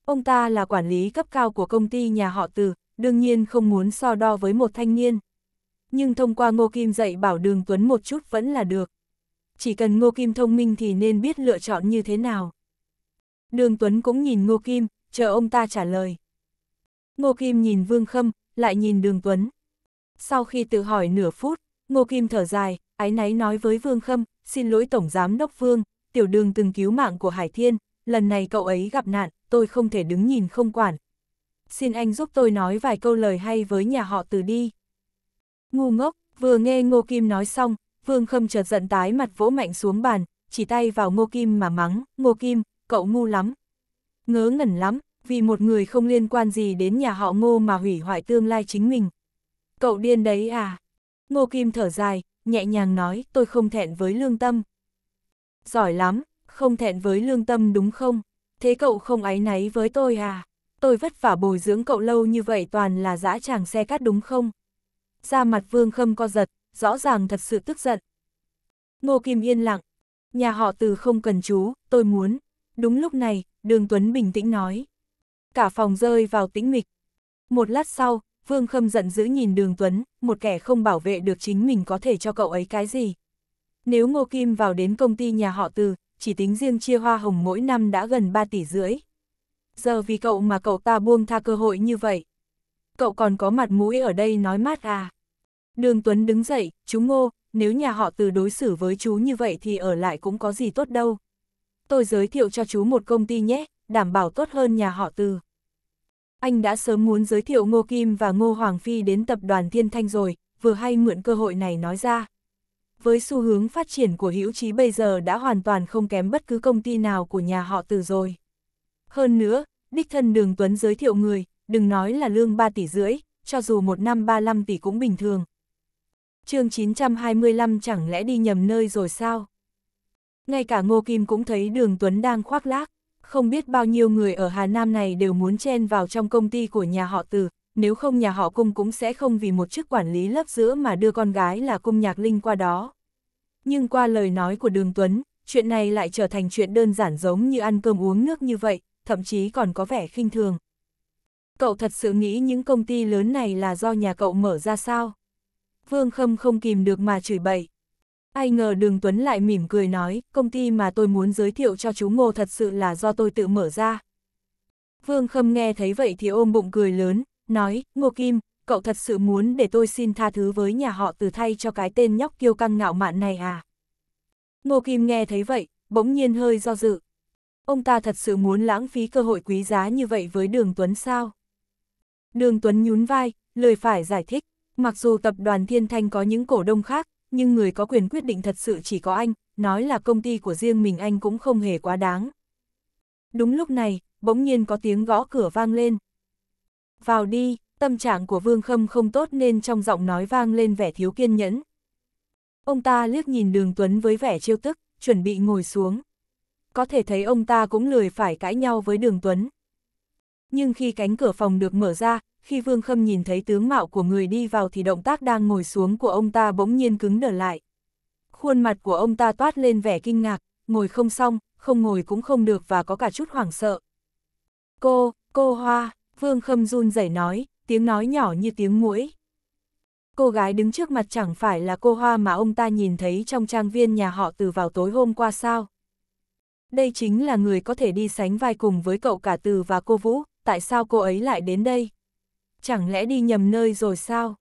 Speaker 1: Ông ta là quản lý cấp cao của công ty nhà họ từ, đương nhiên không muốn so đo với một thanh niên. Nhưng thông qua Ngô Kim dạy bảo Đường Tuấn một chút vẫn là được. Chỉ cần Ngô Kim thông minh thì nên biết lựa chọn như thế nào. Đường Tuấn cũng nhìn Ngô Kim, chờ ông ta trả lời. Ngô Kim nhìn Vương Khâm, lại nhìn Đường Tuấn. Sau khi tự hỏi nửa phút, Ngô Kim thở dài, áy náy nói với Vương Khâm, xin lỗi Tổng Giám Đốc Vương, tiểu đường từng cứu mạng của Hải Thiên, lần này cậu ấy gặp nạn, tôi không thể đứng nhìn không quản. Xin anh giúp tôi nói vài câu lời hay với nhà họ từ đi. Ngu ngốc, vừa nghe Ngô Kim nói xong, Vương Khâm chợt giận tái mặt vỗ mạnh xuống bàn, chỉ tay vào Ngô Kim mà mắng, Ngô Kim, cậu ngu lắm. Ngớ ngẩn lắm, vì một người không liên quan gì đến nhà họ ngô mà hủy hoại tương lai chính mình. Cậu điên đấy à? Ngô Kim thở dài, nhẹ nhàng nói tôi không thẹn với lương tâm. Giỏi lắm, không thẹn với lương tâm đúng không? Thế cậu không áy náy với tôi à? Tôi vất vả bồi dưỡng cậu lâu như vậy toàn là dã tràng xe cát đúng không? Ra mặt vương khâm co giật, rõ ràng thật sự tức giận. Ngô Kim yên lặng. Nhà họ từ không cần chú, tôi muốn. Đúng lúc này, Đường Tuấn bình tĩnh nói. Cả phòng rơi vào tĩnh mịch. Một lát sau, Vương Khâm giận dữ nhìn Đường Tuấn, một kẻ không bảo vệ được chính mình có thể cho cậu ấy cái gì. Nếu Ngô Kim vào đến công ty nhà họ Từ, chỉ tính riêng chia hoa hồng mỗi năm đã gần 3 tỷ rưỡi. Giờ vì cậu mà cậu ta buông tha cơ hội như vậy. Cậu còn có mặt mũi ở đây nói mát à. Đường Tuấn đứng dậy, chú Ngô, nếu nhà họ Từ đối xử với chú như vậy thì ở lại cũng có gì tốt đâu tôi giới thiệu cho chú một công ty nhé, đảm bảo tốt hơn nhà họ từ. Anh đã sớm muốn giới thiệu Ngô Kim và Ngô Hoàng Phi đến tập đoàn Thiên Thanh rồi, vừa hay mượn cơ hội này nói ra. Với xu hướng phát triển của hữu trí bây giờ đã hoàn toàn không kém bất cứ công ty nào của nhà họ từ rồi. Hơn nữa, đích thân Đường Tuấn giới thiệu người, đừng nói là lương 3 tỷ rưỡi, cho dù một năm 35 tỷ cũng bình thường. chương 925 chẳng lẽ đi nhầm nơi rồi sao? Ngay cả Ngô Kim cũng thấy đường Tuấn đang khoác lác, không biết bao nhiêu người ở Hà Nam này đều muốn chen vào trong công ty của nhà họ Từ, nếu không nhà họ Cung cũng sẽ không vì một chức quản lý lớp giữa mà đưa con gái là Cung Nhạc Linh qua đó. Nhưng qua lời nói của đường Tuấn, chuyện này lại trở thành chuyện đơn giản giống như ăn cơm uống nước như vậy, thậm chí còn có vẻ khinh thường. Cậu thật sự nghĩ những công ty lớn này là do nhà cậu mở ra sao? Vương Khâm không kìm được mà chửi bậy. Ai ngờ Đường Tuấn lại mỉm cười nói, công ty mà tôi muốn giới thiệu cho chú Ngô thật sự là do tôi tự mở ra. Vương Khâm nghe thấy vậy thì ôm bụng cười lớn, nói, Ngô Kim, cậu thật sự muốn để tôi xin tha thứ với nhà họ từ thay cho cái tên nhóc kiêu căng ngạo mạn này à? Ngô Kim nghe thấy vậy, bỗng nhiên hơi do dự. Ông ta thật sự muốn lãng phí cơ hội quý giá như vậy với Đường Tuấn sao? Đường Tuấn nhún vai, lời phải giải thích, mặc dù tập đoàn Thiên Thanh có những cổ đông khác, nhưng người có quyền quyết định thật sự chỉ có anh, nói là công ty của riêng mình anh cũng không hề quá đáng. Đúng lúc này, bỗng nhiên có tiếng gõ cửa vang lên. Vào đi, tâm trạng của Vương Khâm không tốt nên trong giọng nói vang lên vẻ thiếu kiên nhẫn. Ông ta liếc nhìn đường Tuấn với vẻ trêu tức, chuẩn bị ngồi xuống. Có thể thấy ông ta cũng lười phải cãi nhau với đường Tuấn. Nhưng khi cánh cửa phòng được mở ra, khi Vương Khâm nhìn thấy tướng mạo của người đi vào thì động tác đang ngồi xuống của ông ta bỗng nhiên cứng đờ lại. Khuôn mặt của ông ta toát lên vẻ kinh ngạc, ngồi không xong, không ngồi cũng không được và có cả chút hoảng sợ. Cô, cô Hoa, Vương Khâm run rẩy nói, tiếng nói nhỏ như tiếng muỗi. Cô gái đứng trước mặt chẳng phải là cô Hoa mà ông ta nhìn thấy trong trang viên nhà họ từ vào tối hôm qua sao. Đây chính là người có thể đi sánh vai cùng với cậu cả từ và cô Vũ, tại sao cô ấy lại đến đây? chẳng lẽ đi nhầm nơi rồi sao?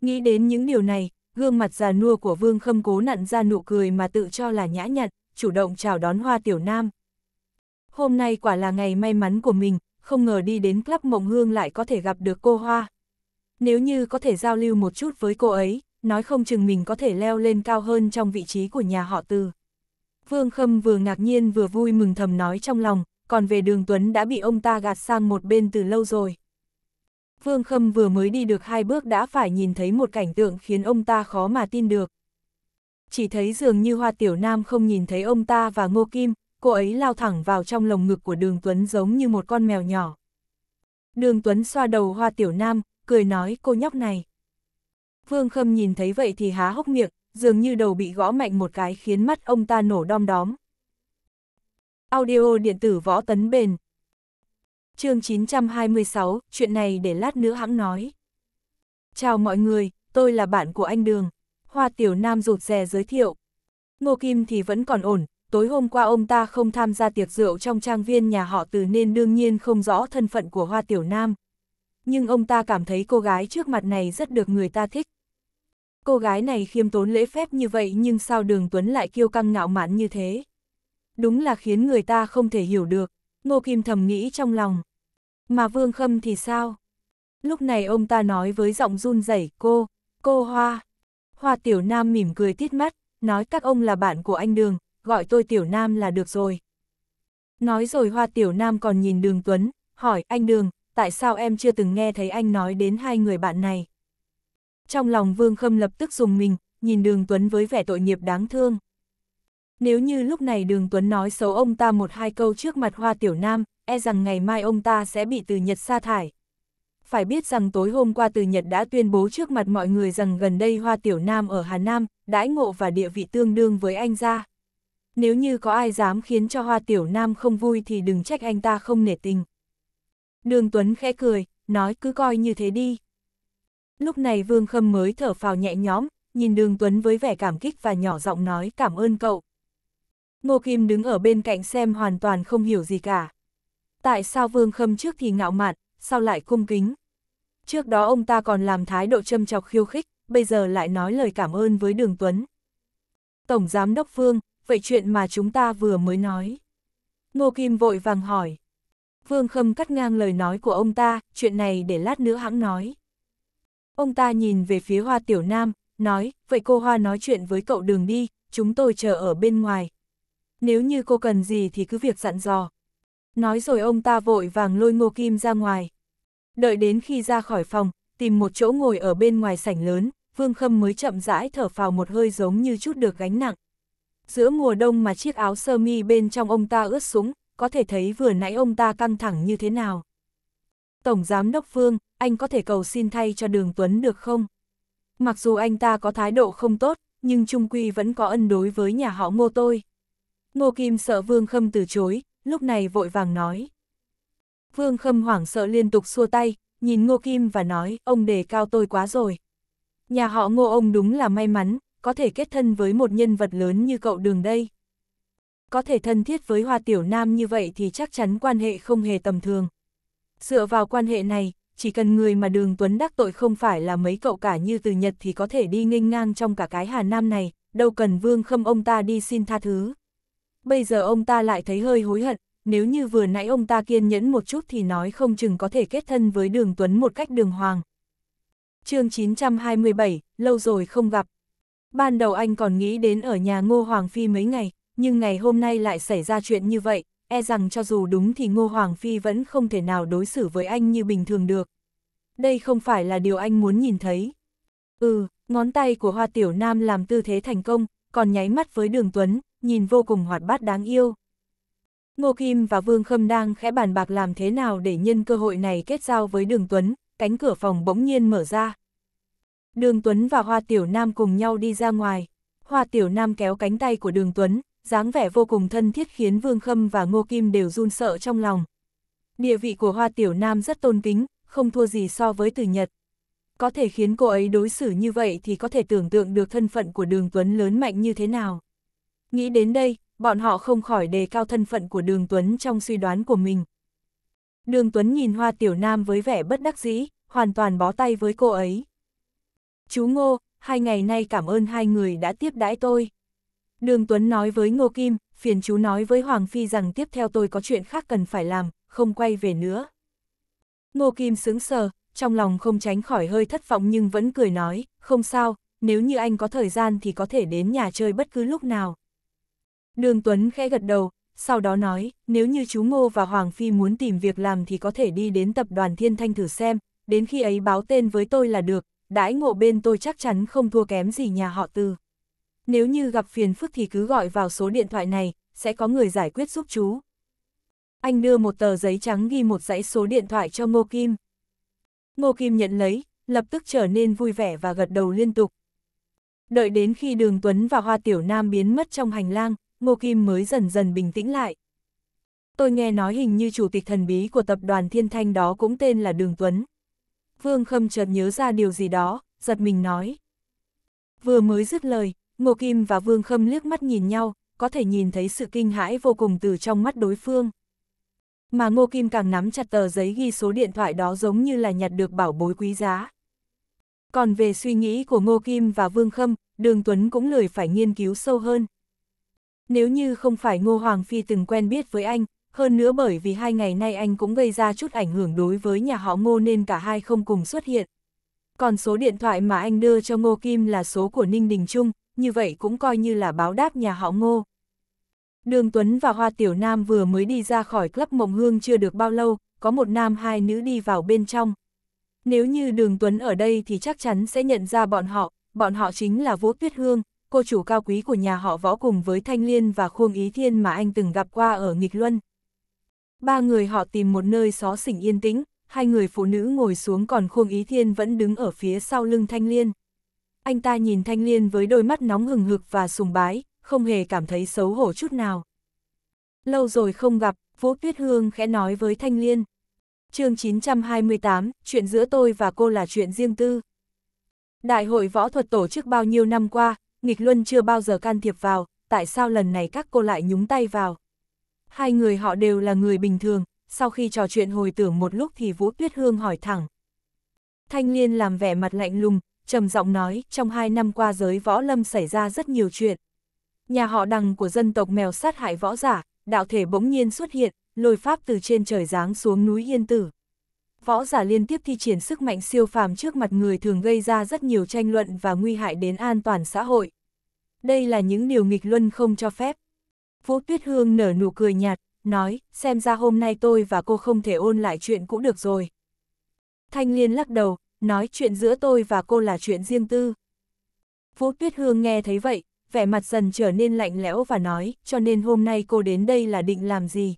Speaker 1: Nghĩ đến những điều này, gương mặt già nua của Vương Khâm cố nặn ra nụ cười mà tự cho là nhã nhặn, chủ động chào đón Hoa Tiểu Nam. Hôm nay quả là ngày may mắn của mình, không ngờ đi đến club Mộng Hương lại có thể gặp được cô Hoa. Nếu như có thể giao lưu một chút với cô ấy, nói không chừng mình có thể leo lên cao hơn trong vị trí của nhà họ Từ. Vương Khâm vừa ngạc nhiên vừa vui mừng thầm nói trong lòng, còn về đường Tuấn đã bị ông ta gạt sang một bên từ lâu rồi. Vương Khâm vừa mới đi được hai bước đã phải nhìn thấy một cảnh tượng khiến ông ta khó mà tin được. Chỉ thấy dường như Hoa Tiểu Nam không nhìn thấy ông ta và Ngô Kim, cô ấy lao thẳng vào trong lồng ngực của Đường Tuấn giống như một con mèo nhỏ. Đường Tuấn xoa đầu Hoa Tiểu Nam, cười nói cô nhóc này. Vương Khâm nhìn thấy vậy thì há hốc miệng, dường như đầu bị gõ mạnh một cái khiến mắt ông ta nổ đom đóm. Audio điện tử võ tấn bền, chương 926, chuyện này để lát nữa hãng nói. Chào mọi người, tôi là bạn của anh Đường. Hoa Tiểu Nam rụt rè giới thiệu. Ngô Kim thì vẫn còn ổn, tối hôm qua ông ta không tham gia tiệc rượu trong trang viên nhà họ từ nên đương nhiên không rõ thân phận của Hoa Tiểu Nam. Nhưng ông ta cảm thấy cô gái trước mặt này rất được người ta thích. Cô gái này khiêm tốn lễ phép như vậy nhưng sao Đường Tuấn lại kiêu căng ngạo mạn như thế? Đúng là khiến người ta không thể hiểu được, Ngô Kim thầm nghĩ trong lòng. Mà Vương Khâm thì sao? Lúc này ông ta nói với giọng run rẩy cô, cô Hoa. Hoa Tiểu Nam mỉm cười tít mắt, nói các ông là bạn của anh Đường, gọi tôi Tiểu Nam là được rồi. Nói rồi Hoa Tiểu Nam còn nhìn Đường Tuấn, hỏi anh Đường, tại sao em chưa từng nghe thấy anh nói đến hai người bạn này? Trong lòng Vương Khâm lập tức dùng mình, nhìn Đường Tuấn với vẻ tội nghiệp đáng thương. Nếu như lúc này đường Tuấn nói xấu ông ta một hai câu trước mặt Hoa Tiểu Nam, e rằng ngày mai ông ta sẽ bị từ Nhật sa thải. Phải biết rằng tối hôm qua từ Nhật đã tuyên bố trước mặt mọi người rằng gần đây Hoa Tiểu Nam ở Hà Nam, đãi ngộ và địa vị tương đương với anh ra. Nếu như có ai dám khiến cho Hoa Tiểu Nam không vui thì đừng trách anh ta không nể tình. Đường Tuấn khẽ cười, nói cứ coi như thế đi. Lúc này Vương Khâm mới thở phào nhẹ nhõm, nhìn Đường Tuấn với vẻ cảm kích và nhỏ giọng nói cảm ơn cậu. Ngô Kim đứng ở bên cạnh xem hoàn toàn không hiểu gì cả. Tại sao Vương Khâm trước thì ngạo mạn, sau lại cung kính? Trước đó ông ta còn làm thái độ châm chọc khiêu khích, bây giờ lại nói lời cảm ơn với Đường Tuấn. Tổng Giám Đốc Vương, vậy chuyện mà chúng ta vừa mới nói. Ngô Kim vội vàng hỏi. Vương Khâm cắt ngang lời nói của ông ta, chuyện này để lát nữa hãng nói. Ông ta nhìn về phía Hoa Tiểu Nam, nói, vậy cô Hoa nói chuyện với cậu đường đi, chúng tôi chờ ở bên ngoài, nếu như cô cần gì thì cứ việc dặn dò. Nói rồi ông ta vội vàng lôi Ngô Kim ra ngoài. Đợi đến khi ra khỏi phòng, tìm một chỗ ngồi ở bên ngoài sảnh lớn, Vương Khâm mới chậm rãi thở phào một hơi giống như chút được gánh nặng. Giữa mùa đông mà chiếc áo sơ mi bên trong ông ta ướt sũng, có thể thấy vừa nãy ông ta căng thẳng như thế nào. Tổng Giám Đốc Vương, anh có thể cầu xin thay cho Đường Tuấn được không? Mặc dù anh ta có thái độ không tốt, nhưng Trung Quy vẫn có ân đối với nhà họ ngô tôi. Ngô Kim sợ Vương Khâm từ chối, lúc này vội vàng nói. Vương Khâm hoảng sợ liên tục xua tay, nhìn Ngô Kim và nói, ông đề cao tôi quá rồi. Nhà họ Ngô ông đúng là may mắn, có thể kết thân với một nhân vật lớn như cậu đường đây. Có thể thân thiết với Hoa Tiểu Nam như vậy thì chắc chắn quan hệ không hề tầm thường. Dựa vào quan hệ này, chỉ cần người mà đường Tuấn đắc tội không phải là mấy cậu cả như từ Nhật thì có thể đi nghênh ngang trong cả cái Hà Nam này, đâu cần Vương Khâm ông ta đi xin tha thứ bây giờ ông ta lại thấy hơi hối hận, nếu như vừa nãy ông ta kiên nhẫn một chút thì nói không chừng có thể kết thân với đường Tuấn một cách đường hoàng. chương 927, lâu rồi không gặp. Ban đầu anh còn nghĩ đến ở nhà Ngô Hoàng Phi mấy ngày, nhưng ngày hôm nay lại xảy ra chuyện như vậy, e rằng cho dù đúng thì Ngô Hoàng Phi vẫn không thể nào đối xử với anh như bình thường được. Đây không phải là điều anh muốn nhìn thấy. Ừ, ngón tay của Hoa Tiểu Nam làm tư thế thành công, còn nháy mắt với Đường Tuấn, nhìn vô cùng hoạt bát đáng yêu. Ngô Kim và Vương Khâm đang khẽ bàn bạc làm thế nào để nhân cơ hội này kết giao với Đường Tuấn, cánh cửa phòng bỗng nhiên mở ra. Đường Tuấn và Hoa Tiểu Nam cùng nhau đi ra ngoài. Hoa Tiểu Nam kéo cánh tay của Đường Tuấn, dáng vẻ vô cùng thân thiết khiến Vương Khâm và Ngô Kim đều run sợ trong lòng. Địa vị của Hoa Tiểu Nam rất tôn kính, không thua gì so với Từ Nhật. Có thể khiến cô ấy đối xử như vậy thì có thể tưởng tượng được thân phận của Đường Tuấn lớn mạnh như thế nào. Nghĩ đến đây, bọn họ không khỏi đề cao thân phận của Đường Tuấn trong suy đoán của mình. Đường Tuấn nhìn Hoa Tiểu Nam với vẻ bất đắc dĩ, hoàn toàn bó tay với cô ấy. Chú Ngô, hai ngày nay cảm ơn hai người đã tiếp đãi tôi. Đường Tuấn nói với Ngô Kim, phiền chú nói với Hoàng Phi rằng tiếp theo tôi có chuyện khác cần phải làm, không quay về nữa. Ngô Kim sững sờ, trong lòng không tránh khỏi hơi thất vọng nhưng vẫn cười nói, không sao, nếu như anh có thời gian thì có thể đến nhà chơi bất cứ lúc nào. Đường Tuấn khẽ gật đầu, sau đó nói, nếu như chú Ngô và Hoàng Phi muốn tìm việc làm thì có thể đi đến tập đoàn Thiên Thanh thử xem, đến khi ấy báo tên với tôi là được, đãi ngộ bên tôi chắc chắn không thua kém gì nhà họ tư. Nếu như gặp phiền phức thì cứ gọi vào số điện thoại này, sẽ có người giải quyết giúp chú. Anh đưa một tờ giấy trắng ghi một dãy số điện thoại cho Ngô Kim. Ngô Kim nhận lấy, lập tức trở nên vui vẻ và gật đầu liên tục. Đợi đến khi đường Tuấn và Hoa Tiểu Nam biến mất trong hành lang, Ngô Kim mới dần dần bình tĩnh lại. Tôi nghe nói hình như chủ tịch thần bí của tập đoàn Thiên Thanh đó cũng tên là Đường Tuấn. Vương Khâm chợt nhớ ra điều gì đó, giật mình nói. Vừa mới dứt lời, Ngô Kim và Vương Khâm liếc mắt nhìn nhau, có thể nhìn thấy sự kinh hãi vô cùng từ trong mắt đối phương. Mà Ngô Kim càng nắm chặt tờ giấy ghi số điện thoại đó giống như là nhặt được bảo bối quý giá. Còn về suy nghĩ của Ngô Kim và Vương Khâm, Đường Tuấn cũng lười phải nghiên cứu sâu hơn. Nếu như không phải Ngô Hoàng Phi từng quen biết với anh, hơn nữa bởi vì hai ngày nay anh cũng gây ra chút ảnh hưởng đối với nhà họ Ngô nên cả hai không cùng xuất hiện. Còn số điện thoại mà anh đưa cho Ngô Kim là số của Ninh Đình Trung, như vậy cũng coi như là báo đáp nhà họ Ngô. Đường Tuấn và Hoa Tiểu Nam vừa mới đi ra khỏi club Mộng Hương chưa được bao lâu, có một nam hai nữ đi vào bên trong. Nếu như Đường Tuấn ở đây thì chắc chắn sẽ nhận ra bọn họ, bọn họ chính là Vũ Tuyết Hương, cô chủ cao quý của nhà họ võ cùng với Thanh Liên và Khuông Ý Thiên mà anh từng gặp qua ở Nghịch Luân. Ba người họ tìm một nơi xó xỉnh yên tĩnh, hai người phụ nữ ngồi xuống còn Khuông Ý Thiên vẫn đứng ở phía sau lưng Thanh Liên. Anh ta nhìn Thanh Liên với đôi mắt nóng hừng hực và sùng bái, không hề cảm thấy xấu hổ chút nào. Lâu rồi không gặp, Vũ Tuyết Hương khẽ nói với Thanh Liên. chương 928, chuyện giữa tôi và cô là chuyện riêng tư. Đại hội võ thuật tổ chức bao nhiêu năm qua, nghịch luân chưa bao giờ can thiệp vào, tại sao lần này các cô lại nhúng tay vào. Hai người họ đều là người bình thường, sau khi trò chuyện hồi tưởng một lúc thì Vũ Tuyết Hương hỏi thẳng. Thanh Liên làm vẻ mặt lạnh lùng, trầm giọng nói, trong hai năm qua giới võ lâm xảy ra rất nhiều chuyện. Nhà họ đằng của dân tộc mèo sát hại võ giả, đạo thể bỗng nhiên xuất hiện, lôi pháp từ trên trời giáng xuống núi Yên Tử võ giả liên tiếp thi triển sức mạnh siêu phàm trước mặt người thường gây ra rất nhiều tranh luận và nguy hại đến an toàn xã hội. Đây là những điều nghịch luân không cho phép. Vũ Tuyết Hương nở nụ cười nhạt, nói, xem ra hôm nay tôi và cô không thể ôn lại chuyện cũ được rồi. Thanh Liên lắc đầu, nói chuyện giữa tôi và cô là chuyện riêng tư. Vũ Tuyết Hương nghe thấy vậy, vẻ mặt dần trở nên lạnh lẽo và nói, cho nên hôm nay cô đến đây là định làm gì?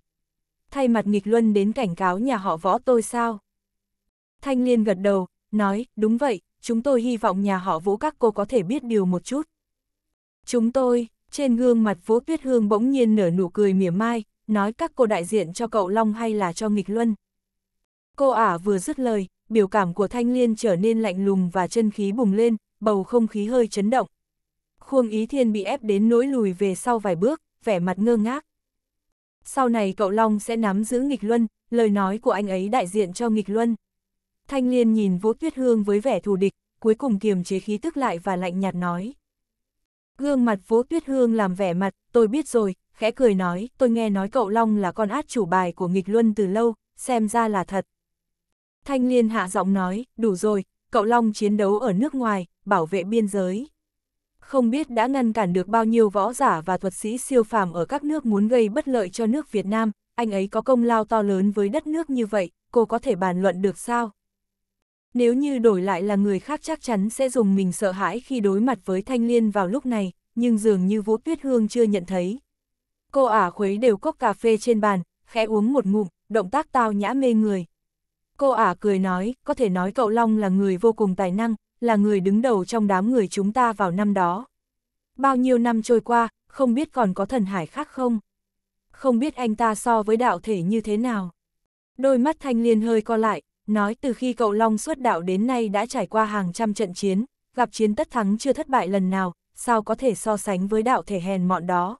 Speaker 1: Thay mặt nghịch luân đến cảnh cáo nhà họ võ tôi sao? Thanh Liên gật đầu, nói, đúng vậy, chúng tôi hy vọng nhà họ Vũ các cô có thể biết điều một chút. Chúng tôi, trên gương mặt Vũ Tuyết Hương bỗng nhiên nở nụ cười mỉa mai, nói các cô đại diện cho cậu Long hay là cho nghịch luân. Cô ả vừa dứt lời, biểu cảm của Thanh Liên trở nên lạnh lùng và chân khí bùng lên, bầu không khí hơi chấn động. Khuông Ý Thiên bị ép đến nỗi lùi về sau vài bước, vẻ mặt ngơ ngác. Sau này cậu Long sẽ nắm giữ nghịch luân, lời nói của anh ấy đại diện cho nghịch luân. Thanh Liên nhìn Vũ Tuyết Hương với vẻ thù địch, cuối cùng kiềm chế khí tức lại và lạnh nhạt nói. Gương mặt Vũ Tuyết Hương làm vẻ mặt, tôi biết rồi, khẽ cười nói, tôi nghe nói cậu Long là con át chủ bài của nghịch luân từ lâu, xem ra là thật. Thanh Liên hạ giọng nói, đủ rồi, cậu Long chiến đấu ở nước ngoài, bảo vệ biên giới. Không biết đã ngăn cản được bao nhiêu võ giả và thuật sĩ siêu phàm ở các nước muốn gây bất lợi cho nước Việt Nam, anh ấy có công lao to lớn với đất nước như vậy, cô có thể bàn luận được sao? Nếu như đổi lại là người khác chắc chắn sẽ dùng mình sợ hãi khi đối mặt với thanh liên vào lúc này, nhưng dường như Vũ Tuyết Hương chưa nhận thấy. Cô ả khuấy đều cốc cà phê trên bàn, khẽ uống một ngụm, động tác tao nhã mê người. Cô ả cười nói, có thể nói cậu Long là người vô cùng tài năng, là người đứng đầu trong đám người chúng ta vào năm đó. Bao nhiêu năm trôi qua, không biết còn có thần hải khác không? Không biết anh ta so với đạo thể như thế nào? Đôi mắt thanh liên hơi co lại, Nói từ khi cậu Long xuất đạo đến nay đã trải qua hàng trăm trận chiến, gặp chiến tất thắng chưa thất bại lần nào, sao có thể so sánh với đạo thể hèn mọn đó.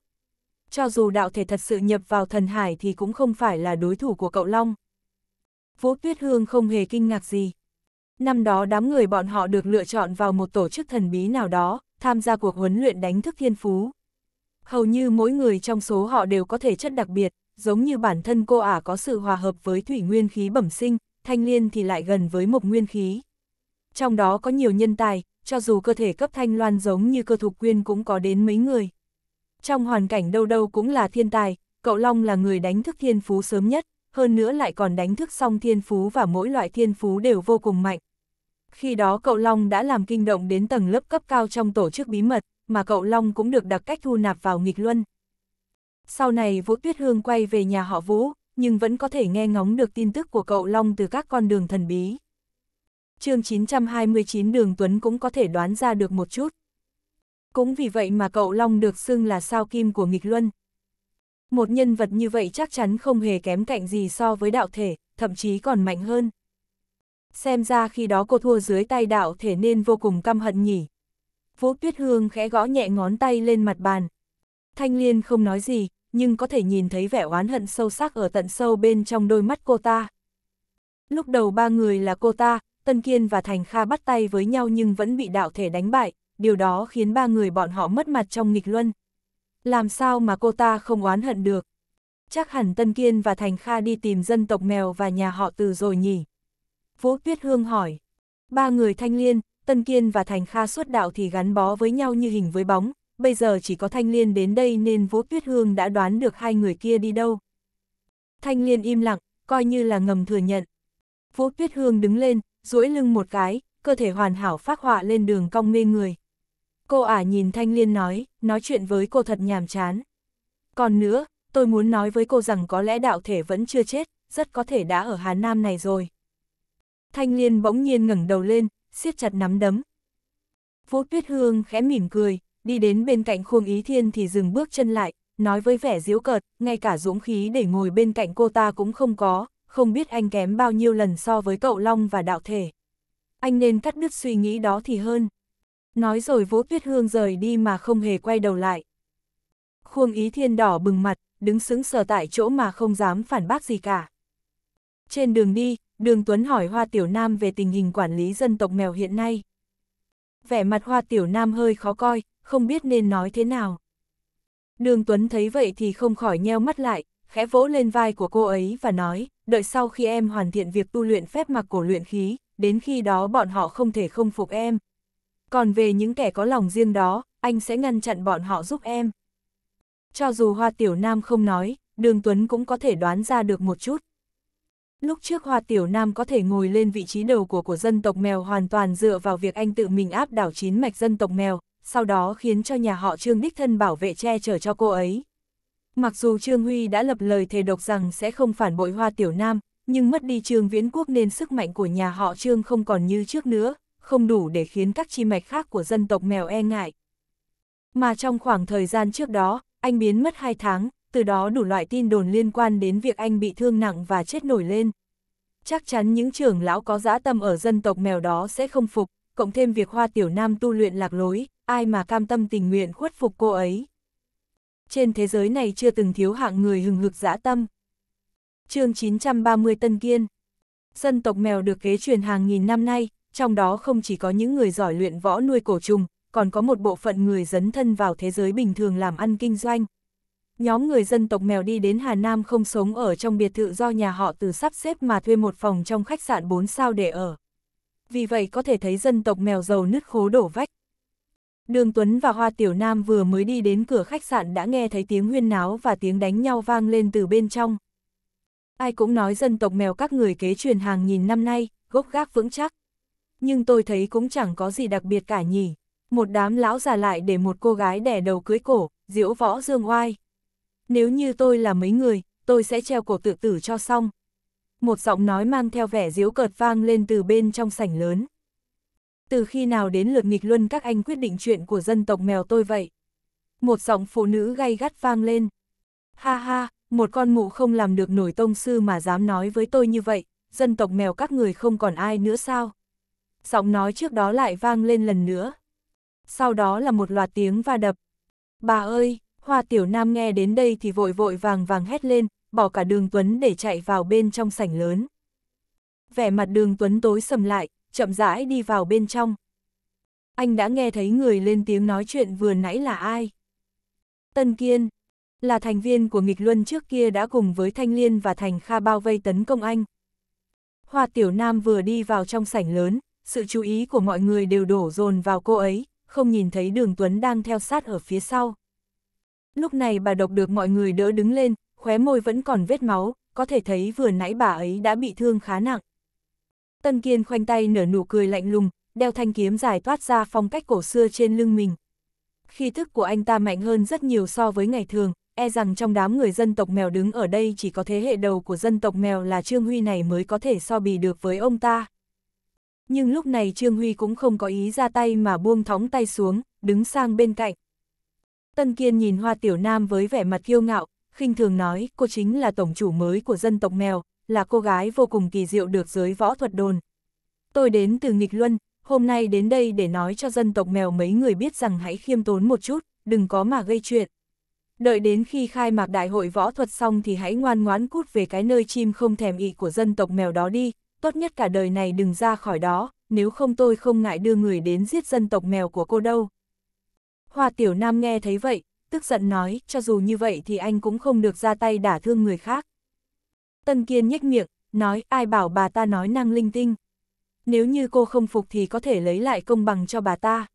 Speaker 1: Cho dù đạo thể thật sự nhập vào thần hải thì cũng không phải là đối thủ của cậu Long. Vũ Tuyết Hương không hề kinh ngạc gì. Năm đó đám người bọn họ được lựa chọn vào một tổ chức thần bí nào đó, tham gia cuộc huấn luyện đánh thức thiên phú. Hầu như mỗi người trong số họ đều có thể chất đặc biệt, giống như bản thân cô ả có sự hòa hợp với thủy nguyên khí bẩm sinh, thanh liên thì lại gần với một nguyên khí. Trong đó có nhiều nhân tài, cho dù cơ thể cấp thanh loan giống như cơ thục quyên cũng có đến mấy người. Trong hoàn cảnh đâu đâu cũng là thiên tài, cậu Long là người đánh thức thiên phú sớm nhất, hơn nữa lại còn đánh thức xong thiên phú và mỗi loại thiên phú đều vô cùng mạnh. Khi đó cậu Long đã làm kinh động đến tầng lớp cấp cao trong tổ chức bí mật, mà cậu Long cũng được đặc cách thu nạp vào nghịch luân. Sau này Vũ Tuyết Hương quay về nhà họ Vũ, nhưng vẫn có thể nghe ngóng được tin tức của cậu Long từ các con đường thần bí. chương 929 đường Tuấn cũng có thể đoán ra được một chút. Cũng vì vậy mà cậu Long được xưng là sao kim của nghịch luân. Một nhân vật như vậy chắc chắn không hề kém cạnh gì so với đạo thể, thậm chí còn mạnh hơn. Xem ra khi đó cô thua dưới tay đạo thể nên vô cùng căm hận nhỉ. Vũ Tuyết Hương khẽ gõ nhẹ ngón tay lên mặt bàn. Thanh Liên không nói gì, nhưng có thể nhìn thấy vẻ oán hận sâu sắc ở tận sâu bên trong đôi mắt cô ta. Lúc đầu ba người là cô ta, Tân Kiên và Thành Kha bắt tay với nhau nhưng vẫn bị đạo thể đánh bại, điều đó khiến ba người bọn họ mất mặt trong nghịch luân. Làm sao mà cô ta không oán hận được? Chắc hẳn Tân Kiên và Thành Kha đi tìm dân tộc mèo và nhà họ từ rồi nhỉ? Vũ Tuyết Hương hỏi. Ba người thanh liên, Tân Kiên và Thành Kha xuất đạo thì gắn bó với nhau như hình với bóng, bây giờ chỉ có Thanh Liên đến đây nên Vũ Tuyết Hương đã đoán được hai người kia đi đâu. Thanh Liên im lặng, coi như là ngầm thừa nhận. Vũ Tuyết Hương đứng lên, duỗi lưng một cái, cơ thể hoàn hảo phát họa lên đường cong mê người. Cô ả nhìn Thanh Liên nói, nói chuyện với cô thật nhàm chán. Còn nữa, tôi muốn nói với cô rằng có lẽ đạo thể vẫn chưa chết, rất có thể đã ở Hà Nam này rồi. Thanh Liên bỗng nhiên ngẩng đầu lên, siết chặt nắm đấm. Vũ Tuyết Hương khẽ mỉm cười, đi đến bên cạnh Khuông Ý Thiên thì dừng bước chân lại, nói với vẻ diễu cợt, ngay cả dũng khí để ngồi bên cạnh cô ta cũng không có, không biết anh kém bao nhiêu lần so với cậu Long và đạo thể. Anh nên cắt đứt suy nghĩ đó thì hơn. Nói rồi Vũ Tuyết Hương rời đi mà không hề quay đầu lại. Khuông Ý Thiên đỏ bừng mặt, đứng sững sờ tại chỗ mà không dám phản bác gì cả. Trên đường đi, Đường Tuấn hỏi Hoa Tiểu Nam về tình hình quản lý dân tộc mèo hiện nay. Vẻ mặt Hoa Tiểu Nam hơi khó coi, không biết nên nói thế nào. Đường Tuấn thấy vậy thì không khỏi nheo mắt lại, khẽ vỗ lên vai của cô ấy và nói, đợi sau khi em hoàn thiện việc tu luyện phép mặc cổ luyện khí, đến khi đó bọn họ không thể không phục em. Còn về những kẻ có lòng riêng đó, anh sẽ ngăn chặn bọn họ giúp em. Cho dù Hoa Tiểu Nam không nói, Đường Tuấn cũng có thể đoán ra được một chút. Lúc trước Hoa Tiểu Nam có thể ngồi lên vị trí đầu của của dân tộc mèo hoàn toàn dựa vào việc anh tự mình áp đảo chín mạch dân tộc mèo, sau đó khiến cho nhà họ Trương đích thân bảo vệ che chở cho cô ấy. Mặc dù Trương Huy đã lập lời thề độc rằng sẽ không phản bội Hoa Tiểu Nam, nhưng mất đi Trương Viễn Quốc nên sức mạnh của nhà họ Trương không còn như trước nữa, không đủ để khiến các chi mạch khác của dân tộc mèo e ngại. Mà trong khoảng thời gian trước đó, anh biến mất 2 tháng, từ đó đủ loại tin đồn liên quan đến việc anh bị thương nặng và chết nổi lên. Chắc chắn những trưởng lão có dã tâm ở dân tộc mèo đó sẽ không phục, cộng thêm việc Hoa Tiểu Nam tu luyện lạc lối, ai mà cam tâm tình nguyện khuất phục cô ấy. Trên thế giới này chưa từng thiếu hạng người hừng hực dã tâm. chương 930 Tân Kiên Dân tộc mèo được kế truyền hàng nghìn năm nay, trong đó không chỉ có những người giỏi luyện võ nuôi cổ trùng, còn có một bộ phận người dấn thân vào thế giới bình thường làm ăn kinh doanh. Nhóm người dân tộc mèo đi đến Hà Nam không sống ở trong biệt thự do nhà họ từ sắp xếp mà thuê một phòng trong khách sạn 4 sao để ở. Vì vậy có thể thấy dân tộc mèo giàu nứt khố đổ vách, Đường Tuấn và Hoa Tiểu Nam vừa mới đi đến cửa khách sạn đã nghe thấy tiếng huyên náo và tiếng đánh nhau vang lên từ bên trong. Ai cũng nói dân tộc mèo các người kế truyền hàng nghìn năm nay, gốc gác vững chắc. Nhưng tôi thấy cũng chẳng có gì đặc biệt cả nhỉ. Một đám lão già lại để một cô gái đẻ đầu cưới cổ, diễu võ dương oai. Nếu như tôi là mấy người, tôi sẽ treo cổ tự tử cho xong. Một giọng nói mang theo vẻ diễu cợt vang lên từ bên trong sảnh lớn. Từ khi nào đến lượt nghịch luân các anh quyết định chuyện của dân tộc mèo tôi vậy? Một giọng phụ nữ gay gắt vang lên. Ha ha, một con mụ không làm được nổi tông sư mà dám nói với tôi như vậy, dân tộc mèo các người không còn ai nữa sao? Giọng nói trước đó lại vang lên lần nữa. Sau đó là một loạt tiếng va đập. Bà ơi, Hoa Tiểu Nam nghe đến đây thì vội vội vàng vàng hét lên, bỏ cả đường Tuấn để chạy vào bên trong sảnh lớn. Vẻ mặt đường Tuấn tối sầm lại, chậm rãi đi vào bên trong. Anh đã nghe thấy người lên tiếng nói chuyện vừa nãy là ai? Tân Kiên, là thành viên của nghịch luân trước kia đã cùng với Thanh Liên và Thành Kha bao vây tấn công anh. Hoa Tiểu Nam vừa đi vào trong sảnh lớn, sự chú ý của mọi người đều đổ dồn vào cô ấy, không nhìn thấy Đường Tuấn đang theo sát ở phía sau. Lúc này bà độc được mọi người đỡ đứng lên, khóe môi vẫn còn vết máu, có thể thấy vừa nãy bà ấy đã bị thương khá nặng. Tân Kiên khoanh tay nở nụ cười lạnh lùng, đeo thanh kiếm dài toát ra phong cách cổ xưa trên lưng mình. Khi thức của anh ta mạnh hơn rất nhiều so với ngày thường, e rằng trong đám người dân tộc mèo đứng ở đây chỉ có thế hệ đầu của dân tộc mèo là Trương Huy này mới có thể so bì được với ông ta. Nhưng lúc này Trương Huy cũng không có ý ra tay mà buông thóng tay xuống, đứng sang bên cạnh. Tân Kiên nhìn Hoa Tiểu Nam với vẻ mặt kiêu ngạo, khinh thường nói cô chính là tổng chủ mới của dân tộc mèo, là cô gái vô cùng kỳ diệu được giới võ thuật đồn. Tôi đến từ nghịch luân, hôm nay đến đây để nói cho dân tộc mèo mấy người biết rằng hãy khiêm tốn một chút, đừng có mà gây chuyện. Đợi đến khi khai mạc đại hội võ thuật xong thì hãy ngoan ngoãn cút về cái nơi chim không thèm ị của dân tộc mèo đó đi, tốt nhất cả đời này đừng ra khỏi đó, nếu không tôi không ngại đưa người đến giết dân tộc mèo của cô đâu. Hoa Tiểu Nam nghe thấy vậy, tức giận nói, cho dù như vậy thì anh cũng không được ra tay đả thương người khác. Tân Kiên nhếch miệng, nói ai bảo bà ta nói năng linh tinh. Nếu như cô không phục thì có thể lấy lại công bằng cho bà ta.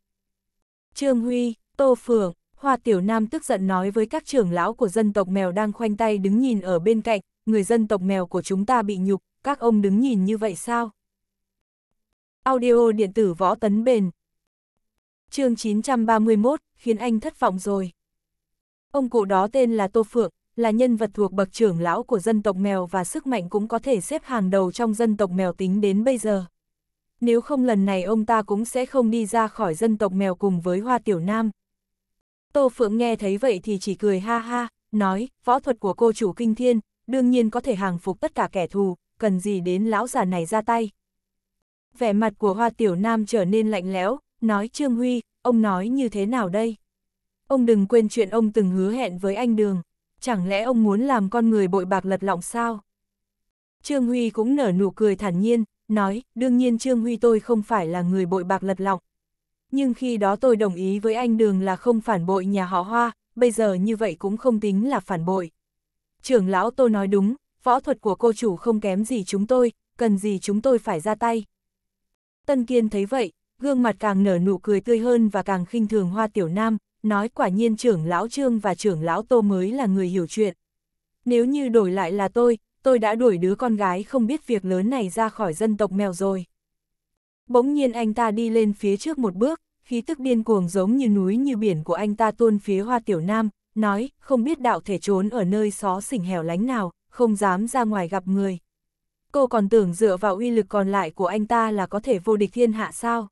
Speaker 1: Trương Huy, Tô Phượng, Hoa Tiểu Nam tức giận nói với các trưởng lão của dân tộc mèo đang khoanh tay đứng nhìn ở bên cạnh, người dân tộc mèo của chúng ta bị nhục, các ông đứng nhìn như vậy sao? Audio điện tử võ tấn bền chương 931, khiến anh thất vọng rồi. Ông cụ đó tên là Tô Phượng, là nhân vật thuộc bậc trưởng lão của dân tộc mèo và sức mạnh cũng có thể xếp hàng đầu trong dân tộc mèo tính đến bây giờ. Nếu không lần này ông ta cũng sẽ không đi ra khỏi dân tộc mèo cùng với Hoa Tiểu Nam. Tô Phượng nghe thấy vậy thì chỉ cười ha ha, nói, võ thuật của cô chủ kinh thiên, đương nhiên có thể hàng phục tất cả kẻ thù, cần gì đến lão già này ra tay. Vẻ mặt của Hoa Tiểu Nam trở nên lạnh lẽo, nói Trương Huy, ông nói như thế nào đây? Ông đừng quên chuyện ông từng hứa hẹn với anh Đường chẳng lẽ ông muốn làm con người bội bạc lật lọng sao? Trương Huy cũng nở nụ cười thản nhiên, nói, đương nhiên Trương Huy tôi không phải là người bội bạc lật lọng. Nhưng khi đó tôi đồng ý với anh Đường là không phản bội nhà họ Hoa, bây giờ như vậy cũng không tính là phản bội. Trưởng lão tôi nói đúng, võ thuật của cô chủ không kém gì chúng tôi, cần gì chúng tôi phải ra tay. Tân Kiên thấy vậy, gương mặt càng nở nụ cười tươi hơn và càng khinh thường Hoa Tiểu Nam, nói quả nhiên trưởng lão Trương và trưởng lão Tô mới là người hiểu chuyện. Nếu như đổi lại là tôi, tôi đã đuổi đứa con gái không biết việc lớn này ra khỏi dân tộc mèo rồi. Bỗng nhiên anh ta đi lên phía trước một bước, khí tức điên cuồng giống như núi như biển của anh ta tuôn phía hoa tiểu nam, nói, không biết đạo thể trốn ở nơi xó xỉnh hẻo lánh nào, không dám ra ngoài gặp người. Cô còn tưởng dựa vào uy lực còn lại của anh ta là có thể vô địch thiên hạ sao?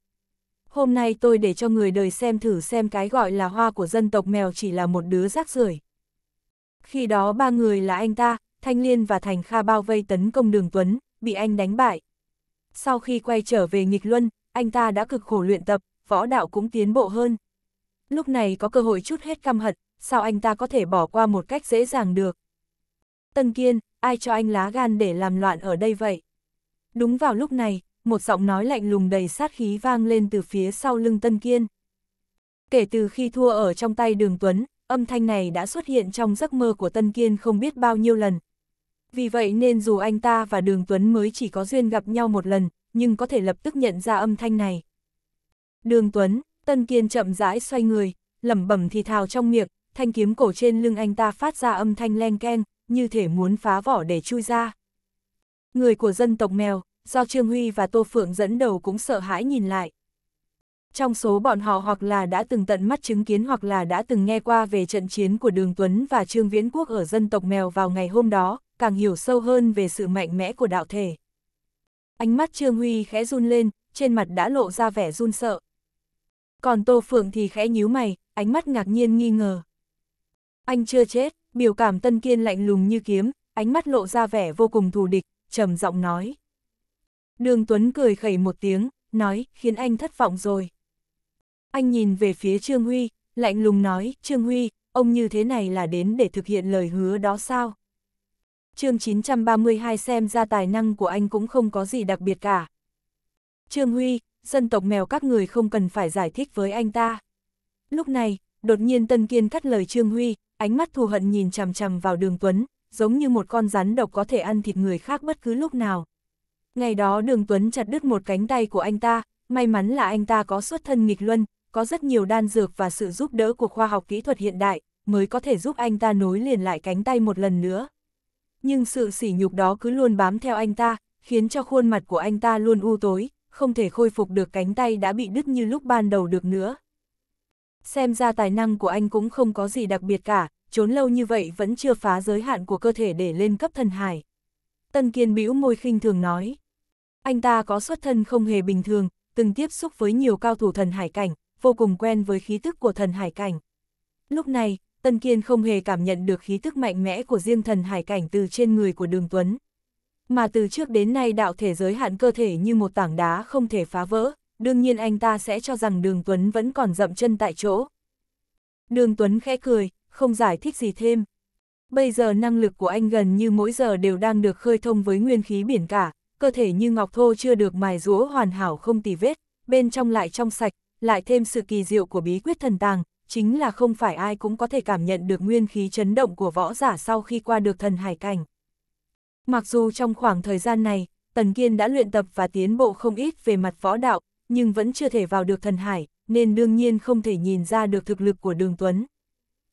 Speaker 1: hôm nay tôi để cho người đời xem thử xem cái gọi là hoa của dân tộc mèo chỉ là một đứa rác rưởi. Khi đó ba người là anh ta, Thanh Liên và Thành Kha bao vây tấn công Đường Tuấn, bị anh đánh bại. Sau khi quay trở về nghịch luân, anh ta đã cực khổ luyện tập, võ đạo cũng tiến bộ hơn. Lúc này có cơ hội chút hết căm hận, sao anh ta có thể bỏ qua một cách dễ dàng được. Tân Kiên, ai cho anh lá gan để làm loạn ở đây vậy? Đúng vào lúc này, một giọng nói lạnh lùng đầy sát khí vang lên từ phía sau lưng Tân Kiên. Kể từ khi thua ở trong tay Đường Tuấn, âm thanh này đã xuất hiện trong giấc mơ của Tân Kiên không biết bao nhiêu lần. Vì vậy nên dù anh ta và Đường Tuấn mới chỉ có duyên gặp nhau một lần, nhưng có thể lập tức nhận ra âm thanh này. Đường Tuấn, Tân Kiên chậm rãi xoay người, lẩm bẩm thì thào trong miệng, thanh kiếm cổ trên lưng anh ta phát ra âm thanh leng keng, như thể muốn phá vỏ để chui ra. Người của dân tộc mèo, do Trương Huy và Tô Phượng dẫn đầu cũng sợ hãi nhìn lại. Trong số bọn họ hoặc là đã từng tận mắt chứng kiến hoặc là đã từng nghe qua về trận chiến của Đường Tuấn và Trương Viễn Quốc ở dân tộc Mèo vào ngày hôm đó, càng hiểu sâu hơn về sự mạnh mẽ của đạo thể. Ánh mắt Trương Huy khẽ run lên, trên mặt đã lộ ra vẻ run sợ. Còn Tô Phượng thì khẽ nhíu mày, ánh mắt ngạc nhiên nghi ngờ. Anh chưa chết, biểu cảm tân kiên lạnh lùng như kiếm, ánh mắt lộ ra vẻ vô cùng thù địch, trầm giọng nói. Đường Tuấn cười khẩy một tiếng, nói, khiến anh thất vọng rồi. Anh nhìn về phía Trương Huy, lạnh lùng nói, Trương Huy, ông như thế này là đến để thực hiện lời hứa đó sao? chương 932 xem ra tài năng của anh cũng không có gì đặc biệt cả. Trương Huy, dân tộc mèo các người không cần phải giải thích với anh ta. Lúc này, đột nhiên Tân Kiên cắt lời Trương Huy, ánh mắt thù hận nhìn chằm chằm vào đường Tuấn, giống như một con rắn độc có thể ăn thịt người khác bất cứ lúc nào. Ngày đó đường Tuấn chặt đứt một cánh tay của anh ta, may mắn là anh ta có xuất thân nghịch luân, có rất nhiều đan dược và sự giúp đỡ của khoa học kỹ thuật hiện đại, mới có thể giúp anh ta nối liền lại cánh tay một lần nữa. Nhưng sự sỉ nhục đó cứ luôn bám theo anh ta, khiến cho khuôn mặt của anh ta luôn u tối, không thể khôi phục được cánh tay đã bị đứt như lúc ban đầu được nữa. Xem ra tài năng của anh cũng không có gì đặc biệt cả, trốn lâu như vậy vẫn chưa phá giới hạn của cơ thể để lên cấp thần hải. Tân Kiên bĩu môi khinh thường nói. Anh ta có xuất thân không hề bình thường, từng tiếp xúc với nhiều cao thủ thần hải cảnh, vô cùng quen với khí tức của thần hải cảnh. Lúc này, Tân Kiên không hề cảm nhận được khí tức mạnh mẽ của riêng thần hải cảnh từ trên người của Đường Tuấn. Mà từ trước đến nay đạo thể giới hạn cơ thể như một tảng đá không thể phá vỡ, đương nhiên anh ta sẽ cho rằng Đường Tuấn vẫn còn dậm chân tại chỗ. Đường Tuấn khẽ cười, không giải thích gì thêm. Bây giờ năng lực của anh gần như mỗi giờ đều đang được khơi thông với nguyên khí biển cả, cơ thể như ngọc thô chưa được mài rũa hoàn hảo không tì vết, bên trong lại trong sạch, lại thêm sự kỳ diệu của bí quyết thần tàng, chính là không phải ai cũng có thể cảm nhận được nguyên khí chấn động của võ giả sau khi qua được thần hải cảnh. Mặc dù trong khoảng thời gian này, Tần Kiên đã luyện tập và tiến bộ không ít về mặt võ đạo, nhưng vẫn chưa thể vào được thần hải, nên đương nhiên không thể nhìn ra được thực lực của Đường Tuấn.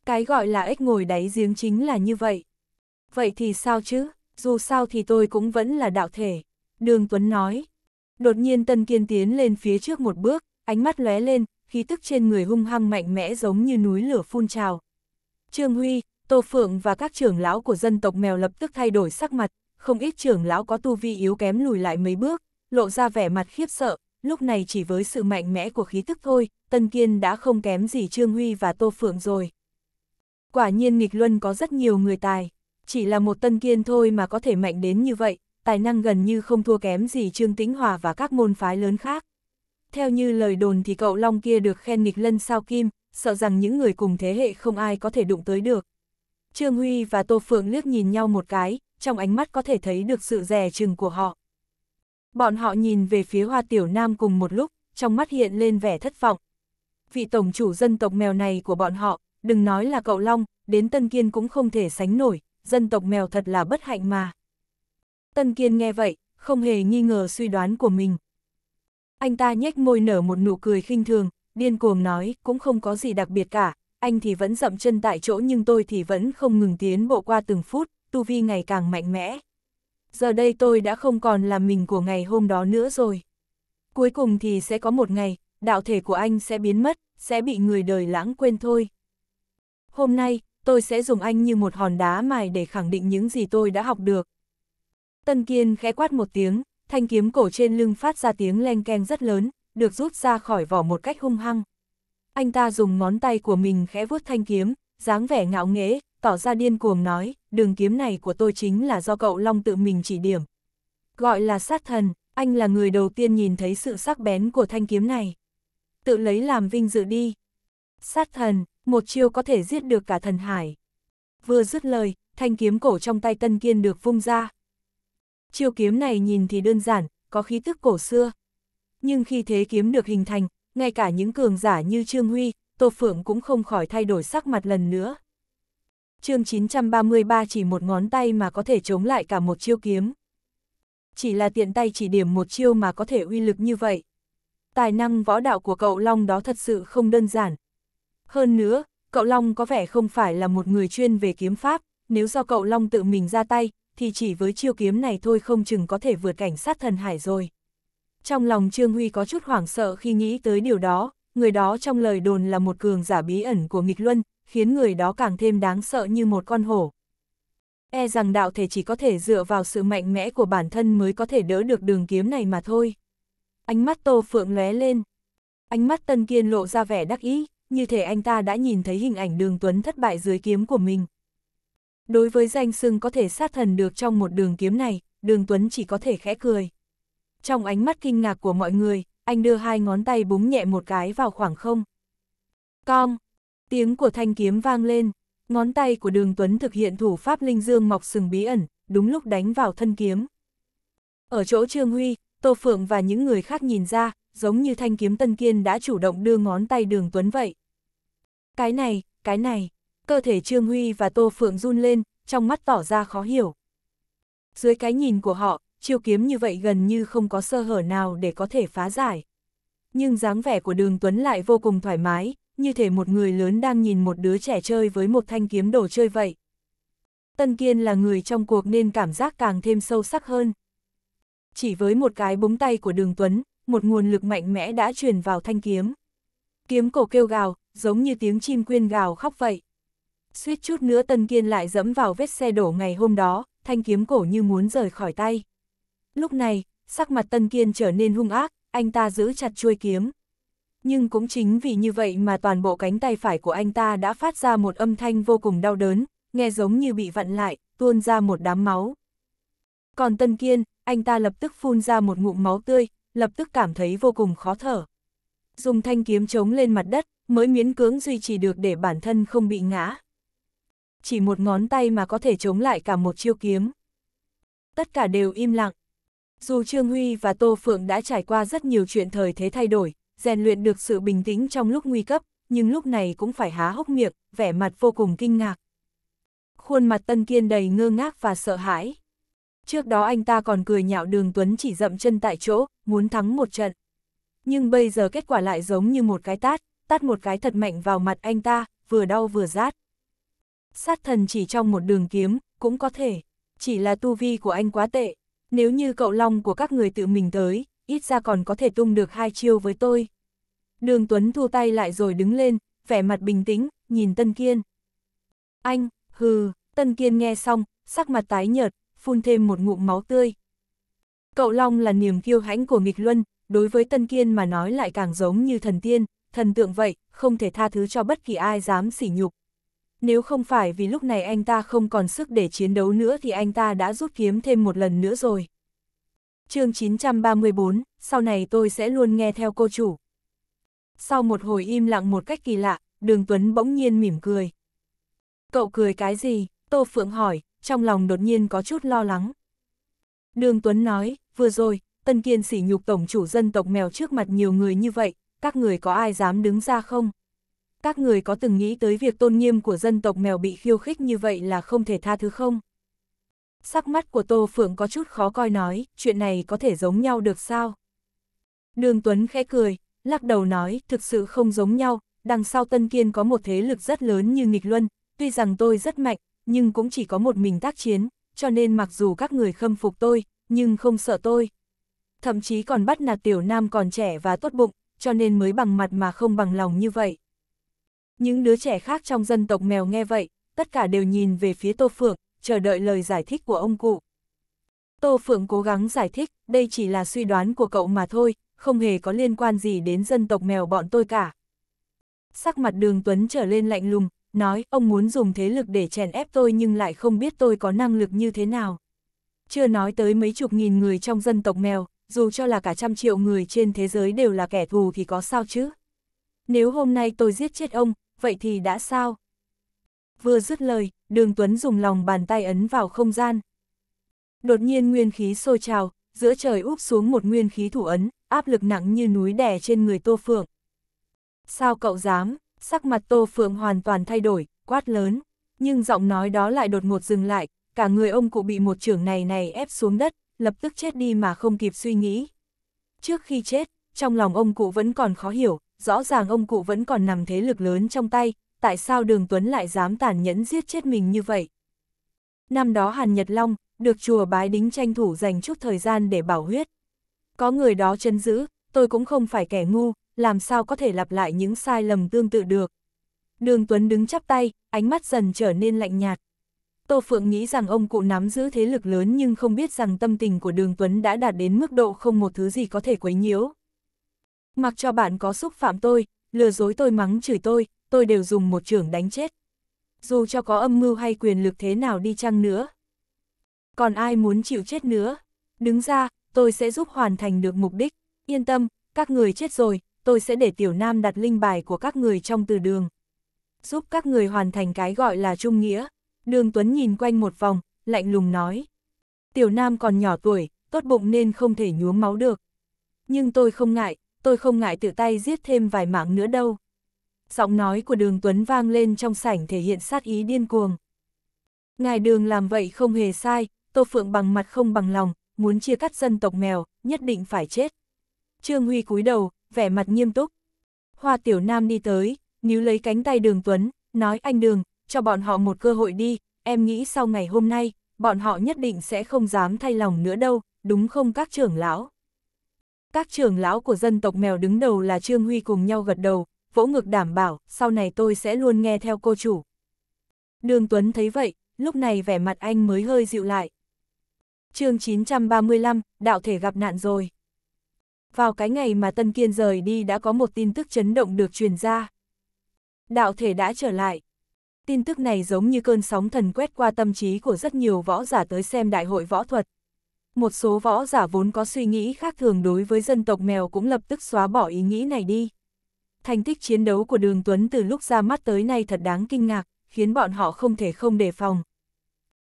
Speaker 1: Cái gọi là ếch ngồi đáy giếng chính là như vậy. Vậy thì sao chứ, dù sao thì tôi cũng vẫn là đạo thể. Đường Tuấn nói. Đột nhiên Tân Kiên tiến lên phía trước một bước, ánh mắt lóe lên, khí tức trên người hung hăng mạnh mẽ giống như núi lửa phun trào. Trương Huy, Tô Phượng và các trưởng lão của dân tộc mèo lập tức thay đổi sắc mặt, không ít trưởng lão có tu vi yếu kém lùi lại mấy bước, lộ ra vẻ mặt khiếp sợ, lúc này chỉ với sự mạnh mẽ của khí tức thôi, Tân Kiên đã không kém gì Trương Huy và Tô Phượng rồi. Quả nhiên nghịch luân có rất nhiều người tài, chỉ là một Tân Kiên thôi mà có thể mạnh đến như vậy, tài năng gần như không thua kém gì Trương Tĩnh Hòa và các môn phái lớn khác. Theo như lời đồn thì cậu Long kia được khen nghịch lân sao kim, sợ rằng những người cùng thế hệ không ai có thể đụng tới được. Trương Huy và Tô Phượng liếc nhìn nhau một cái, trong ánh mắt có thể thấy được sự rẻ chừng của họ. Bọn họ nhìn về phía Hoa Tiểu Nam cùng một lúc, trong mắt hiện lên vẻ thất vọng. Vị tổng chủ dân tộc mèo này của bọn họ, đừng nói là cậu Long, đến Tân Kiên cũng không thể sánh nổi, dân tộc mèo thật là bất hạnh mà. Tân Kiên nghe vậy, không hề nghi ngờ suy đoán của mình. Anh ta nhếch môi nở một nụ cười khinh thường, điên cuồng nói, cũng không có gì đặc biệt cả, anh thì vẫn dậm chân tại chỗ nhưng tôi thì vẫn không ngừng tiến bộ qua từng phút, tu vi ngày càng mạnh mẽ. Giờ đây tôi đã không còn là mình của ngày hôm đó nữa rồi. Cuối cùng thì sẽ có một ngày, đạo thể của anh sẽ biến mất, sẽ bị người đời lãng quên thôi. Hôm nay, tôi sẽ dùng anh như một hòn đá mài để khẳng định những gì tôi đã học được, Tân Kiên khẽ quát một tiếng, thanh kiếm cổ trên lưng phát ra tiếng leng keng rất lớn, được rút ra khỏi vỏ một cách hung hăng. Anh ta dùng ngón tay của mình khẽ vuốt thanh kiếm, dáng vẻ ngạo nghễ, tỏ ra điên cuồng nói, đường kiếm này của tôi chính là do cậu Long tự mình chỉ điểm. Gọi là sát thần, anh là người đầu tiên nhìn thấy sự sắc bén của thanh kiếm này. Tự lấy làm vinh dự đi. Sát thần, một chiêu có thể giết được cả thần hải. Vừa dứt lời, thanh kiếm cổ trong tay Tân Kiên được vung ra, Chiêu kiếm này nhìn thì đơn giản, có khí tức cổ xưa. Nhưng khi thế kiếm được hình thành, ngay cả những cường giả như Trương Huy, Tô Phượng cũng không khỏi thay đổi sắc mặt lần nữa. chương 933 chỉ một ngón tay mà có thể chống lại cả một chiêu kiếm. Chỉ là tiện tay chỉ điểm một chiêu mà có thể uy lực như vậy. Tài năng võ đạo của cậu Long đó thật sự không đơn giản. Hơn nữa, cậu Long có vẻ không phải là một người chuyên về kiếm pháp, nếu do cậu Long tự mình ra tay, thì chỉ với chiêu kiếm này thôi không chừng có thể vượt cảnh sát thần hải rồi. Trong lòng Trương Huy có chút hoảng sợ khi nghĩ tới điều đó, người đó trong lời đồn là một cường giả bí ẩn của nghịch luân, khiến người đó càng thêm đáng sợ như một con hổ. E rằng đạo thể chỉ có thể dựa vào sự mạnh mẽ của bản thân mới có thể đỡ được đường kiếm này mà thôi. Ánh mắt Tô Phượng lóe lên. Ánh mắt Tân Kiên lộ ra vẻ đắc ý, như thể anh ta đã nhìn thấy hình ảnh đường Tuấn thất bại dưới kiếm của mình. Đối với danh sưng có thể sát thần được trong một đường kiếm này, đường Tuấn chỉ có thể khẽ cười. Trong ánh mắt kinh ngạc của mọi người, anh đưa hai ngón tay búng nhẹ một cái vào khoảng không. com Tiếng của thanh kiếm vang lên, ngón tay của đường Tuấn thực hiện thủ pháp linh dương mọc sừng bí ẩn, đúng lúc đánh vào thân kiếm. Ở chỗ Trương Huy, Tô Phượng và những người khác nhìn ra, giống như thanh kiếm Tân Kiên đã chủ động đưa ngón tay đường Tuấn vậy. Cái này, cái này, cơ thể Trương Huy và Tô Phượng run lên, trong mắt tỏ ra khó hiểu. Dưới cái nhìn của họ, chiêu kiếm như vậy gần như không có sơ hở nào để có thể phá giải. Nhưng dáng vẻ của đường Tuấn lại vô cùng thoải mái, như thể một người lớn đang nhìn một đứa trẻ chơi với một thanh kiếm đồ chơi vậy. Tân Kiên là người trong cuộc nên cảm giác càng thêm sâu sắc hơn. Chỉ với một cái búng tay của đường Tuấn, một nguồn lực mạnh mẽ đã truyền vào thanh kiếm. Kiếm cổ kêu gào, giống như tiếng chim quyên gào khóc vậy suýt chút nữa Tân Kiên lại dẫm vào vết xe đổ ngày hôm đó, thanh kiếm cổ như muốn rời khỏi tay. Lúc này, sắc mặt Tân Kiên trở nên hung ác, anh ta giữ chặt chuôi kiếm. Nhưng cũng chính vì như vậy mà toàn bộ cánh tay phải của anh ta đã phát ra một âm thanh vô cùng đau đớn, nghe giống như bị vặn lại, tuôn ra một đám máu. Còn Tân Kiên, anh ta lập tức phun ra một ngụm máu tươi, lập tức cảm thấy vô cùng khó thở. Dùng thanh kiếm chống lên mặt đất, mới miễn cưỡng duy trì được để bản thân không bị ngã chỉ một ngón tay mà có thể chống lại cả một chiêu kiếm. Tất cả đều im lặng. Dù Trương Huy và Tô Phượng đã trải qua rất nhiều chuyện thời thế thay đổi, rèn luyện được sự bình tĩnh trong lúc nguy cấp, nhưng lúc này cũng phải há hốc miệng, vẻ mặt vô cùng kinh ngạc. Khuôn mặt Tân Kiên đầy ngơ ngác và sợ hãi. Trước đó anh ta còn cười nhạo đường Tuấn chỉ dậm chân tại chỗ, muốn thắng một trận. Nhưng bây giờ kết quả lại giống như một cái tát, tát một cái thật mạnh vào mặt anh ta, vừa đau vừa rát sát thần chỉ trong một đường kiếm, cũng có thể. Chỉ là tu vi của anh quá tệ, nếu như cậu Long của các người tự mình tới, ít ra còn có thể tung được hai chiêu với tôi. Đường Tuấn thu tay lại rồi đứng lên, vẻ mặt bình tĩnh, nhìn Tân Kiên. Anh, hừ, Tân Kiên nghe xong, sắc mặt tái nhợt, phun thêm một ngụm máu tươi. Cậu Long là niềm kiêu hãnh của nghịch luân, đối với Tân Kiên mà nói lại càng giống như thần tiên, thần tượng vậy, không thể tha thứ cho bất kỳ ai dám sỉ nhục. Nếu không phải vì lúc này anh ta không còn sức để chiến đấu nữa thì anh ta đã rút kiếm thêm một lần nữa rồi. chương 934, sau này tôi sẽ luôn nghe theo cô chủ. Sau một hồi im lặng một cách kỳ lạ, Đường Tuấn bỗng nhiên mỉm cười. Cậu cười cái gì? Tô Phượng hỏi, trong lòng đột nhiên có chút lo lắng. Đường Tuấn nói, vừa rồi, Tân Kiên sỉ nhục tổng chủ dân tộc mèo trước mặt nhiều người như vậy, các người có ai dám đứng ra không? các người có từng nghĩ tới việc tôn nghiêm của dân tộc mèo bị khiêu khích như vậy là không thể tha thứ không? Sắc mắt của Tô Phượng có chút khó coi nói, chuyện này có thể giống nhau được sao? Đường Tuấn khẽ cười, lắc đầu nói, thực sự không giống nhau, đằng sau Tân Kiên có một thế lực rất lớn như nghịch luân, tuy rằng tôi rất mạnh, nhưng cũng chỉ có một mình tác chiến, cho nên mặc dù các người khâm phục tôi, nhưng không sợ tôi. Thậm chí còn bắt nạt tiểu nam còn trẻ và tốt bụng, cho nên mới bằng mặt mà không bằng lòng như vậy. Những đứa trẻ khác trong dân tộc mèo nghe vậy, tất cả đều nhìn về phía Tô Phượng, chờ đợi lời giải thích của ông cụ. Tô Phượng cố gắng giải thích, đây chỉ là suy đoán của cậu mà thôi, không hề có liên quan gì đến dân tộc mèo bọn tôi cả. Sắc mặt đường Tuấn trở lên lạnh lùng, nói ông muốn dùng thế lực để chèn ép tôi nhưng lại không biết tôi có năng lực như thế nào. Chưa nói tới mấy chục nghìn người trong dân tộc mèo, dù cho là cả trăm triệu người trên thế giới đều là kẻ thù thì có sao chứ. Nếu hôm nay tôi giết chết ông, vậy thì đã sao? Vừa dứt lời, đường Tuấn dùng lòng bàn tay ấn vào không gian. Đột nhiên nguyên khí sôi trào, giữa trời úp xuống một nguyên khí thủ ấn, áp lực nặng như núi đè trên người Tô Phượng. Sao cậu dám? Sắc mặt Tô Phượng hoàn toàn thay đổi, quát lớn, nhưng giọng nói đó lại đột ngột dừng lại, cả người ông cụ bị một trưởng này này ép xuống đất, lập tức chết đi mà không kịp suy nghĩ. Trước khi chết, trong lòng ông cụ vẫn còn khó hiểu, rõ ràng ông cụ vẫn còn nằm thế lực lớn trong tay, tại sao đường Tuấn lại dám tàn nhẫn giết chết mình như vậy? Năm đó Hàn Nhật Long, được chùa bái đính tranh thủ dành chút thời gian để bảo huyết. Có người đó chân giữ, tôi cũng không phải kẻ ngu, làm sao có thể lặp lại những sai lầm tương tự được. Đường Tuấn đứng chắp tay, ánh mắt dần trở nên lạnh nhạt. Tô Phượng nghĩ rằng ông cụ nắm giữ thế lực lớn nhưng không biết rằng tâm tình của Đường Tuấn đã đạt đến mức độ không một thứ gì có thể quấy nhiễu. Mặc cho bạn có xúc phạm tôi, lừa dối tôi mắng chửi tôi, tôi đều dùng một trưởng đánh chết. Dù cho có âm mưu hay quyền lực thế nào đi chăng nữa. Còn ai muốn chịu chết nữa? Đứng ra, tôi sẽ giúp hoàn thành được mục đích. Yên tâm, các người chết rồi, tôi sẽ để tiểu nam đặt linh bài của các người trong từ đường. Giúp các người hoàn thành cái gọi là trung nghĩa. Đường Tuấn nhìn quanh một vòng, lạnh lùng nói. Tiểu nam còn nhỏ tuổi, tốt bụng nên không thể nhuốm máu được. Nhưng tôi không ngại, tôi không ngại tự tay giết thêm vài mạng nữa đâu. Giọng nói của đường Tuấn vang lên trong sảnh thể hiện sát ý điên cuồng. Ngài đường làm vậy không hề sai, Tô Phượng bằng mặt không bằng lòng, muốn chia cắt dân tộc mèo, nhất định phải chết. Trương Huy cúi đầu, vẻ mặt nghiêm túc. Hoa Tiểu Nam đi tới, níu lấy cánh tay đường Tuấn, nói anh đường, cho bọn họ một cơ hội đi, em nghĩ sau ngày hôm nay, bọn họ nhất định sẽ không dám thay lòng nữa đâu, đúng không các trưởng lão? các trưởng lão của dân tộc mèo đứng đầu là Trương Huy cùng nhau gật đầu, vỗ ngực đảm bảo, sau này tôi sẽ luôn nghe theo cô chủ. Đường Tuấn thấy vậy, lúc này vẻ mặt anh mới hơi dịu lại. chương 935, đạo thể gặp nạn rồi. Vào cái ngày mà Tân Kiên rời đi đã có một tin tức chấn động được truyền ra. Đạo thể đã trở lại. Tin tức này giống như cơn sóng thần quét qua tâm trí của rất nhiều võ giả tới xem đại hội võ thuật một số võ giả vốn có suy nghĩ khác thường đối với dân tộc mèo cũng lập tức xóa bỏ ý nghĩ này đi. Thành tích chiến đấu của Đường Tuấn từ lúc ra mắt tới nay thật đáng kinh ngạc, khiến bọn họ không thể không đề phòng.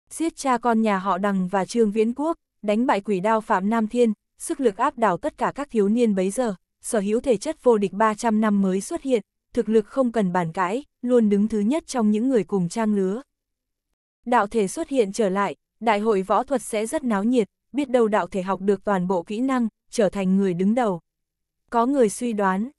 Speaker 1: Giết cha con nhà họ Đằng và Trương Viễn Quốc, đánh bại quỷ đao Phạm Nam Thiên, sức lực áp đảo tất cả các thiếu niên bấy giờ, sở hữu thể chất vô địch 300 năm mới xuất hiện, thực lực không cần bàn cãi, luôn đứng thứ nhất trong những người cùng trang lứa. Đạo thể xuất hiện trở lại, đại hội võ thuật sẽ rất náo nhiệt, biết đâu đạo thể học được toàn bộ kỹ năng, trở thành người đứng đầu. Có người suy đoán,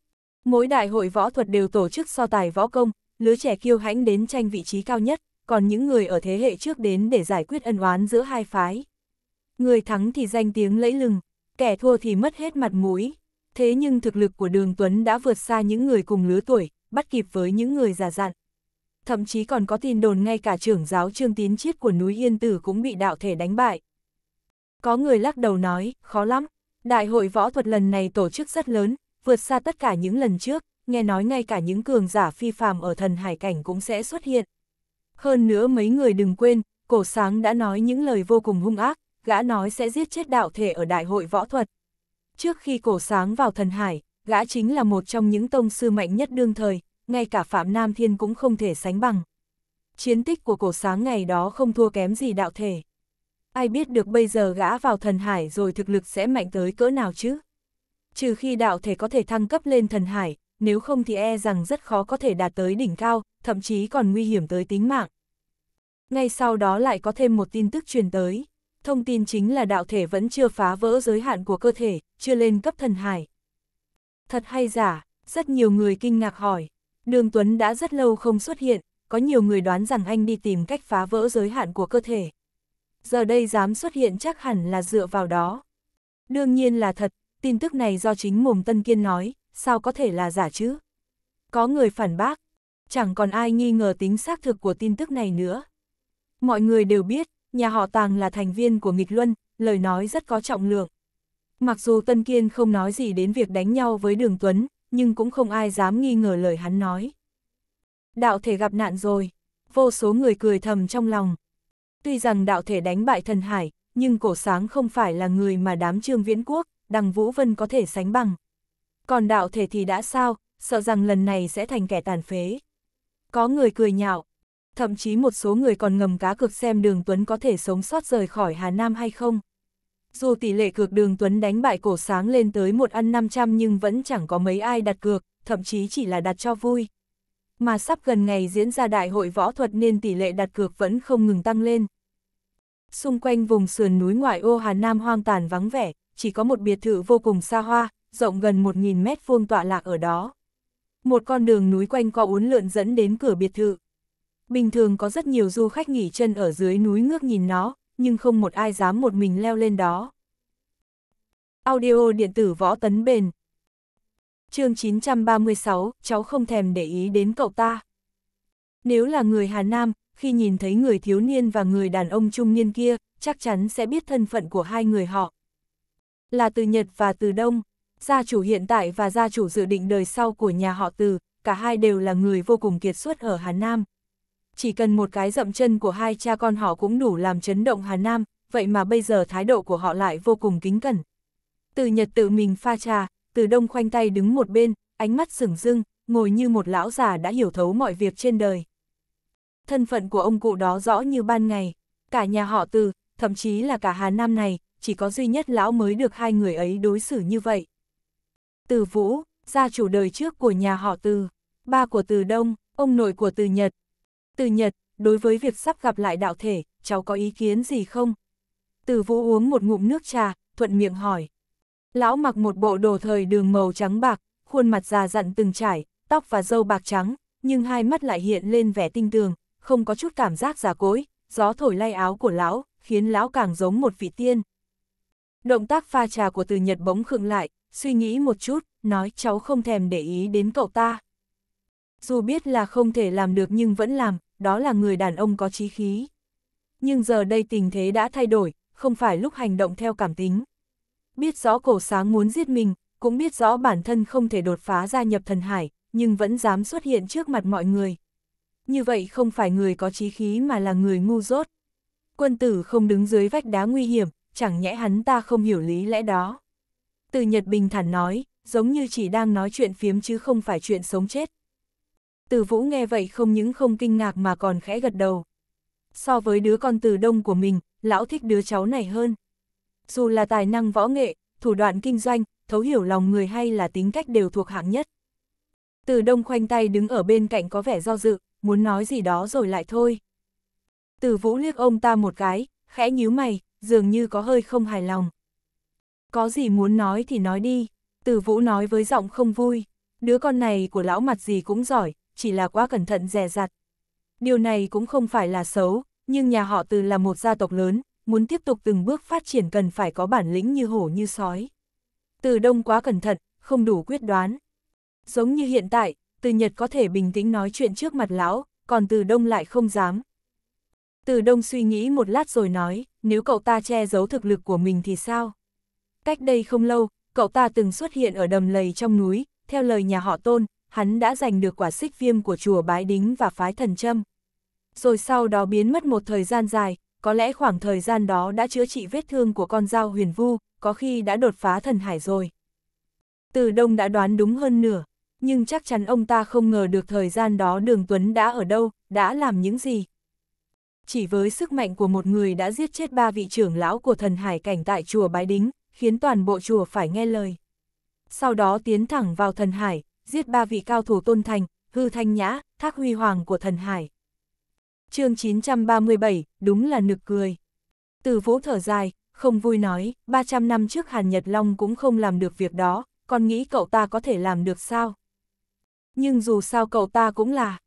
Speaker 1: mỗi đại hội võ thuật đều tổ chức so tài võ công, lứa trẻ kiêu hãnh đến tranh vị trí cao nhất, còn những người ở thế hệ trước đến để giải quyết ân oán giữa hai phái. Người thắng thì danh tiếng lẫy lừng, kẻ thua thì mất hết mặt mũi. Thế nhưng thực lực của Đường Tuấn đã vượt xa những người cùng lứa tuổi, bắt kịp với những người già dặn. Thậm chí còn có tin đồn ngay cả trưởng giáo Trương Tín Chiết của núi Yên Tử cũng bị đạo thể đánh bại, có người lắc đầu nói, khó lắm. Đại hội võ thuật lần này tổ chức rất lớn, vượt xa tất cả những lần trước, nghe nói ngay cả những cường giả phi phàm ở thần hải cảnh cũng sẽ xuất hiện. Hơn nữa mấy người đừng quên, cổ sáng đã nói những lời vô cùng hung ác, gã nói sẽ giết chết đạo thể ở đại hội võ thuật. Trước khi cổ sáng vào thần hải, gã chính là một trong những tông sư mạnh nhất đương thời, ngay cả Phạm Nam Thiên cũng không thể sánh bằng. Chiến tích của cổ sáng ngày đó không thua kém gì đạo thể. Ai biết được bây giờ gã vào thần hải rồi thực lực sẽ mạnh tới cỡ nào chứ? Trừ khi đạo thể có thể thăng cấp lên thần hải, nếu không thì e rằng rất khó có thể đạt tới đỉnh cao, thậm chí còn nguy hiểm tới tính mạng. Ngay sau đó lại có thêm một tin tức truyền tới. Thông tin chính là đạo thể vẫn chưa phá vỡ giới hạn của cơ thể, chưa lên cấp thần hải. Thật hay giả, rất nhiều người kinh ngạc hỏi. Đường Tuấn đã rất lâu không xuất hiện, có nhiều người đoán rằng anh đi tìm cách phá vỡ giới hạn của cơ thể giờ đây dám xuất hiện chắc hẳn là dựa vào đó. Đương nhiên là thật, tin tức này do chính mồm Tân Kiên nói, sao có thể là giả chứ? Có người phản bác, chẳng còn ai nghi ngờ tính xác thực của tin tức này nữa. Mọi người đều biết, nhà họ Tàng là thành viên của nghịch luân, lời nói rất có trọng lượng. Mặc dù Tân Kiên không nói gì đến việc đánh nhau với Đường Tuấn, nhưng cũng không ai dám nghi ngờ lời hắn nói. Đạo thể gặp nạn rồi, vô số người cười thầm trong lòng, Tuy rằng đạo thể đánh bại thần hải, nhưng cổ sáng không phải là người mà đám trương viễn quốc, đằng Vũ Vân có thể sánh bằng. Còn đạo thể thì đã sao, sợ rằng lần này sẽ thành kẻ tàn phế. Có người cười nhạo, thậm chí một số người còn ngầm cá cược xem đường Tuấn có thể sống sót rời khỏi Hà Nam hay không. Dù tỷ lệ cược đường Tuấn đánh bại cổ sáng lên tới một ăn 500 nhưng vẫn chẳng có mấy ai đặt cược, thậm chí chỉ là đặt cho vui mà sắp gần ngày diễn ra đại hội võ thuật nên tỷ lệ đặt cược vẫn không ngừng tăng lên. Xung quanh vùng sườn núi ngoại ô Hà Nam hoang tàn vắng vẻ, chỉ có một biệt thự vô cùng xa hoa, rộng gần 1.000 mét vuông tọa lạc ở đó. Một con đường núi quanh co uốn lượn dẫn đến cửa biệt thự. Bình thường có rất nhiều du khách nghỉ chân ở dưới núi ngước nhìn nó, nhưng không một ai dám một mình leo lên đó. Audio điện tử võ tấn bền, chương 936, cháu không thèm để ý đến cậu ta. Nếu là người Hà Nam, khi nhìn thấy người thiếu niên và người đàn ông trung niên kia, chắc chắn sẽ biết thân phận của hai người họ. Là từ Nhật và từ Đông, gia chủ hiện tại và gia chủ dự định đời sau của nhà họ từ, cả hai đều là người vô cùng kiệt xuất ở Hà Nam. Chỉ cần một cái dậm chân của hai cha con họ cũng đủ làm chấn động Hà Nam, vậy mà bây giờ thái độ của họ lại vô cùng kính cẩn. Từ Nhật tự mình pha trà, từ đông khoanh tay đứng một bên, ánh mắt sửng dưng, ngồi như một lão già đã hiểu thấu mọi việc trên đời. Thân phận của ông cụ đó rõ như ban ngày, cả nhà họ từ, thậm chí là cả Hà Nam này, chỉ có duy nhất lão mới được hai người ấy đối xử như vậy. Từ Vũ, gia chủ đời trước của nhà họ Từ, ba của Từ Đông, ông nội của Từ Nhật. Từ Nhật, đối với việc sắp gặp lại đạo thể, cháu có ý kiến gì không? Từ Vũ uống một ngụm nước trà, thuận miệng hỏi. Lão mặc một bộ đồ thời đường màu trắng bạc, khuôn mặt già dặn từng trải, tóc và râu bạc trắng, nhưng hai mắt lại hiện lên vẻ tinh tường, không có chút cảm giác già cỗi gió thổi lay áo của lão, khiến lão càng giống một vị tiên. Động tác pha trà của từ Nhật bỗng khựng lại, suy nghĩ một chút, nói cháu không thèm để ý đến cậu ta. Dù biết là không thể làm được nhưng vẫn làm, đó là người đàn ông có trí khí. Nhưng giờ đây tình thế đã thay đổi, không phải lúc hành động theo cảm tính, biết rõ cổ sáng muốn giết mình, cũng biết rõ bản thân không thể đột phá gia nhập thần hải, nhưng vẫn dám xuất hiện trước mặt mọi người. Như vậy không phải người có trí khí mà là người ngu dốt. Quân tử không đứng dưới vách đá nguy hiểm, chẳng nhẽ hắn ta không hiểu lý lẽ đó. Từ Nhật Bình thản nói, giống như chỉ đang nói chuyện phiếm chứ không phải chuyện sống chết. Từ Vũ nghe vậy không những không kinh ngạc mà còn khẽ gật đầu. So với đứa con từ đông của mình, lão thích đứa cháu này hơn. Dù là tài năng võ nghệ, thủ đoạn kinh doanh, thấu hiểu lòng người hay là tính cách đều thuộc hạng nhất. Từ đông khoanh tay đứng ở bên cạnh có vẻ do dự, muốn nói gì đó rồi lại thôi. Từ vũ liếc ông ta một cái, khẽ nhíu mày, dường như có hơi không hài lòng. Có gì muốn nói thì nói đi, từ vũ nói với giọng không vui, đứa con này của lão mặt gì cũng giỏi, chỉ là quá cẩn thận dè dặt. Điều này cũng không phải là xấu, nhưng nhà họ từ là một gia tộc lớn, muốn tiếp tục từng bước phát triển cần phải có bản lĩnh như hổ như sói. Từ đông quá cẩn thận, không đủ quyết đoán. Giống như hiện tại, từ Nhật có thể bình tĩnh nói chuyện trước mặt lão, còn từ đông lại không dám. Từ đông suy nghĩ một lát rồi nói, nếu cậu ta che giấu thực lực của mình thì sao? Cách đây không lâu, cậu ta từng xuất hiện ở đầm lầy trong núi, theo lời nhà họ tôn, hắn đã giành được quả xích viêm của chùa Bái Đính và phái thần trâm. Rồi sau đó biến mất một thời gian dài, có lẽ khoảng thời gian đó đã chữa trị vết thương của con dao huyền vu, có khi đã đột phá thần hải rồi. Từ đông đã đoán đúng hơn nửa, nhưng chắc chắn ông ta không ngờ được thời gian đó đường Tuấn đã ở đâu, đã làm những gì. Chỉ với sức mạnh của một người đã giết chết ba vị trưởng lão của thần hải cảnh tại chùa Bái Đính, khiến toàn bộ chùa phải nghe lời. Sau đó tiến thẳng vào thần hải, giết ba vị cao thủ tôn thành, hư thanh nhã, thác huy hoàng của thần hải chương 937, đúng là nực cười. Từ vũ thở dài, không vui nói, 300 năm trước Hàn Nhật Long cũng không làm được việc đó, còn nghĩ cậu ta có thể làm được sao? Nhưng dù sao cậu ta cũng là...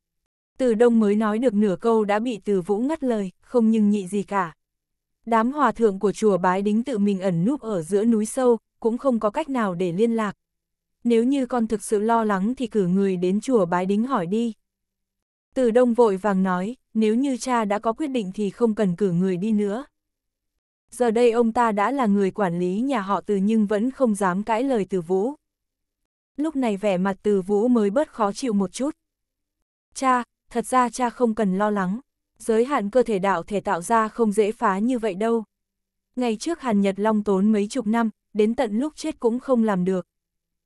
Speaker 1: Từ đông mới nói được nửa câu đã bị từ vũ ngắt lời, không nhưng nhị gì cả. Đám hòa thượng của chùa bái đính tự mình ẩn núp ở giữa núi sâu, cũng không có cách nào để liên lạc. Nếu như con thực sự lo lắng thì cử người đến chùa bái đính hỏi đi. Từ đông vội vàng nói, nếu như cha đã có quyết định thì không cần cử người đi nữa. Giờ đây ông ta đã là người quản lý nhà họ từ nhưng vẫn không dám cãi lời từ vũ. Lúc này vẻ mặt từ vũ mới bớt khó chịu một chút. Cha, thật ra cha không cần lo lắng. Giới hạn cơ thể đạo thể tạo ra không dễ phá như vậy đâu. Ngày trước Hàn Nhật Long tốn mấy chục năm, đến tận lúc chết cũng không làm được.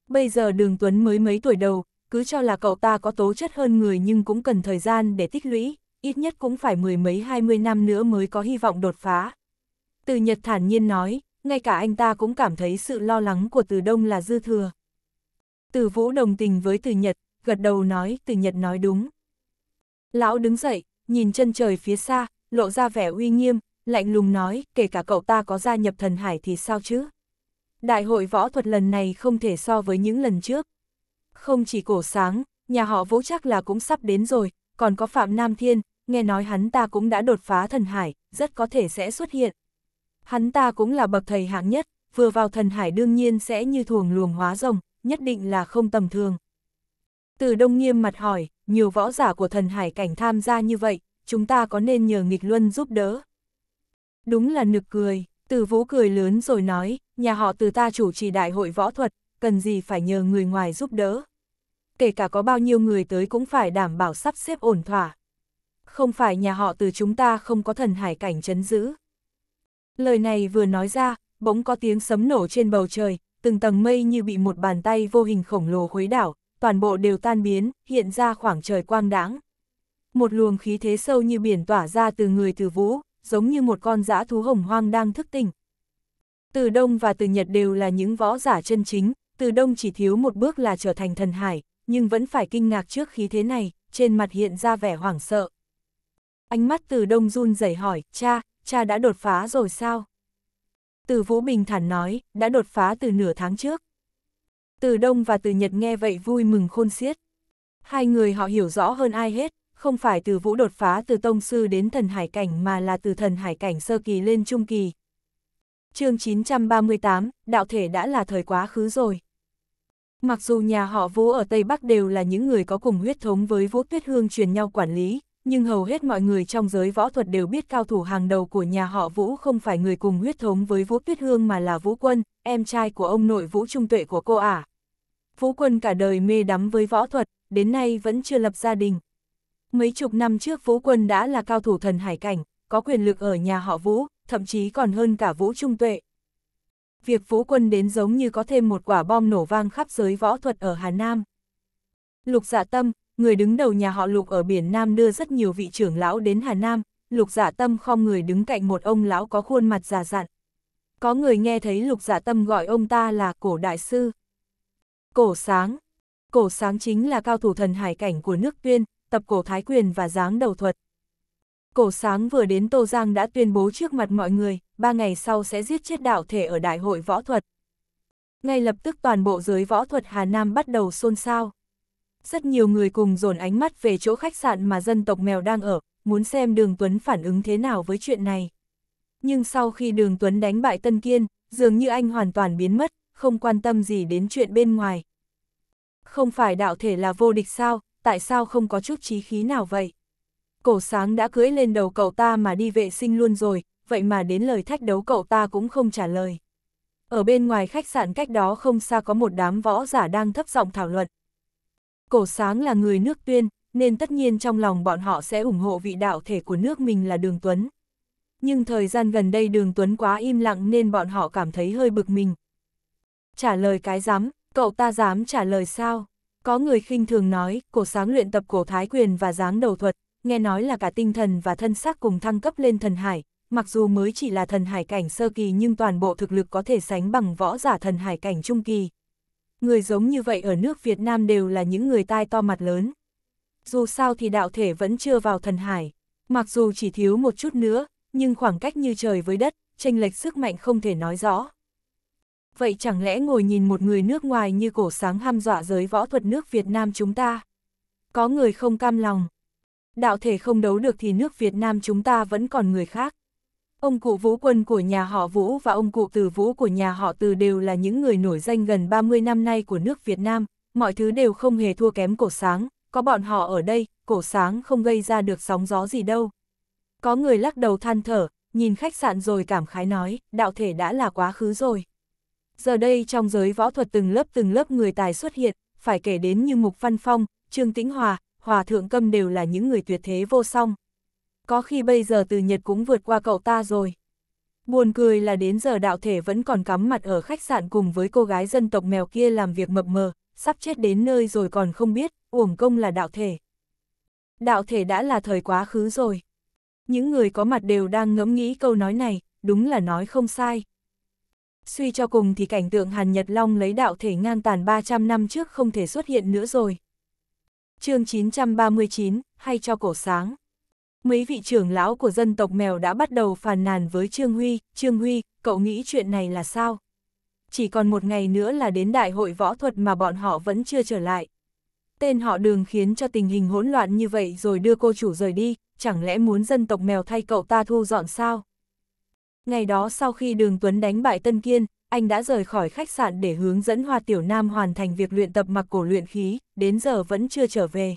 Speaker 1: Bây giờ Đường Tuấn mới mấy tuổi đầu, cứ cho là cậu ta có tố chất hơn người nhưng cũng cần thời gian để tích lũy, ít nhất cũng phải mười mấy hai mươi năm nữa mới có hy vọng đột phá. Từ Nhật thản nhiên nói, ngay cả anh ta cũng cảm thấy sự lo lắng của Từ Đông là dư thừa. Từ Vũ đồng tình với Từ Nhật, gật đầu nói Từ Nhật nói đúng. Lão đứng dậy, nhìn chân trời phía xa, lộ ra vẻ uy nghiêm, lạnh lùng nói kể cả cậu ta có gia nhập thần hải thì sao chứ? Đại hội võ thuật lần này không thể so với những lần trước. Không chỉ cổ sáng, nhà họ Vũ chắc là cũng sắp đến rồi, còn có Phạm Nam Thiên, nghe nói hắn ta cũng đã đột phá thần hải, rất có thể sẽ xuất hiện. Hắn ta cũng là bậc thầy hạng nhất, vừa vào thần hải đương nhiên sẽ như thuồng luồng hóa rồng, nhất định là không tầm thường. Từ Đông Nghiêm mặt hỏi, nhiều võ giả của thần hải cảnh tham gia như vậy, chúng ta có nên nhờ nghịch luân giúp đỡ? Đúng là nực cười, từ vũ cười lớn rồi nói, nhà họ từ ta chủ trì đại hội võ thuật, cần gì phải nhờ người ngoài giúp đỡ. Kể cả có bao nhiêu người tới cũng phải đảm bảo sắp xếp ổn thỏa. Không phải nhà họ từ chúng ta không có thần hải cảnh chấn giữ. Lời này vừa nói ra, bỗng có tiếng sấm nổ trên bầu trời, từng tầng mây như bị một bàn tay vô hình khổng lồ khuấy đảo, toàn bộ đều tan biến, hiện ra khoảng trời quang đãng. Một luồng khí thế sâu như biển tỏa ra từ người từ vũ, giống như một con dã thú hồng hoang đang thức tỉnh. Từ Đông và từ Nhật đều là những võ giả chân chính, từ đông chỉ thiếu một bước là trở thành thần hải, nhưng vẫn phải kinh ngạc trước khí thế này, trên mặt hiện ra vẻ hoảng sợ. Ánh mắt từ đông run rẩy hỏi, cha, cha đã đột phá rồi sao? Từ Vũ Bình thản nói, đã đột phá từ nửa tháng trước. Từ Đông và Từ Nhật nghe vậy vui mừng khôn xiết. Hai người họ hiểu rõ hơn ai hết, không phải từ Vũ đột phá từ Tông Sư đến thần hải cảnh mà là từ thần hải cảnh sơ kỳ lên trung kỳ. chương 938, đạo thể đã là thời quá khứ rồi. Mặc dù nhà họ Vũ ở Tây Bắc đều là những người có cùng huyết thống với Vũ Tuyết Hương truyền nhau quản lý, nhưng hầu hết mọi người trong giới võ thuật đều biết cao thủ hàng đầu của nhà họ Vũ không phải người cùng huyết thống với Vũ Tuyết Hương mà là Vũ Quân, em trai của ông nội Vũ Trung Tuệ của cô ả. Vũ Quân cả đời mê đắm với võ thuật, đến nay vẫn chưa lập gia đình. Mấy chục năm trước Vũ Quân đã là cao thủ thần hải cảnh, có quyền lực ở nhà họ Vũ, thậm chí còn hơn cả Vũ Trung Tuệ việc phú Quân đến giống như có thêm một quả bom nổ vang khắp giới võ thuật ở Hà Nam. Lục Dạ Tâm, người đứng đầu nhà họ Lục ở biển Nam đưa rất nhiều vị trưởng lão đến Hà Nam, Lục Dạ Tâm không người đứng cạnh một ông lão có khuôn mặt già dặn. Có người nghe thấy Lục Dạ Tâm gọi ông ta là Cổ Đại Sư. Cổ Sáng Cổ Sáng chính là cao thủ thần hải cảnh của nước tuyên, tập cổ thái quyền và dáng đầu thuật. Cổ sáng vừa đến Tô Giang đã tuyên bố trước mặt mọi người, ba ngày sau sẽ giết chết đạo thể ở Đại hội Võ thuật. Ngay lập tức toàn bộ giới võ thuật Hà Nam bắt đầu xôn xao. Rất nhiều người cùng dồn ánh mắt về chỗ khách sạn mà dân tộc mèo đang ở, muốn xem Đường Tuấn phản ứng thế nào với chuyện này. Nhưng sau khi Đường Tuấn đánh bại Tân Kiên, dường như anh hoàn toàn biến mất, không quan tâm gì đến chuyện bên ngoài. Không phải đạo thể là vô địch sao, tại sao không có chút trí khí nào vậy? Cổ sáng đã cưỡi lên đầu cậu ta mà đi vệ sinh luôn rồi, vậy mà đến lời thách đấu cậu ta cũng không trả lời. Ở bên ngoài khách sạn cách đó không xa có một đám võ giả đang thấp giọng thảo luận. Cổ sáng là người nước tuyên, nên tất nhiên trong lòng bọn họ sẽ ủng hộ vị đạo thể của nước mình là Đường Tuấn. Nhưng thời gian gần đây Đường Tuấn quá im lặng nên bọn họ cảm thấy hơi bực mình. Trả lời cái dám, cậu ta dám trả lời sao? Có người khinh thường nói, cổ sáng luyện tập cổ thái quyền và dáng đầu thuật, nghe nói là cả tinh thần và thân xác cùng thăng cấp lên thần hải, mặc dù mới chỉ là thần hải cảnh sơ kỳ nhưng toàn bộ thực lực có thể sánh bằng võ giả thần hải cảnh trung kỳ. Người giống như vậy ở nước Việt Nam đều là những người tai to mặt lớn. Dù sao thì đạo thể vẫn chưa vào thần hải, mặc dù chỉ thiếu một chút nữa, nhưng khoảng cách như trời với đất, tranh lệch sức mạnh không thể nói rõ. Vậy chẳng lẽ ngồi nhìn một người nước ngoài như cổ sáng ham dọa giới võ thuật nước Việt Nam chúng ta? Có người không cam lòng, đạo thể không đấu được thì nước Việt Nam chúng ta vẫn còn người khác. Ông cụ Vũ Quân của nhà họ Vũ và ông cụ Từ Vũ của nhà họ Từ đều là những người nổi danh gần 30 năm nay của nước Việt Nam, mọi thứ đều không hề thua kém cổ sáng, có bọn họ ở đây, cổ sáng không gây ra được sóng gió gì đâu. Có người lắc đầu than thở, nhìn khách sạn rồi cảm khái nói, đạo thể đã là quá khứ rồi. Giờ đây trong giới võ thuật từng lớp từng lớp người tài xuất hiện, phải kể đến như Mục Văn Phong, Trương Tĩnh Hòa, hòa thượng câm đều là những người tuyệt thế vô song. Có khi bây giờ từ Nhật cũng vượt qua cậu ta rồi. Buồn cười là đến giờ đạo thể vẫn còn cắm mặt ở khách sạn cùng với cô gái dân tộc mèo kia làm việc mập mờ, sắp chết đến nơi rồi còn không biết, uổng công là đạo thể. Đạo thể đã là thời quá khứ rồi. Những người có mặt đều đang ngẫm nghĩ câu nói này, đúng là nói không sai. Suy cho cùng thì cảnh tượng Hàn Nhật Long lấy đạo thể ngang tàn 300 năm trước không thể xuất hiện nữa rồi chương 939, hay cho cổ sáng. Mấy vị trưởng lão của dân tộc mèo đã bắt đầu phàn nàn với Trương Huy, Trương Huy, cậu nghĩ chuyện này là sao? Chỉ còn một ngày nữa là đến đại hội võ thuật mà bọn họ vẫn chưa trở lại. Tên họ đường khiến cho tình hình hỗn loạn như vậy rồi đưa cô chủ rời đi, chẳng lẽ muốn dân tộc mèo thay cậu ta thu dọn sao? Ngày đó sau khi đường Tuấn đánh bại Tân Kiên, anh đã rời khỏi khách sạn để hướng dẫn Hoa Tiểu Nam hoàn thành việc luyện tập mặc cổ luyện khí, đến giờ vẫn chưa trở về.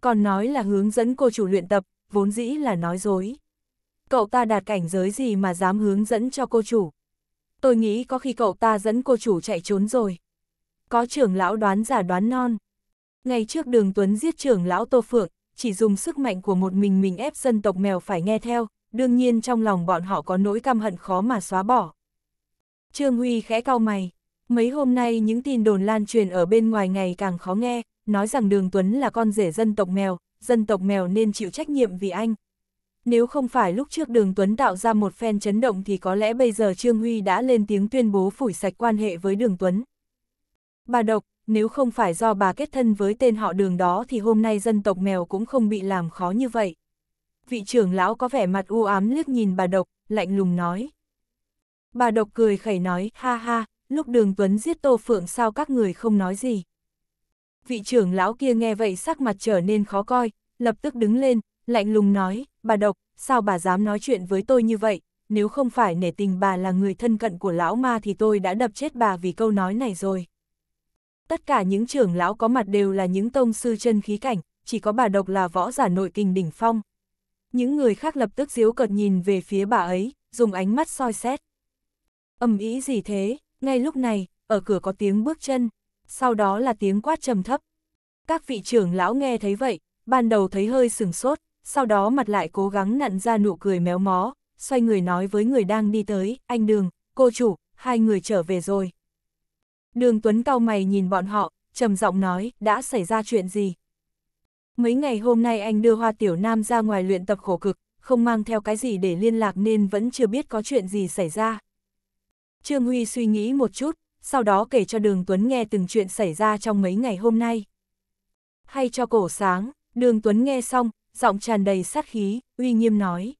Speaker 1: Còn nói là hướng dẫn cô chủ luyện tập, vốn dĩ là nói dối. Cậu ta đạt cảnh giới gì mà dám hướng dẫn cho cô chủ? Tôi nghĩ có khi cậu ta dẫn cô chủ chạy trốn rồi. Có trưởng lão đoán giả đoán non. Ngày trước đường Tuấn giết trưởng lão Tô Phượng, chỉ dùng sức mạnh của một mình mình ép dân tộc mèo phải nghe theo, đương nhiên trong lòng bọn họ có nỗi căm hận khó mà xóa bỏ. Trương Huy khẽ cau mày. Mấy hôm nay những tin đồn lan truyền ở bên ngoài ngày càng khó nghe, nói rằng Đường Tuấn là con rể dân tộc mèo, dân tộc mèo nên chịu trách nhiệm vì anh. Nếu không phải lúc trước Đường Tuấn tạo ra một phen chấn động thì có lẽ bây giờ Trương Huy đã lên tiếng tuyên bố phủi sạch quan hệ với Đường Tuấn. Bà độc, nếu không phải do bà kết thân với tên họ Đường đó thì hôm nay dân tộc mèo cũng không bị làm khó như vậy. Vị trưởng lão có vẻ mặt u ám liếc nhìn bà độc, lạnh lùng nói. Bà độc cười khẩy nói, ha ha, lúc đường Tuấn giết Tô Phượng sao các người không nói gì. Vị trưởng lão kia nghe vậy sắc mặt trở nên khó coi, lập tức đứng lên, lạnh lùng nói, bà độc, sao bà dám nói chuyện với tôi như vậy, nếu không phải nể tình bà là người thân cận của lão ma thì tôi đã đập chết bà vì câu nói này rồi. Tất cả những trưởng lão có mặt đều là những tông sư chân khí cảnh, chỉ có bà độc là võ giả nội kinh đỉnh phong. Những người khác lập tức diếu cợt nhìn về phía bà ấy, dùng ánh mắt soi xét. Âm ý gì thế, ngay lúc này, ở cửa có tiếng bước chân, sau đó là tiếng quát trầm thấp. Các vị trưởng lão nghe thấy vậy, ban đầu thấy hơi sừng sốt, sau đó mặt lại cố gắng nặn ra nụ cười méo mó, xoay người nói với người đang đi tới, anh Đường, cô chủ, hai người trở về rồi. Đường Tuấn cao mày nhìn bọn họ, trầm giọng nói, đã xảy ra chuyện gì? Mấy ngày hôm nay anh đưa Hoa Tiểu Nam ra ngoài luyện tập khổ cực, không mang theo cái gì để liên lạc nên vẫn chưa biết có chuyện gì xảy ra. Trương Huy suy nghĩ một chút, sau đó kể cho Đường Tuấn nghe từng chuyện xảy ra trong mấy ngày hôm nay. Hay cho cổ sáng, Đường Tuấn nghe xong, giọng tràn đầy sát khí, uy nghiêm nói.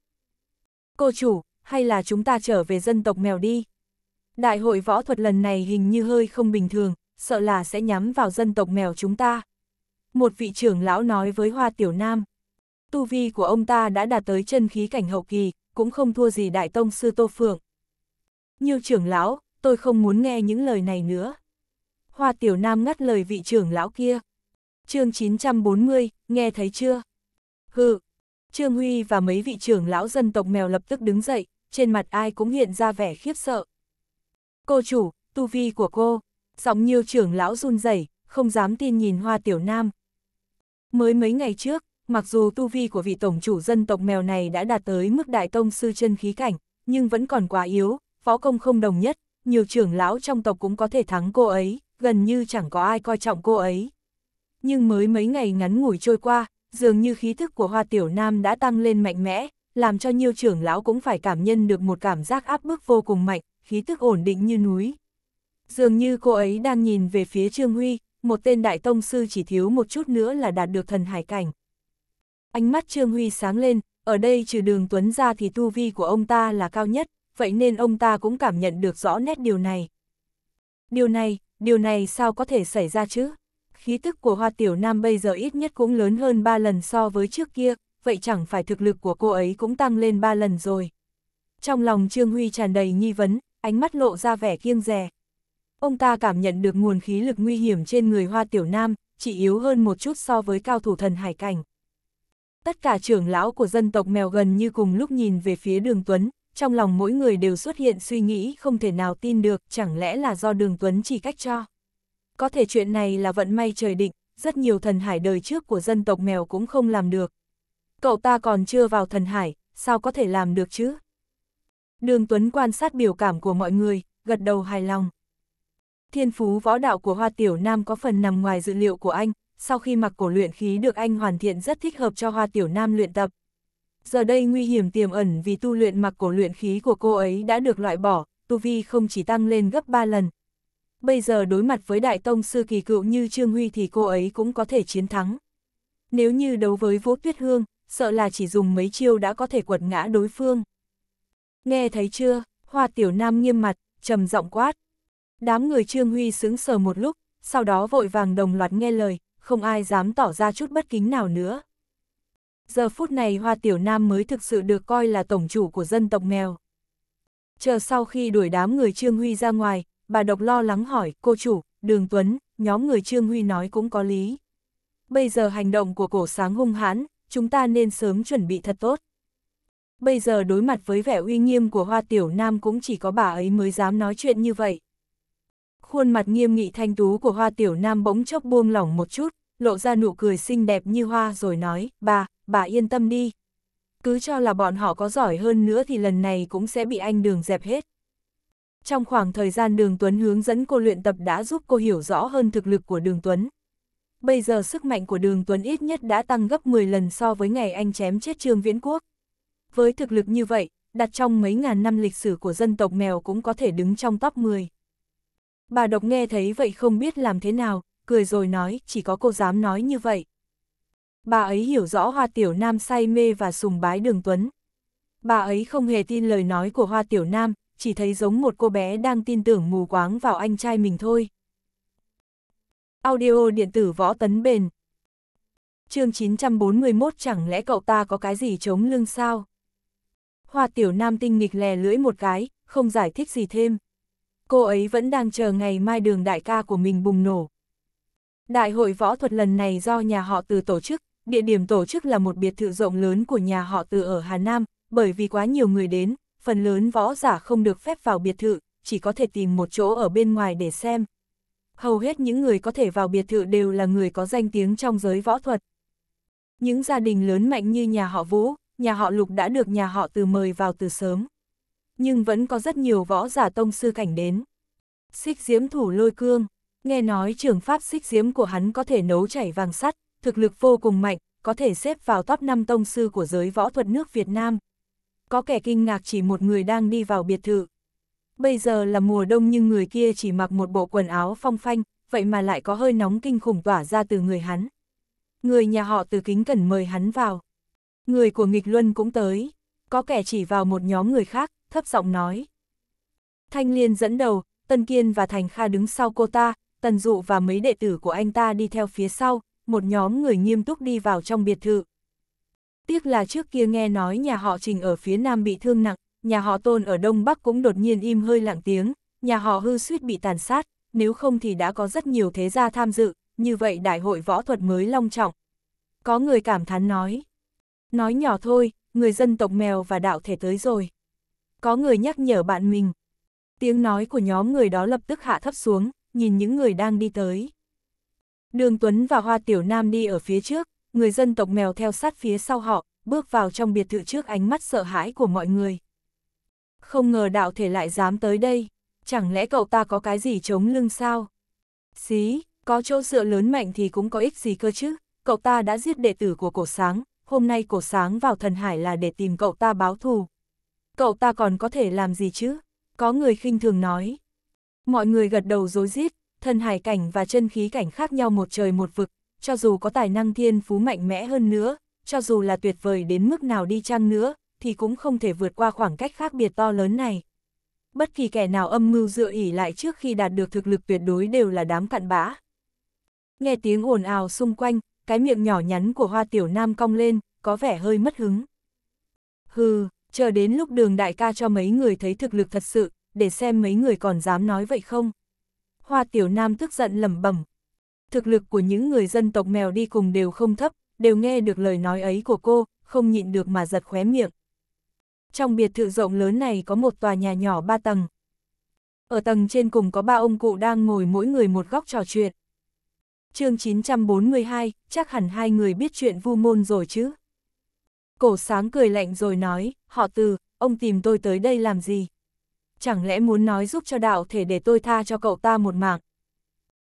Speaker 1: Cô chủ, hay là chúng ta trở về dân tộc mèo đi? Đại hội võ thuật lần này hình như hơi không bình thường, sợ là sẽ nhắm vào dân tộc mèo chúng ta. Một vị trưởng lão nói với Hoa Tiểu Nam. Tu vi của ông ta đã đạt tới chân khí cảnh hậu kỳ, cũng không thua gì Đại Tông Sư Tô Phượng như trưởng lão, tôi không muốn nghe những lời này nữa. Hoa Tiểu Nam ngắt lời vị trưởng lão kia. chương 940, nghe thấy chưa? Hừ. Trương Huy và mấy vị trưởng lão dân tộc mèo lập tức đứng dậy, trên mặt ai cũng hiện ra vẻ khiếp sợ. Cô chủ, tu vi của cô, giọng như trưởng lão run rẩy không dám tin nhìn Hoa Tiểu Nam. Mới mấy ngày trước, mặc dù tu vi của vị tổng chủ dân tộc mèo này đã đạt tới mức đại tông sư chân khí cảnh, nhưng vẫn còn quá yếu, võ công không đồng nhất, nhiều trưởng lão trong tộc cũng có thể thắng cô ấy, gần như chẳng có ai coi trọng cô ấy. Nhưng mới mấy ngày ngắn ngủi trôi qua, dường như khí thức của Hoa Tiểu Nam đã tăng lên mạnh mẽ, làm cho nhiều trưởng lão cũng phải cảm nhận được một cảm giác áp bức vô cùng mạnh, khí thức ổn định như núi. Dường như cô ấy đang nhìn về phía Trương Huy, một tên đại tông sư chỉ thiếu một chút nữa là đạt được thần hải cảnh. Ánh mắt Trương Huy sáng lên, ở đây trừ đường Tuấn ra thì tu vi của ông ta là cao nhất, vậy nên ông ta cũng cảm nhận được rõ nét điều này. Điều này, điều này sao có thể xảy ra chứ? Khí tức của Hoa Tiểu Nam bây giờ ít nhất cũng lớn hơn 3 lần so với trước kia, vậy chẳng phải thực lực của cô ấy cũng tăng lên 3 lần rồi. Trong lòng Trương Huy tràn đầy nghi vấn, ánh mắt lộ ra vẻ kiêng rè. Ông ta cảm nhận được nguồn khí lực nguy hiểm trên người Hoa Tiểu Nam, chỉ yếu hơn một chút so với cao thủ thần hải cảnh. Tất cả trưởng lão của dân tộc mèo gần như cùng lúc nhìn về phía đường Tuấn, trong lòng mỗi người đều xuất hiện suy nghĩ không thể nào tin được, chẳng lẽ là do đường Tuấn chỉ cách cho. Có thể chuyện này là vận may trời định, rất nhiều thần hải đời trước của dân tộc mèo cũng không làm được. Cậu ta còn chưa vào thần hải, sao có thể làm được chứ? Đường Tuấn quan sát biểu cảm của mọi người, gật đầu hài lòng. Thiên phú võ đạo của Hoa Tiểu Nam có phần nằm ngoài dự liệu của anh, sau khi mặc cổ luyện khí được anh hoàn thiện rất thích hợp cho Hoa Tiểu Nam luyện tập, giờ đây nguy hiểm tiềm ẩn vì tu luyện mặc cổ luyện khí của cô ấy đã được loại bỏ, tu vi không chỉ tăng lên gấp 3 lần. Bây giờ đối mặt với đại tông sư kỳ cựu như Trương Huy thì cô ấy cũng có thể chiến thắng. Nếu như đấu với Vũ Tuyết Hương, sợ là chỉ dùng mấy chiêu đã có thể quật ngã đối phương. Nghe thấy chưa, Hoa Tiểu Nam nghiêm mặt, trầm giọng quát. Đám người Trương Huy sững sờ một lúc, sau đó vội vàng đồng loạt nghe lời, không ai dám tỏ ra chút bất kính nào nữa giờ phút này Hoa Tiểu Nam mới thực sự được coi là tổng chủ của dân tộc mèo. Chờ sau khi đuổi đám người Trương Huy ra ngoài, bà độc lo lắng hỏi, cô chủ, Đường Tuấn, nhóm người Trương Huy nói cũng có lý. Bây giờ hành động của cổ sáng hung hãn, chúng ta nên sớm chuẩn bị thật tốt. Bây giờ đối mặt với vẻ uy nghiêm của Hoa Tiểu Nam cũng chỉ có bà ấy mới dám nói chuyện như vậy. Khuôn mặt nghiêm nghị thanh tú của Hoa Tiểu Nam bỗng chốc buông lỏng một chút, lộ ra nụ cười xinh đẹp như hoa rồi nói, bà, bà yên tâm đi. Cứ cho là bọn họ có giỏi hơn nữa thì lần này cũng sẽ bị anh đường dẹp hết. Trong khoảng thời gian đường Tuấn hướng dẫn cô luyện tập đã giúp cô hiểu rõ hơn thực lực của đường Tuấn. Bây giờ sức mạnh của đường Tuấn ít nhất đã tăng gấp 10 lần so với ngày anh chém chết Trương Viễn Quốc. Với thực lực như vậy, đặt trong mấy ngàn năm lịch sử của dân tộc mèo cũng có thể đứng trong top 10. Bà độc nghe thấy vậy không biết làm thế nào, cười rồi nói, chỉ có cô dám nói như vậy. Bà ấy hiểu rõ Hoa Tiểu Nam say mê và sùng bái Đường Tuấn. Bà ấy không hề tin lời nói của Hoa Tiểu Nam, chỉ thấy giống một cô bé đang tin tưởng mù quáng vào anh trai mình thôi. Audio điện tử võ tấn bền chương 941 chẳng lẽ cậu ta có cái gì chống lưng sao? Hoa Tiểu Nam tinh nghịch lè lưỡi một cái, không giải thích gì thêm. Cô ấy vẫn đang chờ ngày mai đường đại ca của mình bùng nổ. Đại hội võ thuật lần này do nhà họ từ tổ chức, địa điểm tổ chức là một biệt thự rộng lớn của nhà họ từ ở Hà Nam, bởi vì quá nhiều người đến, phần lớn võ giả không được phép vào biệt thự, chỉ có thể tìm một chỗ ở bên ngoài để xem. Hầu hết những người có thể vào biệt thự đều là người có danh tiếng trong giới võ thuật. Những gia đình lớn mạnh như nhà họ Vũ, nhà họ Lục đã được nhà họ từ mời vào từ sớm. Nhưng vẫn có rất nhiều võ giả tông sư cảnh đến. Xích Diếm thủ lôi cương, nghe nói trường pháp xích diếm của hắn có thể nấu chảy vàng sắt, thực lực vô cùng mạnh, có thể xếp vào top 5 tông sư của giới võ thuật nước Việt Nam. Có kẻ kinh ngạc chỉ một người đang đi vào biệt thự. Bây giờ là mùa đông nhưng người kia chỉ mặc một bộ quần áo phong phanh, vậy mà lại có hơi nóng kinh khủng tỏa ra từ người hắn. Người nhà họ từ kính cẩn mời hắn vào. Người của nghịch luân cũng tới, có kẻ chỉ vào một nhóm người khác, thấp giọng nói. Thanh Liên dẫn đầu, Tân Kiên và Thành Kha đứng sau cô ta, Tần Dụ và mấy đệ tử của anh ta đi theo phía sau, một nhóm người nghiêm túc đi vào trong biệt thự. Tiếc là trước kia nghe nói nhà họ Trình ở phía Nam bị thương nặng, nhà họ Tôn ở Đông Bắc cũng đột nhiên im hơi lặng tiếng, nhà họ hư suýt bị tàn sát, nếu không thì đã có rất nhiều thế gia tham dự, như vậy đại hội võ thuật mới long trọng. Có người cảm thán nói. Nói nhỏ thôi, người dân tộc mèo và đạo thể tới rồi. Có người nhắc nhở bạn mình. Tiếng nói của nhóm người đó lập tức hạ thấp xuống, nhìn những người đang đi tới. Đường Tuấn và Hoa Tiểu Nam đi ở phía trước, người dân tộc mèo theo sát phía sau họ, bước vào trong biệt thự trước ánh mắt sợ hãi của mọi người. Không ngờ đạo thể lại dám tới đây, chẳng lẽ cậu ta có cái gì chống lưng sao? Xí, có chỗ dựa lớn mạnh thì cũng có ích gì cơ chứ, cậu ta đã giết đệ tử của cổ sáng, hôm nay cổ sáng vào thần hải là để tìm cậu ta báo thù. Cậu ta còn có thể làm gì chứ? Có người khinh thường nói. Mọi người gật đầu dối rít thần hải cảnh và chân khí cảnh khác nhau một trời một vực, cho dù có tài năng thiên phú mạnh mẽ hơn nữa, cho dù là tuyệt vời đến mức nào đi chăng nữa, thì cũng không thể vượt qua khoảng cách khác biệt to lớn này. Bất kỳ kẻ nào âm mưu dựa ỉ lại trước khi đạt được thực lực tuyệt đối đều là đám cặn bã. Nghe tiếng ồn ào xung quanh, cái miệng nhỏ nhắn của hoa tiểu nam cong lên, có vẻ hơi mất hứng. Hừ, chờ đến lúc đường đại ca cho mấy người thấy thực lực thật sự, để xem mấy người còn dám nói vậy không. Hoa Tiểu Nam tức giận lẩm bẩm. Thực lực của những người dân tộc mèo đi cùng đều không thấp, đều nghe được lời nói ấy của cô, không nhịn được mà giật khóe miệng. Trong biệt thự rộng lớn này có một tòa nhà nhỏ ba tầng. Ở tầng trên cùng có ba ông cụ đang ngồi mỗi người một góc trò chuyện. chương 942, chắc hẳn hai người biết chuyện vu môn rồi chứ. Cổ sáng cười lạnh rồi nói, họ từ, ông tìm tôi tới đây làm gì? chẳng lẽ muốn nói giúp cho đạo thể để tôi tha cho cậu ta một mạng.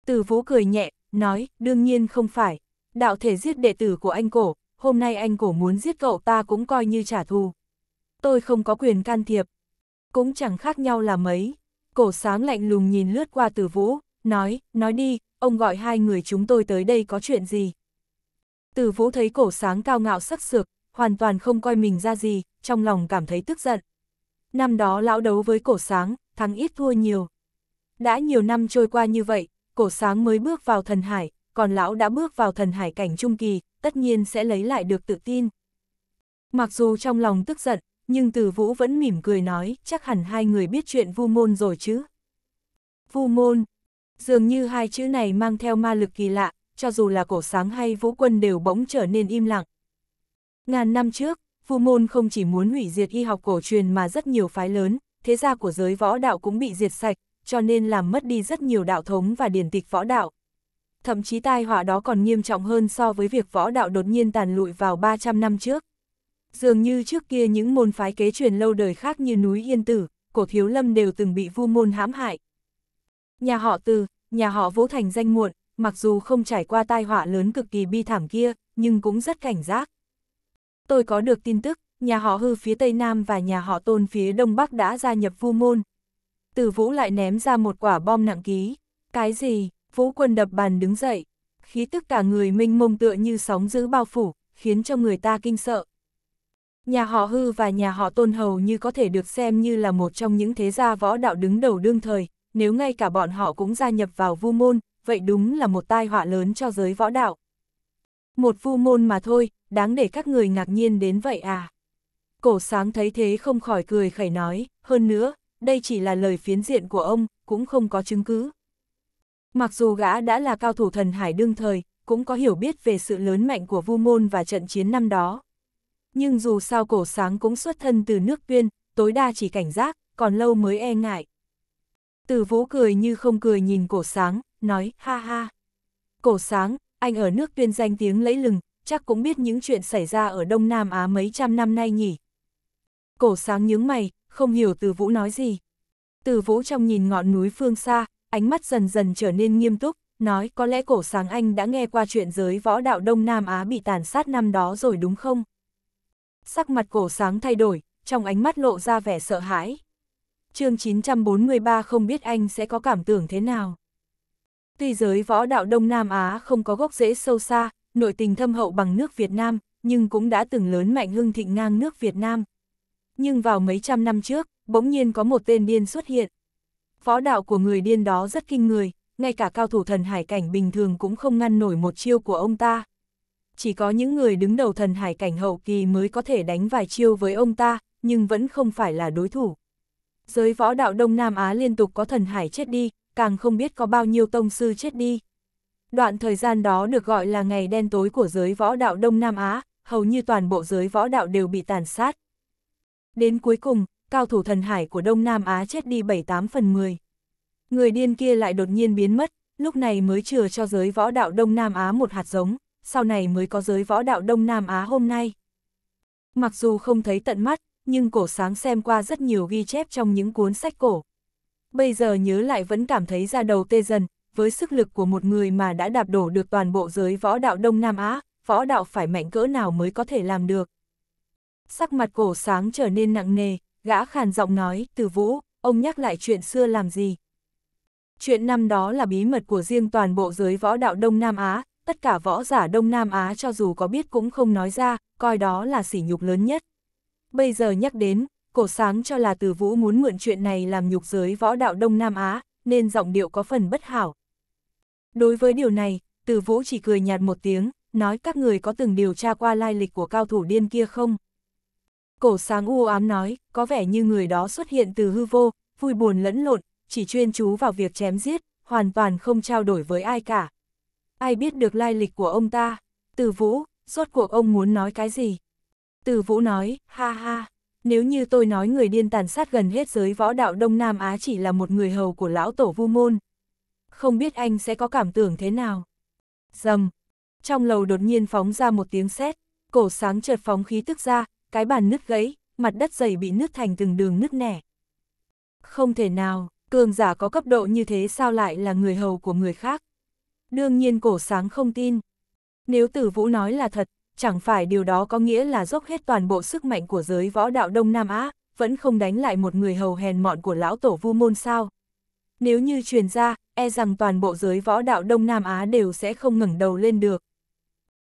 Speaker 1: Từ vũ cười nhẹ, nói, đương nhiên không phải, đạo thể giết đệ tử của anh cổ, hôm nay anh cổ muốn giết cậu ta cũng coi như trả thù. Tôi không có quyền can thiệp, cũng chẳng khác nhau là mấy. Cổ sáng lạnh lùng nhìn lướt qua từ vũ, nói, nói đi, ông gọi hai người chúng tôi tới đây có chuyện gì. Từ vũ thấy cổ sáng cao ngạo sắc sược, hoàn toàn không coi mình ra gì, trong lòng cảm thấy tức giận năm đó lão đấu với cổ sáng, thắng ít thua nhiều. Đã nhiều năm trôi qua như vậy, cổ sáng mới bước vào thần hải, còn lão đã bước vào thần hải cảnh trung kỳ, tất nhiên sẽ lấy lại được tự tin. Mặc dù trong lòng tức giận, nhưng Từ Vũ vẫn mỉm cười nói, chắc hẳn hai người biết chuyện Vu Môn rồi chứ. Vu Môn, dường như hai chữ này mang theo ma lực kỳ lạ, cho dù là cổ sáng hay vũ quân đều bỗng trở nên im lặng. Ngàn năm trước, Vu môn không chỉ muốn hủy diệt y học cổ truyền mà rất nhiều phái lớn, thế gia của giới võ đạo cũng bị diệt sạch, cho nên làm mất đi rất nhiều đạo thống và điển tịch võ đạo. Thậm chí tai họa đó còn nghiêm trọng hơn so với việc võ đạo đột nhiên tàn lụi vào 300 năm trước. Dường như trước kia những môn phái kế truyền lâu đời khác như núi Yên Tử, cổ thiếu lâm đều từng bị vu môn hãm hại. Nhà họ Từ, nhà họ Vũ Thành danh muộn, mặc dù không trải qua tai họa lớn cực kỳ bi thảm kia, nhưng cũng rất cảnh giác. Tôi có được tin tức, nhà họ hư phía Tây Nam và nhà họ tôn phía Đông Bắc đã gia nhập vu môn. Từ Vũ lại ném ra một quả bom nặng ký. Cái gì? Vũ quân đập bàn đứng dậy. Khí tức cả người minh mông tựa như sóng giữ bao phủ, khiến cho người ta kinh sợ. Nhà họ hư và nhà họ tôn hầu như có thể được xem như là một trong những thế gia võ đạo đứng đầu đương thời, nếu ngay cả bọn họ cũng gia nhập vào vu môn, vậy đúng là một tai họa lớn cho giới võ đạo. Một vu môn mà thôi, đáng để các người ngạc nhiên đến vậy à. Cổ sáng thấy thế không khỏi cười khẩy nói, hơn nữa, đây chỉ là lời phiến diện của ông, cũng không có chứng cứ. Mặc dù gã đã là cao thủ thần hải đương thời, cũng có hiểu biết về sự lớn mạnh của vu môn và trận chiến năm đó. Nhưng dù sao cổ sáng cũng xuất thân từ nước tuyên, tối đa chỉ cảnh giác, còn lâu mới e ngại. Từ vũ cười như không cười nhìn cổ sáng, nói, ha ha. Cổ sáng, anh ở nước tuyên danh tiếng lẫy lừng, chắc cũng biết những chuyện xảy ra ở Đông Nam Á mấy trăm năm nay nhỉ. Cổ sáng nhướng mày, không hiểu từ vũ nói gì. Từ vũ trong nhìn ngọn núi phương xa, ánh mắt dần dần trở nên nghiêm túc, nói có lẽ cổ sáng anh đã nghe qua chuyện giới võ đạo Đông Nam Á bị tàn sát năm đó rồi đúng không? Sắc mặt cổ sáng thay đổi, trong ánh mắt lộ ra vẻ sợ hãi. chương 943 không biết anh sẽ có cảm tưởng thế nào. Tuy giới võ đạo Đông Nam Á không có gốc rễ sâu xa, nội tình thâm hậu bằng nước Việt Nam, nhưng cũng đã từng lớn mạnh hưng thịnh ngang nước Việt Nam. Nhưng vào mấy trăm năm trước, bỗng nhiên có một tên điên xuất hiện. Võ đạo của người điên đó rất kinh người, ngay cả cao thủ thần hải cảnh bình thường cũng không ngăn nổi một chiêu của ông ta. Chỉ có những người đứng đầu thần hải cảnh hậu kỳ mới có thể đánh vài chiêu với ông ta, nhưng vẫn không phải là đối thủ. Giới võ đạo Đông Nam Á liên tục có thần hải chết đi, càng không biết có bao nhiêu tông sư chết đi. Đoạn thời gian đó được gọi là ngày đen tối của giới võ đạo Đông Nam Á, hầu như toàn bộ giới võ đạo đều bị tàn sát. Đến cuối cùng, cao thủ thần hải của Đông Nam Á chết đi 7-8 phần 10. Người điên kia lại đột nhiên biến mất, lúc này mới chừa cho giới võ đạo Đông Nam Á một hạt giống, sau này mới có giới võ đạo Đông Nam Á hôm nay. Mặc dù không thấy tận mắt, nhưng cổ sáng xem qua rất nhiều ghi chép trong những cuốn sách cổ, bây giờ nhớ lại vẫn cảm thấy ra đầu tê dần, với sức lực của một người mà đã đạp đổ được toàn bộ giới võ đạo Đông Nam Á, võ đạo phải mạnh cỡ nào mới có thể làm được. Sắc mặt cổ sáng trở nên nặng nề, gã khàn giọng nói, từ vũ, ông nhắc lại chuyện xưa làm gì. Chuyện năm đó là bí mật của riêng toàn bộ giới võ đạo Đông Nam Á, tất cả võ giả Đông Nam Á cho dù có biết cũng không nói ra, coi đó là sỉ nhục lớn nhất. Bây giờ nhắc đến, cổ sáng cho là từ vũ muốn mượn chuyện này làm nhục giới võ đạo Đông Nam Á, nên giọng điệu có phần bất hảo. Đối với điều này, từ vũ chỉ cười nhạt một tiếng, nói các người có từng điều tra qua lai lịch của cao thủ điên kia không? Cổ sáng u ám nói, có vẻ như người đó xuất hiện từ hư vô, vui buồn lẫn lộn, chỉ chuyên chú vào việc chém giết, hoàn toàn không trao đổi với ai cả. Ai biết được lai lịch của ông ta? Từ vũ, suốt cuộc ông muốn nói cái gì? Từ vũ nói, ha ha, nếu như tôi nói người điên tàn sát gần hết giới võ đạo Đông Nam Á chỉ là một người hầu của lão tổ vu môn. Không biết anh sẽ có cảm tưởng thế nào? Dầm! Trong lầu đột nhiên phóng ra một tiếng sét, cổ sáng chợt phóng khí tức ra, cái bàn nứt gãy, mặt đất dày bị nứt thành từng đường nứt nẻ. Không thể nào, cường giả có cấp độ như thế sao lại là người hầu của người khác? Đương nhiên cổ sáng không tin. Nếu tử vũ nói là thật, chẳng phải điều đó có nghĩa là dốc hết toàn bộ sức mạnh của giới võ đạo Đông Nam Á, vẫn không đánh lại một người hầu hèn mọn của lão tổ vu môn sao. Nếu như truyền ra, e rằng toàn bộ giới võ đạo Đông Nam Á đều sẽ không ngẩng đầu lên được.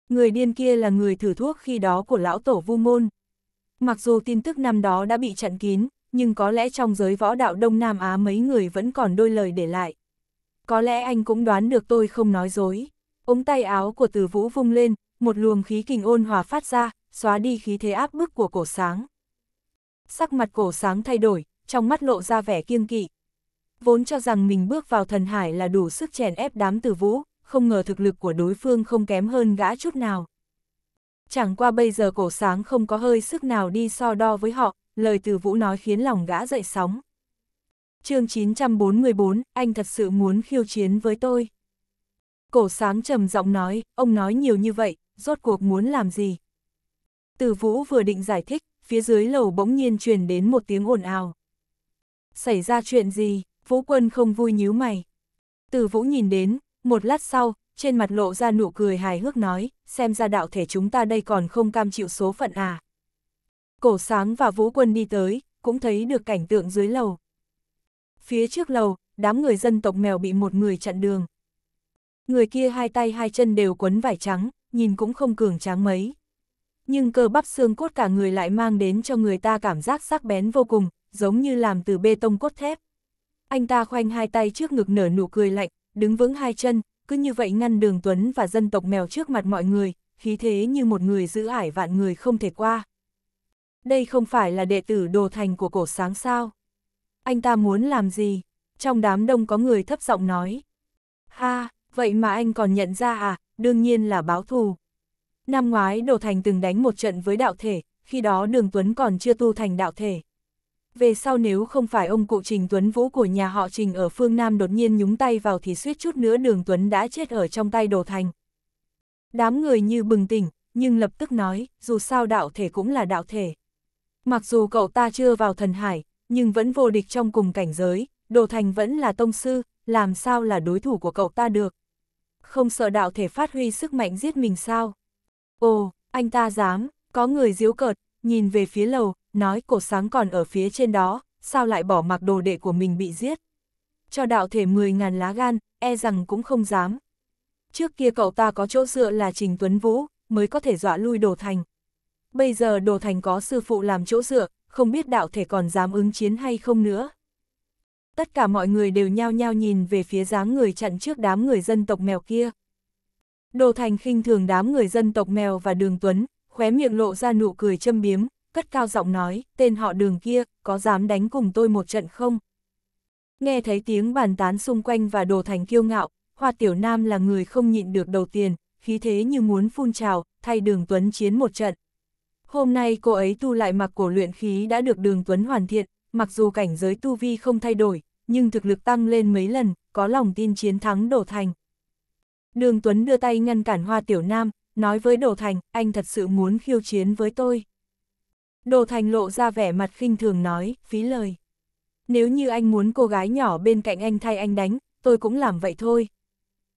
Speaker 1: Người điên kia là người thử thuốc khi đó của lão tổ vu môn. Mặc dù tin tức năm đó đã bị chặn kín, nhưng có lẽ trong giới võ đạo Đông Nam Á mấy người vẫn còn đôi lời để lại. Có lẽ anh cũng đoán được tôi không nói dối. Ống tay áo của từ vũ vung lên, một luồng khí kình ôn hòa phát ra, xóa đi khí thế áp bức của cổ sáng. Sắc mặt cổ sáng thay đổi, trong mắt lộ ra vẻ kiêng kỵ. Vốn cho rằng mình bước vào thần hải là đủ sức chèn ép đám tử vũ, không ngờ thực lực của đối phương không kém hơn gã chút nào. Chẳng qua bây giờ cổ sáng không có hơi sức nào đi so đo với họ, lời từ vũ nói khiến lòng gã dậy sóng. chương 944, anh thật sự muốn khiêu chiến với tôi. Cổ sáng trầm giọng nói, ông nói nhiều như vậy, rốt cuộc muốn làm gì? Từ vũ vừa định giải thích, phía dưới lầu bỗng nhiên truyền đến một tiếng ồn ào. Xảy ra chuyện gì, vũ quân không vui nhíu mày. Từ vũ nhìn đến, một lát sau, trên mặt lộ ra nụ cười hài hước nói, xem ra đạo thể chúng ta đây còn không cam chịu số phận à. Cổ sáng và vũ quân đi tới, cũng thấy được cảnh tượng dưới lầu. Phía trước lầu, đám người dân tộc mèo bị một người chặn đường. Người kia hai tay hai chân đều quấn vải trắng, nhìn cũng không cường tráng mấy. Nhưng cơ bắp xương cốt cả người lại mang đến cho người ta cảm giác sắc bén vô cùng, giống như làm từ bê tông cốt thép. Anh ta khoanh hai tay trước ngực nở nụ cười lạnh, đứng vững hai chân, cứ như vậy ngăn đường Tuấn và dân tộc mèo trước mặt mọi người, khí thế như một người giữ ải vạn người không thể qua. Đây không phải là đệ tử đồ thành của cổ sáng sao? Anh ta muốn làm gì? Trong đám đông có người thấp giọng nói. Ha, vậy mà anh còn nhận ra à, đương nhiên là báo thù. Năm ngoái Đồ Thành từng đánh một trận với đạo thể, khi đó Đường Tuấn còn chưa tu thành đạo thể. Về sau nếu không phải ông cụ Trình Tuấn Vũ của nhà họ Trình ở phương Nam đột nhiên nhúng tay vào thì suýt chút nữa Đường Tuấn đã chết ở trong tay Đồ Thành. Đám người như bừng tỉnh, nhưng lập tức nói, dù sao đạo thể cũng là đạo thể. Mặc dù cậu ta chưa vào thần hải, nhưng vẫn vô địch trong cùng cảnh giới, Đồ Thành vẫn là tông sư, làm sao là đối thủ của cậu ta được không sợ đạo thể phát huy sức mạnh giết mình sao? Ồ, anh ta dám, có người diếu cợt, nhìn về phía lầu, nói cổ sáng còn ở phía trên đó, sao lại bỏ mặc đồ đệ của mình bị giết? Cho đạo thể 10.000 lá gan, e rằng cũng không dám. Trước kia cậu ta có chỗ dựa là Trình Tuấn Vũ, mới có thể dọa lui đồ thành. Bây giờ đồ thành có sư phụ làm chỗ dựa, không biết đạo thể còn dám ứng chiến hay không nữa tất cả mọi người đều nhao nhao nhìn về phía dáng người chặn trước đám người dân tộc mèo kia. Đồ Thành khinh thường đám người dân tộc mèo và Đường Tuấn, khóe miệng lộ ra nụ cười châm biếm, cất cao giọng nói, tên họ Đường kia, có dám đánh cùng tôi một trận không? Nghe thấy tiếng bàn tán xung quanh và Đồ Thành kiêu ngạo, Hoa Tiểu Nam là người không nhịn được đầu tiền, khí thế như muốn phun trào, thay Đường Tuấn chiến một trận. Hôm nay cô ấy tu lại mặc cổ luyện khí đã được Đường Tuấn hoàn thiện, mặc dù cảnh giới tu vi không thay đổi, nhưng thực lực tăng lên mấy lần, có lòng tin chiến thắng Đổ Thành. Đường Tuấn đưa tay ngăn cản Hoa Tiểu Nam, nói với Đổ Thành, anh thật sự muốn khiêu chiến với tôi. Đổ Thành lộ ra vẻ mặt khinh thường nói, phí lời. Nếu như anh muốn cô gái nhỏ bên cạnh anh thay anh đánh, tôi cũng làm vậy thôi.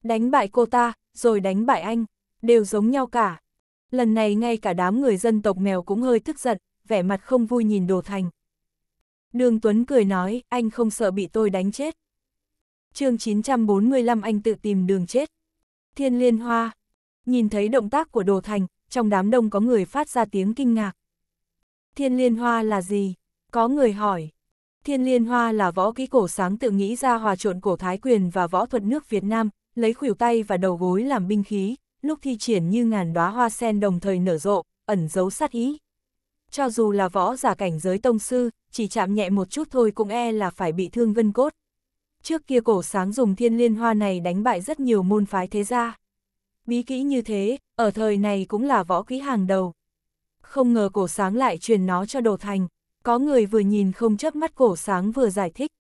Speaker 1: Đánh bại cô ta, rồi đánh bại anh, đều giống nhau cả. Lần này ngay cả đám người dân tộc mèo cũng hơi tức giận, vẻ mặt không vui nhìn Đồ Thành. Đường Tuấn cười nói, anh không sợ bị tôi đánh chết. chương 945 anh tự tìm đường chết. Thiên liên hoa. Nhìn thấy động tác của đồ thành, trong đám đông có người phát ra tiếng kinh ngạc. Thiên liên hoa là gì? Có người hỏi. Thiên liên hoa là võ kỹ cổ sáng tự nghĩ ra hòa trộn cổ thái quyền và võ thuật nước Việt Nam, lấy khuỷu tay và đầu gối làm binh khí, lúc thi triển như ngàn đóa hoa sen đồng thời nở rộ, ẩn giấu sát ý cho dù là võ giả cảnh giới tông sư, chỉ chạm nhẹ một chút thôi cũng e là phải bị thương vân cốt. Trước kia cổ sáng dùng thiên liên hoa này đánh bại rất nhiều môn phái thế gia. Bí kỹ như thế, ở thời này cũng là võ kỹ hàng đầu. Không ngờ cổ sáng lại truyền nó cho đồ thành, có người vừa nhìn không chớp mắt cổ sáng vừa giải thích.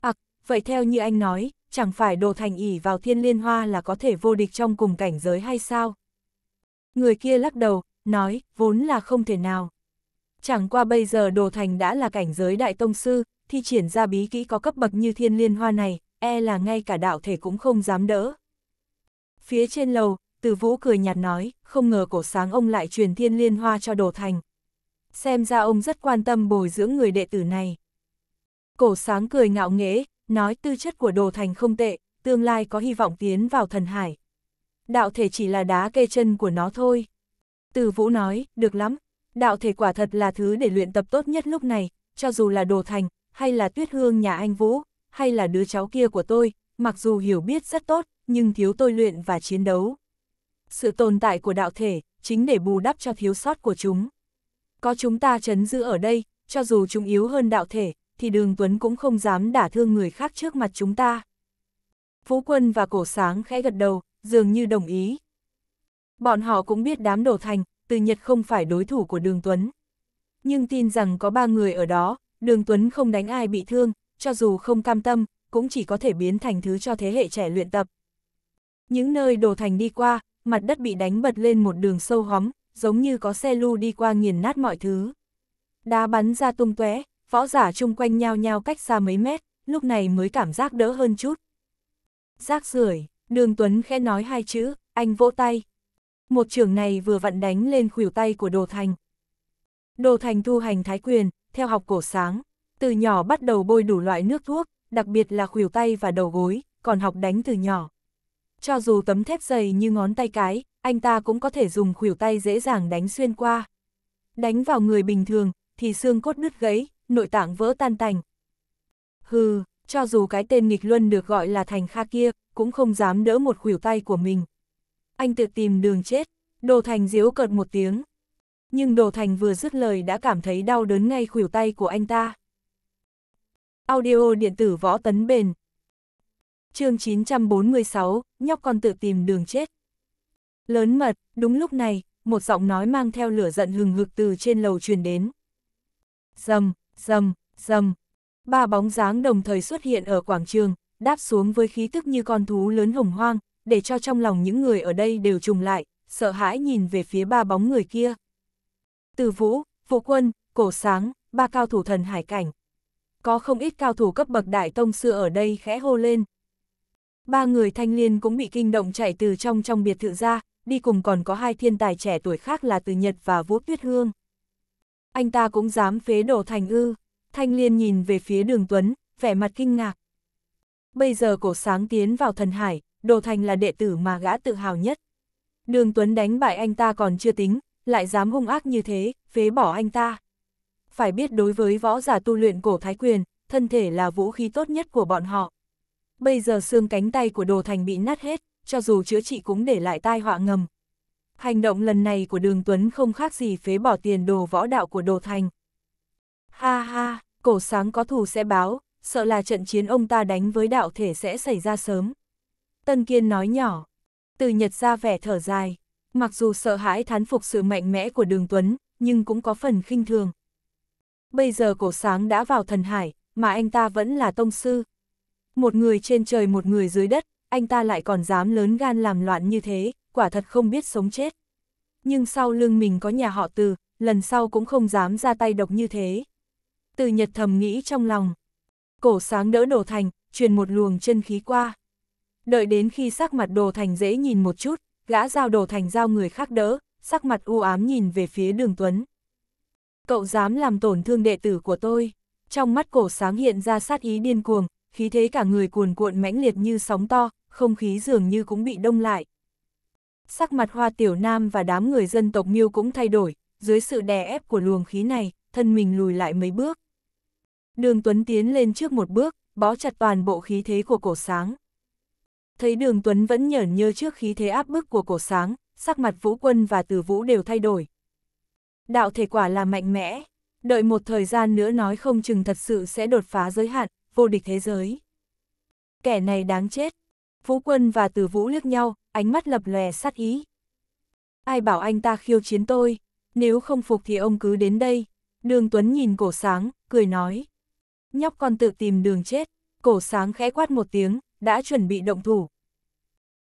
Speaker 1: À, vậy theo như anh nói, chẳng phải đồ thành ỉ vào thiên liên hoa là có thể vô địch trong cùng cảnh giới hay sao? Người kia lắc đầu, nói, vốn là không thể nào. Chẳng qua bây giờ Đồ Thành đã là cảnh giới đại tông sư, thi triển ra bí kỹ có cấp bậc như thiên liên hoa này, e là ngay cả đạo thể cũng không dám đỡ. Phía trên lầu, từ vũ cười nhạt nói, không ngờ cổ sáng ông lại truyền thiên liên hoa cho Đồ Thành. Xem ra ông rất quan tâm bồi dưỡng người đệ tử này. Cổ sáng cười ngạo nghễ, nói tư chất của Đồ Thành không tệ, tương lai có hy vọng tiến vào thần hải. Đạo thể chỉ là đá kê chân của nó thôi. Từ Vũ nói, được lắm, đạo thể quả thật là thứ để luyện tập tốt nhất lúc này, cho dù là Đồ Thành, hay là Tuyết Hương nhà anh Vũ, hay là đứa cháu kia của tôi, mặc dù hiểu biết rất tốt, nhưng thiếu tôi luyện và chiến đấu. Sự tồn tại của đạo thể, chính để bù đắp cho thiếu sót của chúng. Có chúng ta chấn giữ ở đây, cho dù chúng yếu hơn đạo thể, thì đường Tuấn cũng không dám đả thương người khác trước mặt chúng ta. Phú Quân và Cổ Sáng khẽ gật đầu, dường như đồng ý. Bọn họ cũng biết đám đổ thành, từ Nhật không phải đối thủ của Đường Tuấn. Nhưng tin rằng có ba người ở đó, Đường Tuấn không đánh ai bị thương, cho dù không cam tâm, cũng chỉ có thể biến thành thứ cho thế hệ trẻ luyện tập. Những nơi đổ thành đi qua, mặt đất bị đánh bật lên một đường sâu hóm, giống như có xe lưu đi qua nghiền nát mọi thứ. Đá bắn ra tung tóe, võ giả chung quanh nhau nhau cách xa mấy mét, lúc này mới cảm giác đỡ hơn chút. Rác rưởi, đường Tuấn khẽ nói hai chữ, anh vỗ tay một trường này vừa vặn đánh lên khuỷu tay của Đồ Thành. Đồ Thành thu hành thái quyền, theo học cổ sáng, từ nhỏ bắt đầu bôi đủ loại nước thuốc, đặc biệt là khuỷu tay và đầu gối, còn học đánh từ nhỏ. Cho dù tấm thép dày như ngón tay cái, anh ta cũng có thể dùng khuỷu tay dễ dàng đánh xuyên qua. Đánh vào người bình thường, thì xương cốt đứt gãy, nội tạng vỡ tan tành. Hừ, cho dù cái tên nghịch luân được gọi là thành kha kia, cũng không dám đỡ một khuỷu tay của mình anh tự tìm đường chết, đồ thành diếu cợt một tiếng. Nhưng đồ thành vừa dứt lời đã cảm thấy đau đớn ngay khuỷu tay của anh ta. Audio điện tử võ tấn bền. chương 946, nhóc con tự tìm đường chết. Lớn mật, đúng lúc này, một giọng nói mang theo lửa giận hừng hực từ trên lầu truyền đến. Dầm, dầm, dầm. Ba bóng dáng đồng thời xuất hiện ở quảng trường, đáp xuống với khí tức như con thú lớn hồng hoang, để cho trong lòng những người ở đây đều trùng lại, sợ hãi nhìn về phía ba bóng người kia. Từ Vũ, Vũ Quân, Cổ Sáng, ba cao thủ thần hải cảnh. Có không ít cao thủ cấp bậc đại tông sư ở đây khẽ hô lên. Ba người thanh liên cũng bị kinh động chạy từ trong trong biệt thự ra, đi cùng còn có hai thiên tài trẻ tuổi khác là Từ Nhật và Vũ Tuyết Hương. Anh ta cũng dám phế đổ thành ư, thanh Liên nhìn về phía đường Tuấn, vẻ mặt kinh ngạc. Bây giờ cổ sáng tiến vào thần hải, Đồ Thành là đệ tử mà gã tự hào nhất. Đường Tuấn đánh bại anh ta còn chưa tính, lại dám hung ác như thế, phế bỏ anh ta. Phải biết đối với võ giả tu luyện cổ thái quyền, thân thể là vũ khí tốt nhất của bọn họ. Bây giờ xương cánh tay của Đồ Thành bị nát hết, cho dù chữa trị cũng để lại tai họa ngầm. Hành động lần này của Đường Tuấn không khác gì phế bỏ tiền đồ võ đạo của Đồ Thành. Ha ha, cổ sáng có thù sẽ báo, sợ là trận chiến ông ta đánh với đạo thể sẽ xảy ra sớm. Tân Kiên nói nhỏ. Từ Nhật ra vẻ thở dài. Mặc dù sợ hãi thán phục sự mạnh mẽ của Đường Tuấn, nhưng cũng có phần khinh thường. Bây giờ cổ sáng đã vào thần hải, mà anh ta vẫn là tông sư. Một người trên trời một người dưới đất, anh ta lại còn dám lớn gan làm loạn như thế, quả thật không biết sống chết. Nhưng sau lưng mình có nhà họ từ, lần sau cũng không dám ra tay độc như thế. Từ Nhật thầm nghĩ trong lòng. Cổ sáng đỡ đổ thành, truyền một luồng chân khí qua. Đợi đến khi sắc mặt đồ thành dễ nhìn một chút, gã giao đồ thành giao người khác đỡ, sắc mặt u ám nhìn về phía đường Tuấn. Cậu dám làm tổn thương đệ tử của tôi. Trong mắt cổ sáng hiện ra sát ý điên cuồng, khí thế cả người cuồn cuộn mãnh liệt như sóng to, không khí dường như cũng bị đông lại. Sắc mặt hoa tiểu nam và đám người dân tộc miêu cũng thay đổi, dưới sự đè ép của luồng khí này, thân mình lùi lại mấy bước. Đường Tuấn tiến lên trước một bước, bó chặt toàn bộ khí thế của cổ sáng thấy đường Tuấn vẫn nhởn nhơ trước khí thế áp bức của cổ sáng, sắc mặt vũ quân và tử vũ đều thay đổi. Đạo thể quả là mạnh mẽ, đợi một thời gian nữa nói không chừng thật sự sẽ đột phá giới hạn, vô địch thế giới. Kẻ này đáng chết. Vũ quân và tử vũ liếc nhau, ánh mắt lập lòe sát ý. Ai bảo anh ta khiêu chiến tôi, nếu không phục thì ông cứ đến đây. Đường Tuấn nhìn cổ sáng, cười nói. Nhóc con tự tìm đường chết, cổ sáng khẽ quát một tiếng, đã chuẩn bị động thủ.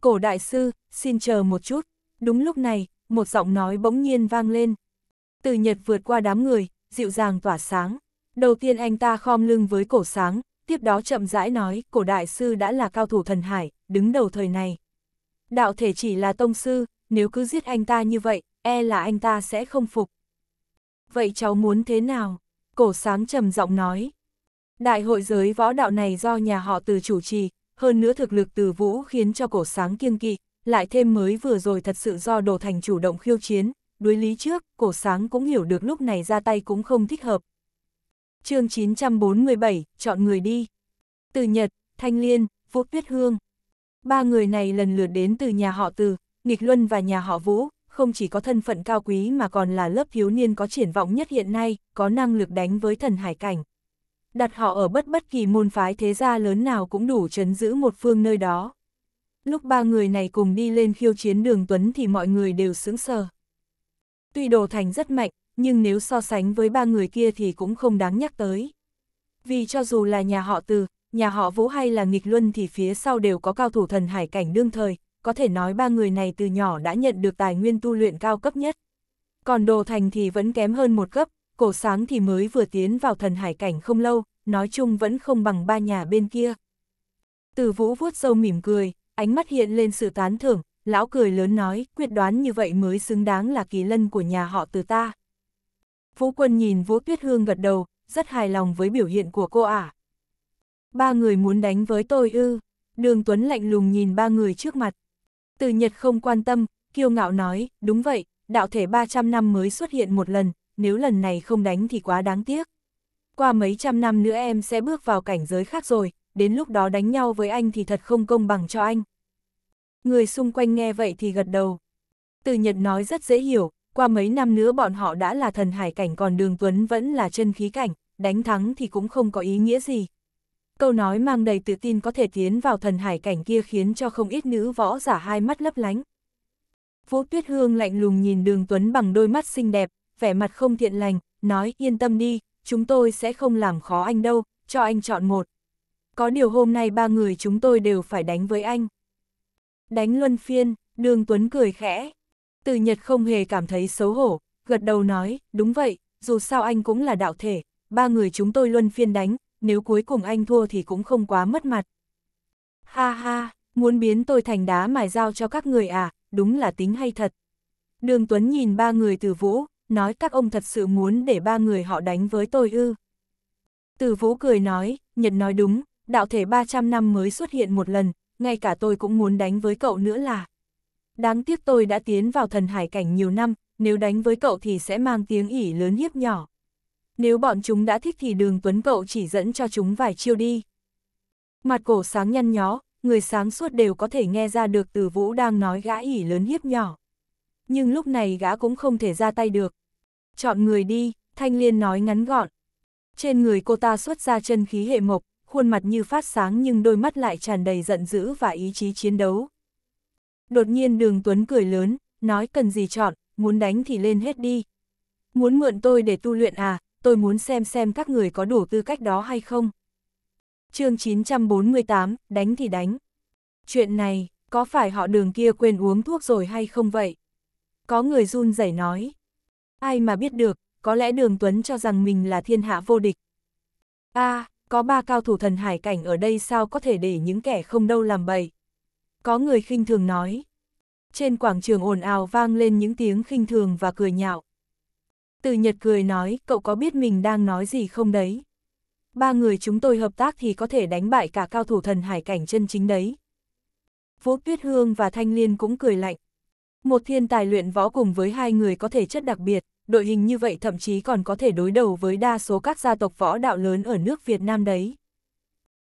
Speaker 1: Cổ đại sư, xin chờ một chút. Đúng lúc này, một giọng nói bỗng nhiên vang lên. Từ Nhật vượt qua đám người, dịu dàng tỏa sáng. Đầu tiên anh ta khom lưng với cổ sáng, tiếp đó chậm rãi nói cổ đại sư đã là cao thủ thần hải, đứng đầu thời này. Đạo thể chỉ là tông sư, nếu cứ giết anh ta như vậy, e là anh ta sẽ không phục. Vậy cháu muốn thế nào? Cổ sáng trầm giọng nói. Đại hội giới võ đạo này do nhà họ từ chủ trì, hơn nữa thực lực từ vũ khiến cho cổ sáng kiêng kỵ, lại thêm mới vừa rồi thật sự do đồ thành chủ động khiêu chiến, đối lý trước, cổ sáng cũng hiểu được lúc này ra tay cũng không thích hợp. chương 947, chọn người đi. Từ Nhật, Thanh Liên, Vũ Tuyết Hương. Ba người này lần lượt đến từ nhà họ Từ, Nghịch Luân và nhà họ Vũ, không chỉ có thân phận cao quý mà còn là lớp thiếu niên có triển vọng nhất hiện nay, có năng lực đánh với thần hải cảnh đặt họ ở bất bất kỳ môn phái thế gia lớn nào cũng đủ chấn giữ một phương nơi đó. Lúc ba người này cùng đi lên khiêu chiến đường Tuấn thì mọi người đều sững sờ. Tuy đồ thành rất mạnh, nhưng nếu so sánh với ba người kia thì cũng không đáng nhắc tới. Vì cho dù là nhà họ từ, nhà họ vũ hay là nghịch luân thì phía sau đều có cao thủ thần hải cảnh đương thời, có thể nói ba người này từ nhỏ đã nhận được tài nguyên tu luyện cao cấp nhất. Còn đồ thành thì vẫn kém hơn một cấp, cổ sáng thì mới vừa tiến vào thần hải cảnh không lâu, nói chung vẫn không bằng ba nhà bên kia. Từ vũ vuốt râu mỉm cười, ánh mắt hiện lên sự tán thưởng, lão cười lớn nói, quyết đoán như vậy mới xứng đáng là kỳ lân của nhà họ từ ta. Vũ quân nhìn vũ tuyết hương gật đầu, rất hài lòng với biểu hiện của cô ả. À. Ba người muốn đánh với tôi ư, đường Tuấn lạnh lùng nhìn ba người trước mặt. Từ Nhật không quan tâm, kiêu ngạo nói, đúng vậy, đạo thể 300 năm mới xuất hiện một lần, nếu lần này không đánh thì quá đáng tiếc. Qua mấy trăm năm nữa em sẽ bước vào cảnh giới khác rồi, đến lúc đó đánh nhau với anh thì thật không công bằng cho anh. Người xung quanh nghe vậy thì gật đầu. Từ Nhật nói rất dễ hiểu, qua mấy năm nữa bọn họ đã là thần hải cảnh còn đường Tuấn vẫn là chân khí cảnh, đánh thắng thì cũng không có ý nghĩa gì. Câu nói mang đầy tự tin có thể tiến vào thần hải cảnh kia khiến cho không ít nữ võ giả hai mắt lấp lánh. Vũ Tuyết Hương lạnh lùng nhìn đường Tuấn bằng đôi mắt xinh đẹp, vẻ mặt không thiện lành, nói yên tâm đi, chúng tôi sẽ không làm khó anh đâu, cho anh chọn một. Có điều hôm nay ba người chúng tôi đều phải đánh với anh. Đánh luân phiên, Đường Tuấn cười khẽ. Từ Nhật không hề cảm thấy xấu hổ, gật đầu nói, đúng vậy, dù sao anh cũng là đạo thể, ba người chúng tôi luân phiên đánh, nếu cuối cùng anh thua thì cũng không quá mất mặt. Ha ha, muốn biến tôi thành đá mài dao cho các người à, đúng là tính hay thật. Đường Tuấn nhìn ba người từ vũ, nói các ông thật sự muốn để ba người họ đánh với tôi ư. Từ vũ cười nói, Nhật nói đúng, đạo thể 300 năm mới xuất hiện một lần, ngay cả tôi cũng muốn đánh với cậu nữa là. Đáng tiếc tôi đã tiến vào thần hải cảnh nhiều năm, nếu đánh với cậu thì sẽ mang tiếng ỉ lớn hiếp nhỏ. Nếu bọn chúng đã thích thì đường tuấn cậu chỉ dẫn cho chúng vài chiêu đi. Mặt cổ sáng nhăn nhó, người sáng suốt đều có thể nghe ra được từ vũ đang nói gã ỉ lớn hiếp nhỏ nhưng lúc này gã cũng không thể ra tay được. Chọn người đi, Thanh Liên nói ngắn gọn. Trên người cô ta xuất ra chân khí hệ mộc, khuôn mặt như phát sáng nhưng đôi mắt lại tràn đầy giận dữ và ý chí chiến đấu. Đột nhiên đường Tuấn cười lớn, nói cần gì chọn, muốn đánh thì lên hết đi. Muốn mượn tôi để tu luyện à, tôi muốn xem xem các người có đủ tư cách đó hay không. chương 948, đánh thì đánh. Chuyện này, có phải họ đường kia quên uống thuốc rồi hay không vậy? có người run rẩy nói. Ai mà biết được, có lẽ Đường Tuấn cho rằng mình là thiên hạ vô địch. a à, có ba cao thủ thần hải cảnh ở đây sao có thể để những kẻ không đâu làm bậy. Có người khinh thường nói. Trên quảng trường ồn ào vang lên những tiếng khinh thường và cười nhạo. Từ Nhật cười nói, cậu có biết mình đang nói gì không đấy? Ba người chúng tôi hợp tác thì có thể đánh bại cả cao thủ thần hải cảnh chân chính đấy. Vũ Tuyết Hương và Thanh Liên cũng cười lạnh. Một thiên tài luyện võ cùng với hai người có thể chất đặc biệt, đội hình như vậy thậm chí còn có thể đối đầu với đa số các gia tộc võ đạo lớn ở nước Việt Nam đấy.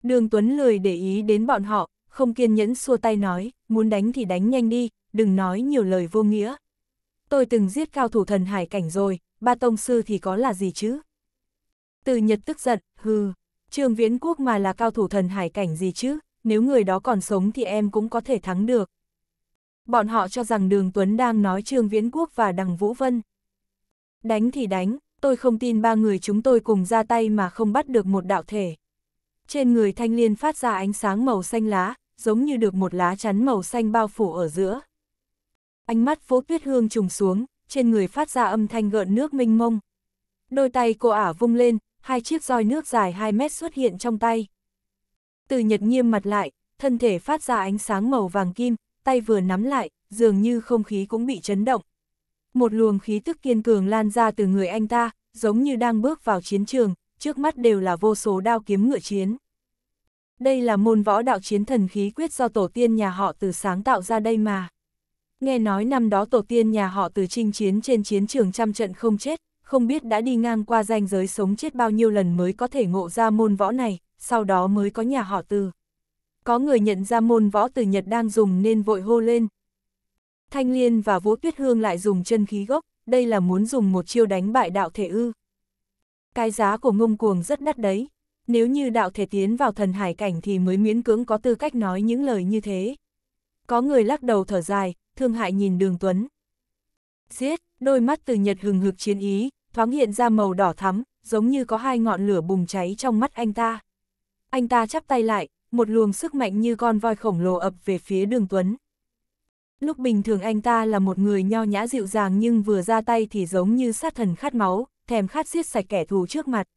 Speaker 1: Đường Tuấn lười để ý đến bọn họ, không kiên nhẫn xua tay nói, muốn đánh thì đánh nhanh đi, đừng nói nhiều lời vô nghĩa. Tôi từng giết cao thủ thần hải cảnh rồi, ba tông sư thì có là gì chứ? Từ Nhật tức giận, hừ, Trương Viễn Quốc mà là cao thủ thần hải cảnh gì chứ, nếu người đó còn sống thì em cũng có thể thắng được bọn họ cho rằng đường Tuấn đang nói Trương Viễn Quốc và Đằng Vũ Vân. Đánh thì đánh, tôi không tin ba người chúng tôi cùng ra tay mà không bắt được một đạo thể. Trên người thanh liên phát ra ánh sáng màu xanh lá, giống như được một lá chắn màu xanh bao phủ ở giữa. Ánh mắt phố tuyết hương trùng xuống, trên người phát ra âm thanh gợn nước minh mông. Đôi tay cô ả vung lên, hai chiếc roi nước dài 2 mét xuất hiện trong tay. Từ nhật nghiêm mặt lại, thân thể phát ra ánh sáng màu vàng kim, tay vừa nắm lại, dường như không khí cũng bị chấn động. Một luồng khí tức kiên cường lan ra từ người anh ta, giống như đang bước vào chiến trường, trước mắt đều là vô số đao kiếm ngựa chiến. Đây là môn võ đạo chiến thần khí quyết do tổ tiên nhà họ từ sáng tạo ra đây mà. Nghe nói năm đó tổ tiên nhà họ từ chinh chiến trên chiến trường trăm trận không chết, không biết đã đi ngang qua ranh giới sống chết bao nhiêu lần mới có thể ngộ ra môn võ này, sau đó mới có nhà họ từ có người nhận ra môn võ từ Nhật đang dùng nên vội hô lên. Thanh Liên và Vũ Tuyết Hương lại dùng chân khí gốc, đây là muốn dùng một chiêu đánh bại đạo thể ư. Cái giá của ngông cuồng rất đắt đấy, nếu như đạo thể tiến vào thần hải cảnh thì mới miễn cưỡng có tư cách nói những lời như thế. Có người lắc đầu thở dài, thương hại nhìn đường Tuấn. Giết, đôi mắt từ Nhật hừng hực chiến ý, thoáng hiện ra màu đỏ thắm, giống như có hai ngọn lửa bùng cháy trong mắt anh ta. Anh ta chắp tay lại, một luồng sức mạnh như con voi khổng lồ ập về phía đường Tuấn. Lúc bình thường anh ta là một người nho nhã dịu dàng nhưng vừa ra tay thì giống như sát thần khát máu, thèm khát giết sạch kẻ thù trước mặt.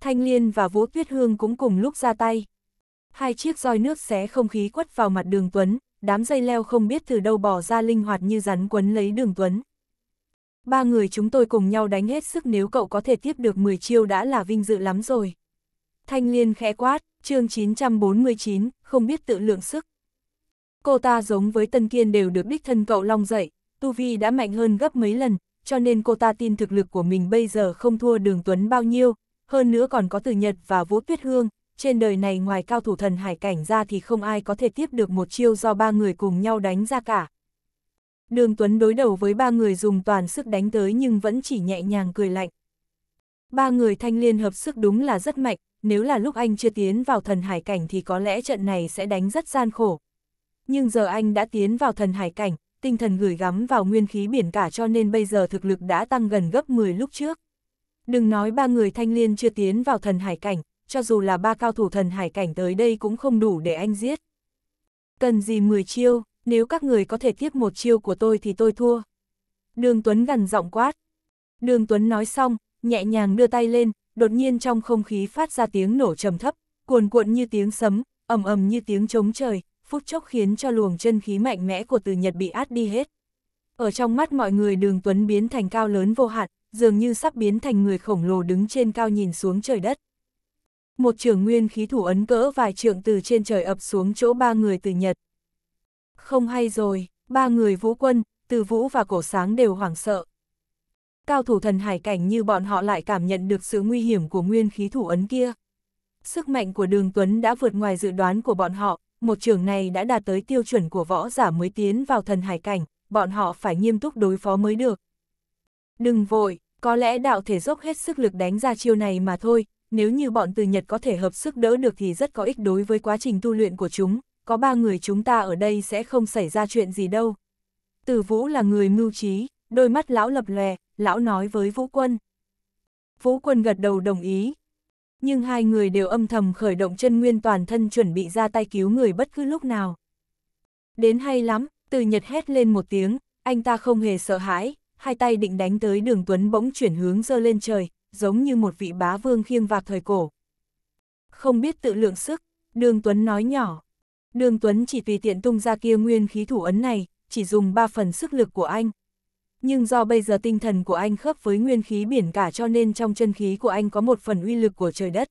Speaker 1: Thanh Liên và Vũ Tuyết Hương cũng cùng lúc ra tay. Hai chiếc roi nước xé không khí quất vào mặt đường Tuấn, đám dây leo không biết từ đâu bỏ ra linh hoạt như rắn quấn lấy đường Tuấn. Ba người chúng tôi cùng nhau đánh hết sức nếu cậu có thể tiếp được 10 chiêu đã là vinh dự lắm rồi. Thanh Liên khẽ quát, chương 949, không biết tự lượng sức. Cô ta giống với Tân Kiên đều được đích thân cậu Long dạy, Tu Vi đã mạnh hơn gấp mấy lần, cho nên cô ta tin thực lực của mình bây giờ không thua Đường Tuấn bao nhiêu, hơn nữa còn có Từ Nhật và Vũ Tuyết Hương, trên đời này ngoài cao thủ thần hải cảnh ra thì không ai có thể tiếp được một chiêu do ba người cùng nhau đánh ra cả. Đường Tuấn đối đầu với ba người dùng toàn sức đánh tới nhưng vẫn chỉ nhẹ nhàng cười lạnh ba người thanh liên hợp sức đúng là rất mạnh, nếu là lúc anh chưa tiến vào thần hải cảnh thì có lẽ trận này sẽ đánh rất gian khổ. Nhưng giờ anh đã tiến vào thần hải cảnh, tinh thần gửi gắm vào nguyên khí biển cả cho nên bây giờ thực lực đã tăng gần gấp 10 lúc trước. Đừng nói ba người thanh liên chưa tiến vào thần hải cảnh, cho dù là ba cao thủ thần hải cảnh tới đây cũng không đủ để anh giết. Cần gì 10 chiêu, nếu các người có thể tiếp một chiêu của tôi thì tôi thua. Đường Tuấn gần giọng quát. Đường Tuấn nói xong, nhẹ nhàng đưa tay lên, đột nhiên trong không khí phát ra tiếng nổ trầm thấp, cuồn cuộn như tiếng sấm, ầm ầm như tiếng trống trời, phút chốc khiến cho luồng chân khí mạnh mẽ của từ Nhật bị át đi hết. Ở trong mắt mọi người đường Tuấn biến thành cao lớn vô hạn, dường như sắp biến thành người khổng lồ đứng trên cao nhìn xuống trời đất. Một trường nguyên khí thủ ấn cỡ vài trượng từ trên trời ập xuống chỗ ba người từ Nhật. Không hay rồi, ba người vũ quân, từ vũ và cổ sáng đều hoảng sợ cao thủ thần hải cảnh như bọn họ lại cảm nhận được sự nguy hiểm của nguyên khí thủ ấn kia. Sức mạnh của đường Tuấn đã vượt ngoài dự đoán của bọn họ, một trường này đã đạt tới tiêu chuẩn của võ giả mới tiến vào thần hải cảnh, bọn họ phải nghiêm túc đối phó mới được. Đừng vội, có lẽ đạo thể dốc hết sức lực đánh ra chiêu này mà thôi, nếu như bọn từ Nhật có thể hợp sức đỡ được thì rất có ích đối với quá trình tu luyện của chúng, có ba người chúng ta ở đây sẽ không xảy ra chuyện gì đâu. Từ Vũ là người mưu trí, đôi mắt lão lập lè, lão nói với Vũ Quân. Vũ Quân gật đầu đồng ý. Nhưng hai người đều âm thầm khởi động chân nguyên toàn thân chuẩn bị ra tay cứu người bất cứ lúc nào. Đến hay lắm, từ nhật hét lên một tiếng, anh ta không hề sợ hãi, hai tay định đánh tới đường Tuấn bỗng chuyển hướng dơ lên trời, giống như một vị bá vương khiêng vạc thời cổ. Không biết tự lượng sức, đường Tuấn nói nhỏ. Đường Tuấn chỉ vì tiện tung ra kia nguyên khí thủ ấn này, chỉ dùng ba phần sức lực của anh nhưng do bây giờ tinh thần của anh khớp với nguyên khí biển cả cho nên trong chân khí của anh có một phần uy lực của trời đất.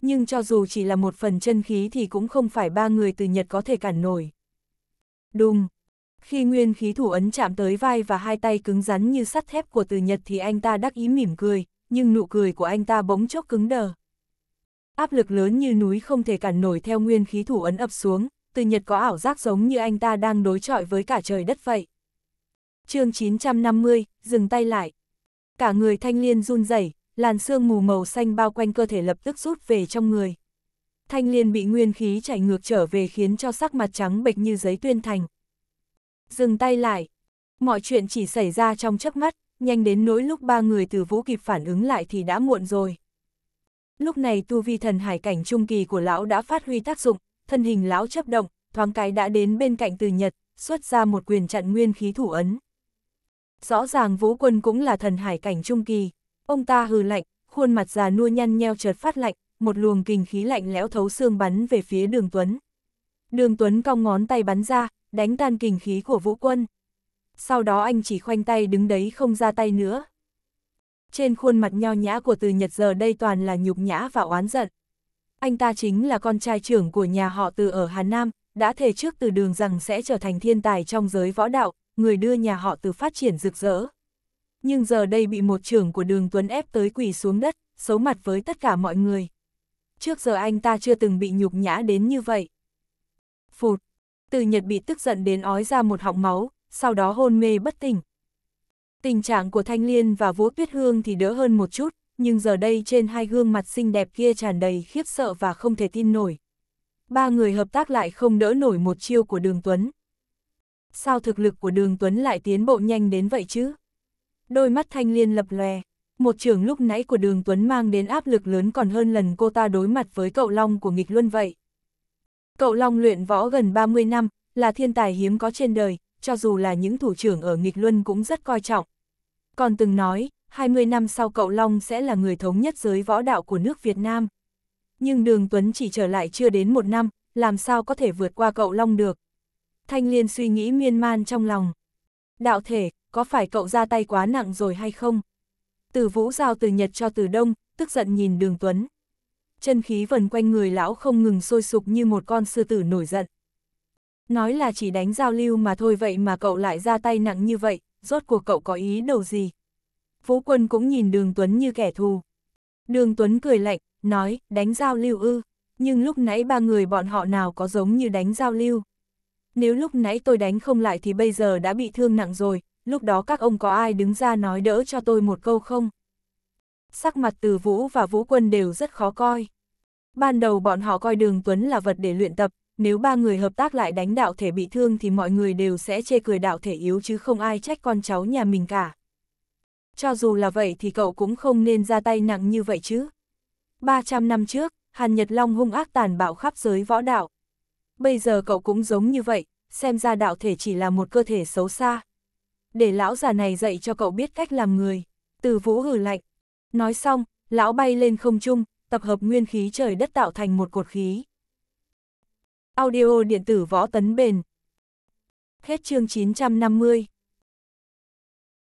Speaker 1: Nhưng cho dù chỉ là một phần chân khí thì cũng không phải ba người từ Nhật có thể cản nổi. Đùng! Khi nguyên khí thủ ấn chạm tới vai và hai tay cứng rắn như sắt thép của từ Nhật thì anh ta đắc ý mỉm cười, nhưng nụ cười của anh ta bỗng chốc cứng đờ. Áp lực lớn như núi không thể cản nổi theo nguyên khí thủ ấn ập xuống, từ Nhật có ảo giác giống như anh ta đang đối chọi với cả trời đất vậy chương 950, dừng tay lại. Cả người thanh liên run rẩy, làn sương mù màu xanh bao quanh cơ thể lập tức rút về trong người. Thanh liên bị nguyên khí chảy ngược trở về khiến cho sắc mặt trắng bệch như giấy tuyên thành. Dừng tay lại. Mọi chuyện chỉ xảy ra trong chớp mắt, nhanh đến nỗi lúc ba người từ vũ kịp phản ứng lại thì đã muộn rồi. Lúc này tu vi thần hải cảnh trung kỳ của lão đã phát huy tác dụng, thân hình lão chấp động, thoáng cái đã đến bên cạnh từ nhật, xuất ra một quyền chặn nguyên khí thủ ấn rõ ràng Vũ Quân cũng là thần hải cảnh trung kỳ. Ông ta hừ lạnh, khuôn mặt già nua nhăn nheo chợt phát lạnh, một luồng kình khí lạnh lẽo thấu xương bắn về phía Đường Tuấn. Đường Tuấn cong ngón tay bắn ra, đánh tan kình khí của Vũ Quân. Sau đó anh chỉ khoanh tay đứng đấy không ra tay nữa. Trên khuôn mặt nho nhã của Từ Nhật giờ đây toàn là nhục nhã và oán giận. Anh ta chính là con trai trưởng của nhà họ Từ ở Hà Nam, đã thề trước từ đường rằng sẽ trở thành thiên tài trong giới võ đạo, người đưa nhà họ từ phát triển rực rỡ. Nhưng giờ đây bị một trưởng của đường Tuấn ép tới quỳ xuống đất, xấu mặt với tất cả mọi người. Trước giờ anh ta chưa từng bị nhục nhã đến như vậy. Phụt, từ Nhật bị tức giận đến ói ra một họng máu, sau đó hôn mê bất tỉnh. Tình trạng của Thanh Liên và Vũ Tuyết Hương thì đỡ hơn một chút, nhưng giờ đây trên hai gương mặt xinh đẹp kia tràn đầy khiếp sợ và không thể tin nổi. Ba người hợp tác lại không đỡ nổi một chiêu của Đường Tuấn sao thực lực của đường Tuấn lại tiến bộ nhanh đến vậy chứ? Đôi mắt thanh liên lập lòe, một trường lúc nãy của đường Tuấn mang đến áp lực lớn còn hơn lần cô ta đối mặt với cậu Long của nghịch luân vậy. Cậu Long luyện võ gần 30 năm, là thiên tài hiếm có trên đời, cho dù là những thủ trưởng ở nghịch luân cũng rất coi trọng. Còn từng nói, 20 năm sau cậu Long sẽ là người thống nhất giới võ đạo của nước Việt Nam. Nhưng đường Tuấn chỉ trở lại chưa đến một năm, làm sao có thể vượt qua cậu Long được. Thanh Liên suy nghĩ miên man trong lòng. Đạo thể, có phải cậu ra tay quá nặng rồi hay không? Từ vũ giao từ Nhật cho từ Đông, tức giận nhìn đường Tuấn. Chân khí vần quanh người lão không ngừng sôi sục như một con sư tử nổi giận. Nói là chỉ đánh giao lưu mà thôi vậy mà cậu lại ra tay nặng như vậy, rốt cuộc cậu có ý đầu gì? Vũ quân cũng nhìn đường Tuấn như kẻ thù. Đường Tuấn cười lạnh, nói, đánh giao lưu ư, nhưng lúc nãy ba người bọn họ nào có giống như đánh giao lưu nếu lúc nãy tôi đánh không lại thì bây giờ đã bị thương nặng rồi, lúc đó các ông có ai đứng ra nói đỡ cho tôi một câu không? Sắc mặt từ Vũ và Vũ Quân đều rất khó coi. Ban đầu bọn họ coi Đường Tuấn là vật để luyện tập, nếu ba người hợp tác lại đánh đạo thể bị thương thì mọi người đều sẽ chê cười đạo thể yếu chứ không ai trách con cháu nhà mình cả. Cho dù là vậy thì cậu cũng không nên ra tay nặng như vậy chứ. 300 năm trước, Hàn Nhật Long hung ác tàn bạo khắp giới võ đạo, Bây giờ cậu cũng giống như vậy, xem ra đạo thể chỉ là một cơ thể xấu xa. Để lão già này dạy cho cậu biết cách làm người. Từ vũ hử lạnh. Nói xong, lão bay lên không trung, tập hợp nguyên khí trời đất tạo thành một cột khí. Audio điện tử võ tấn bền. Hết chương 950.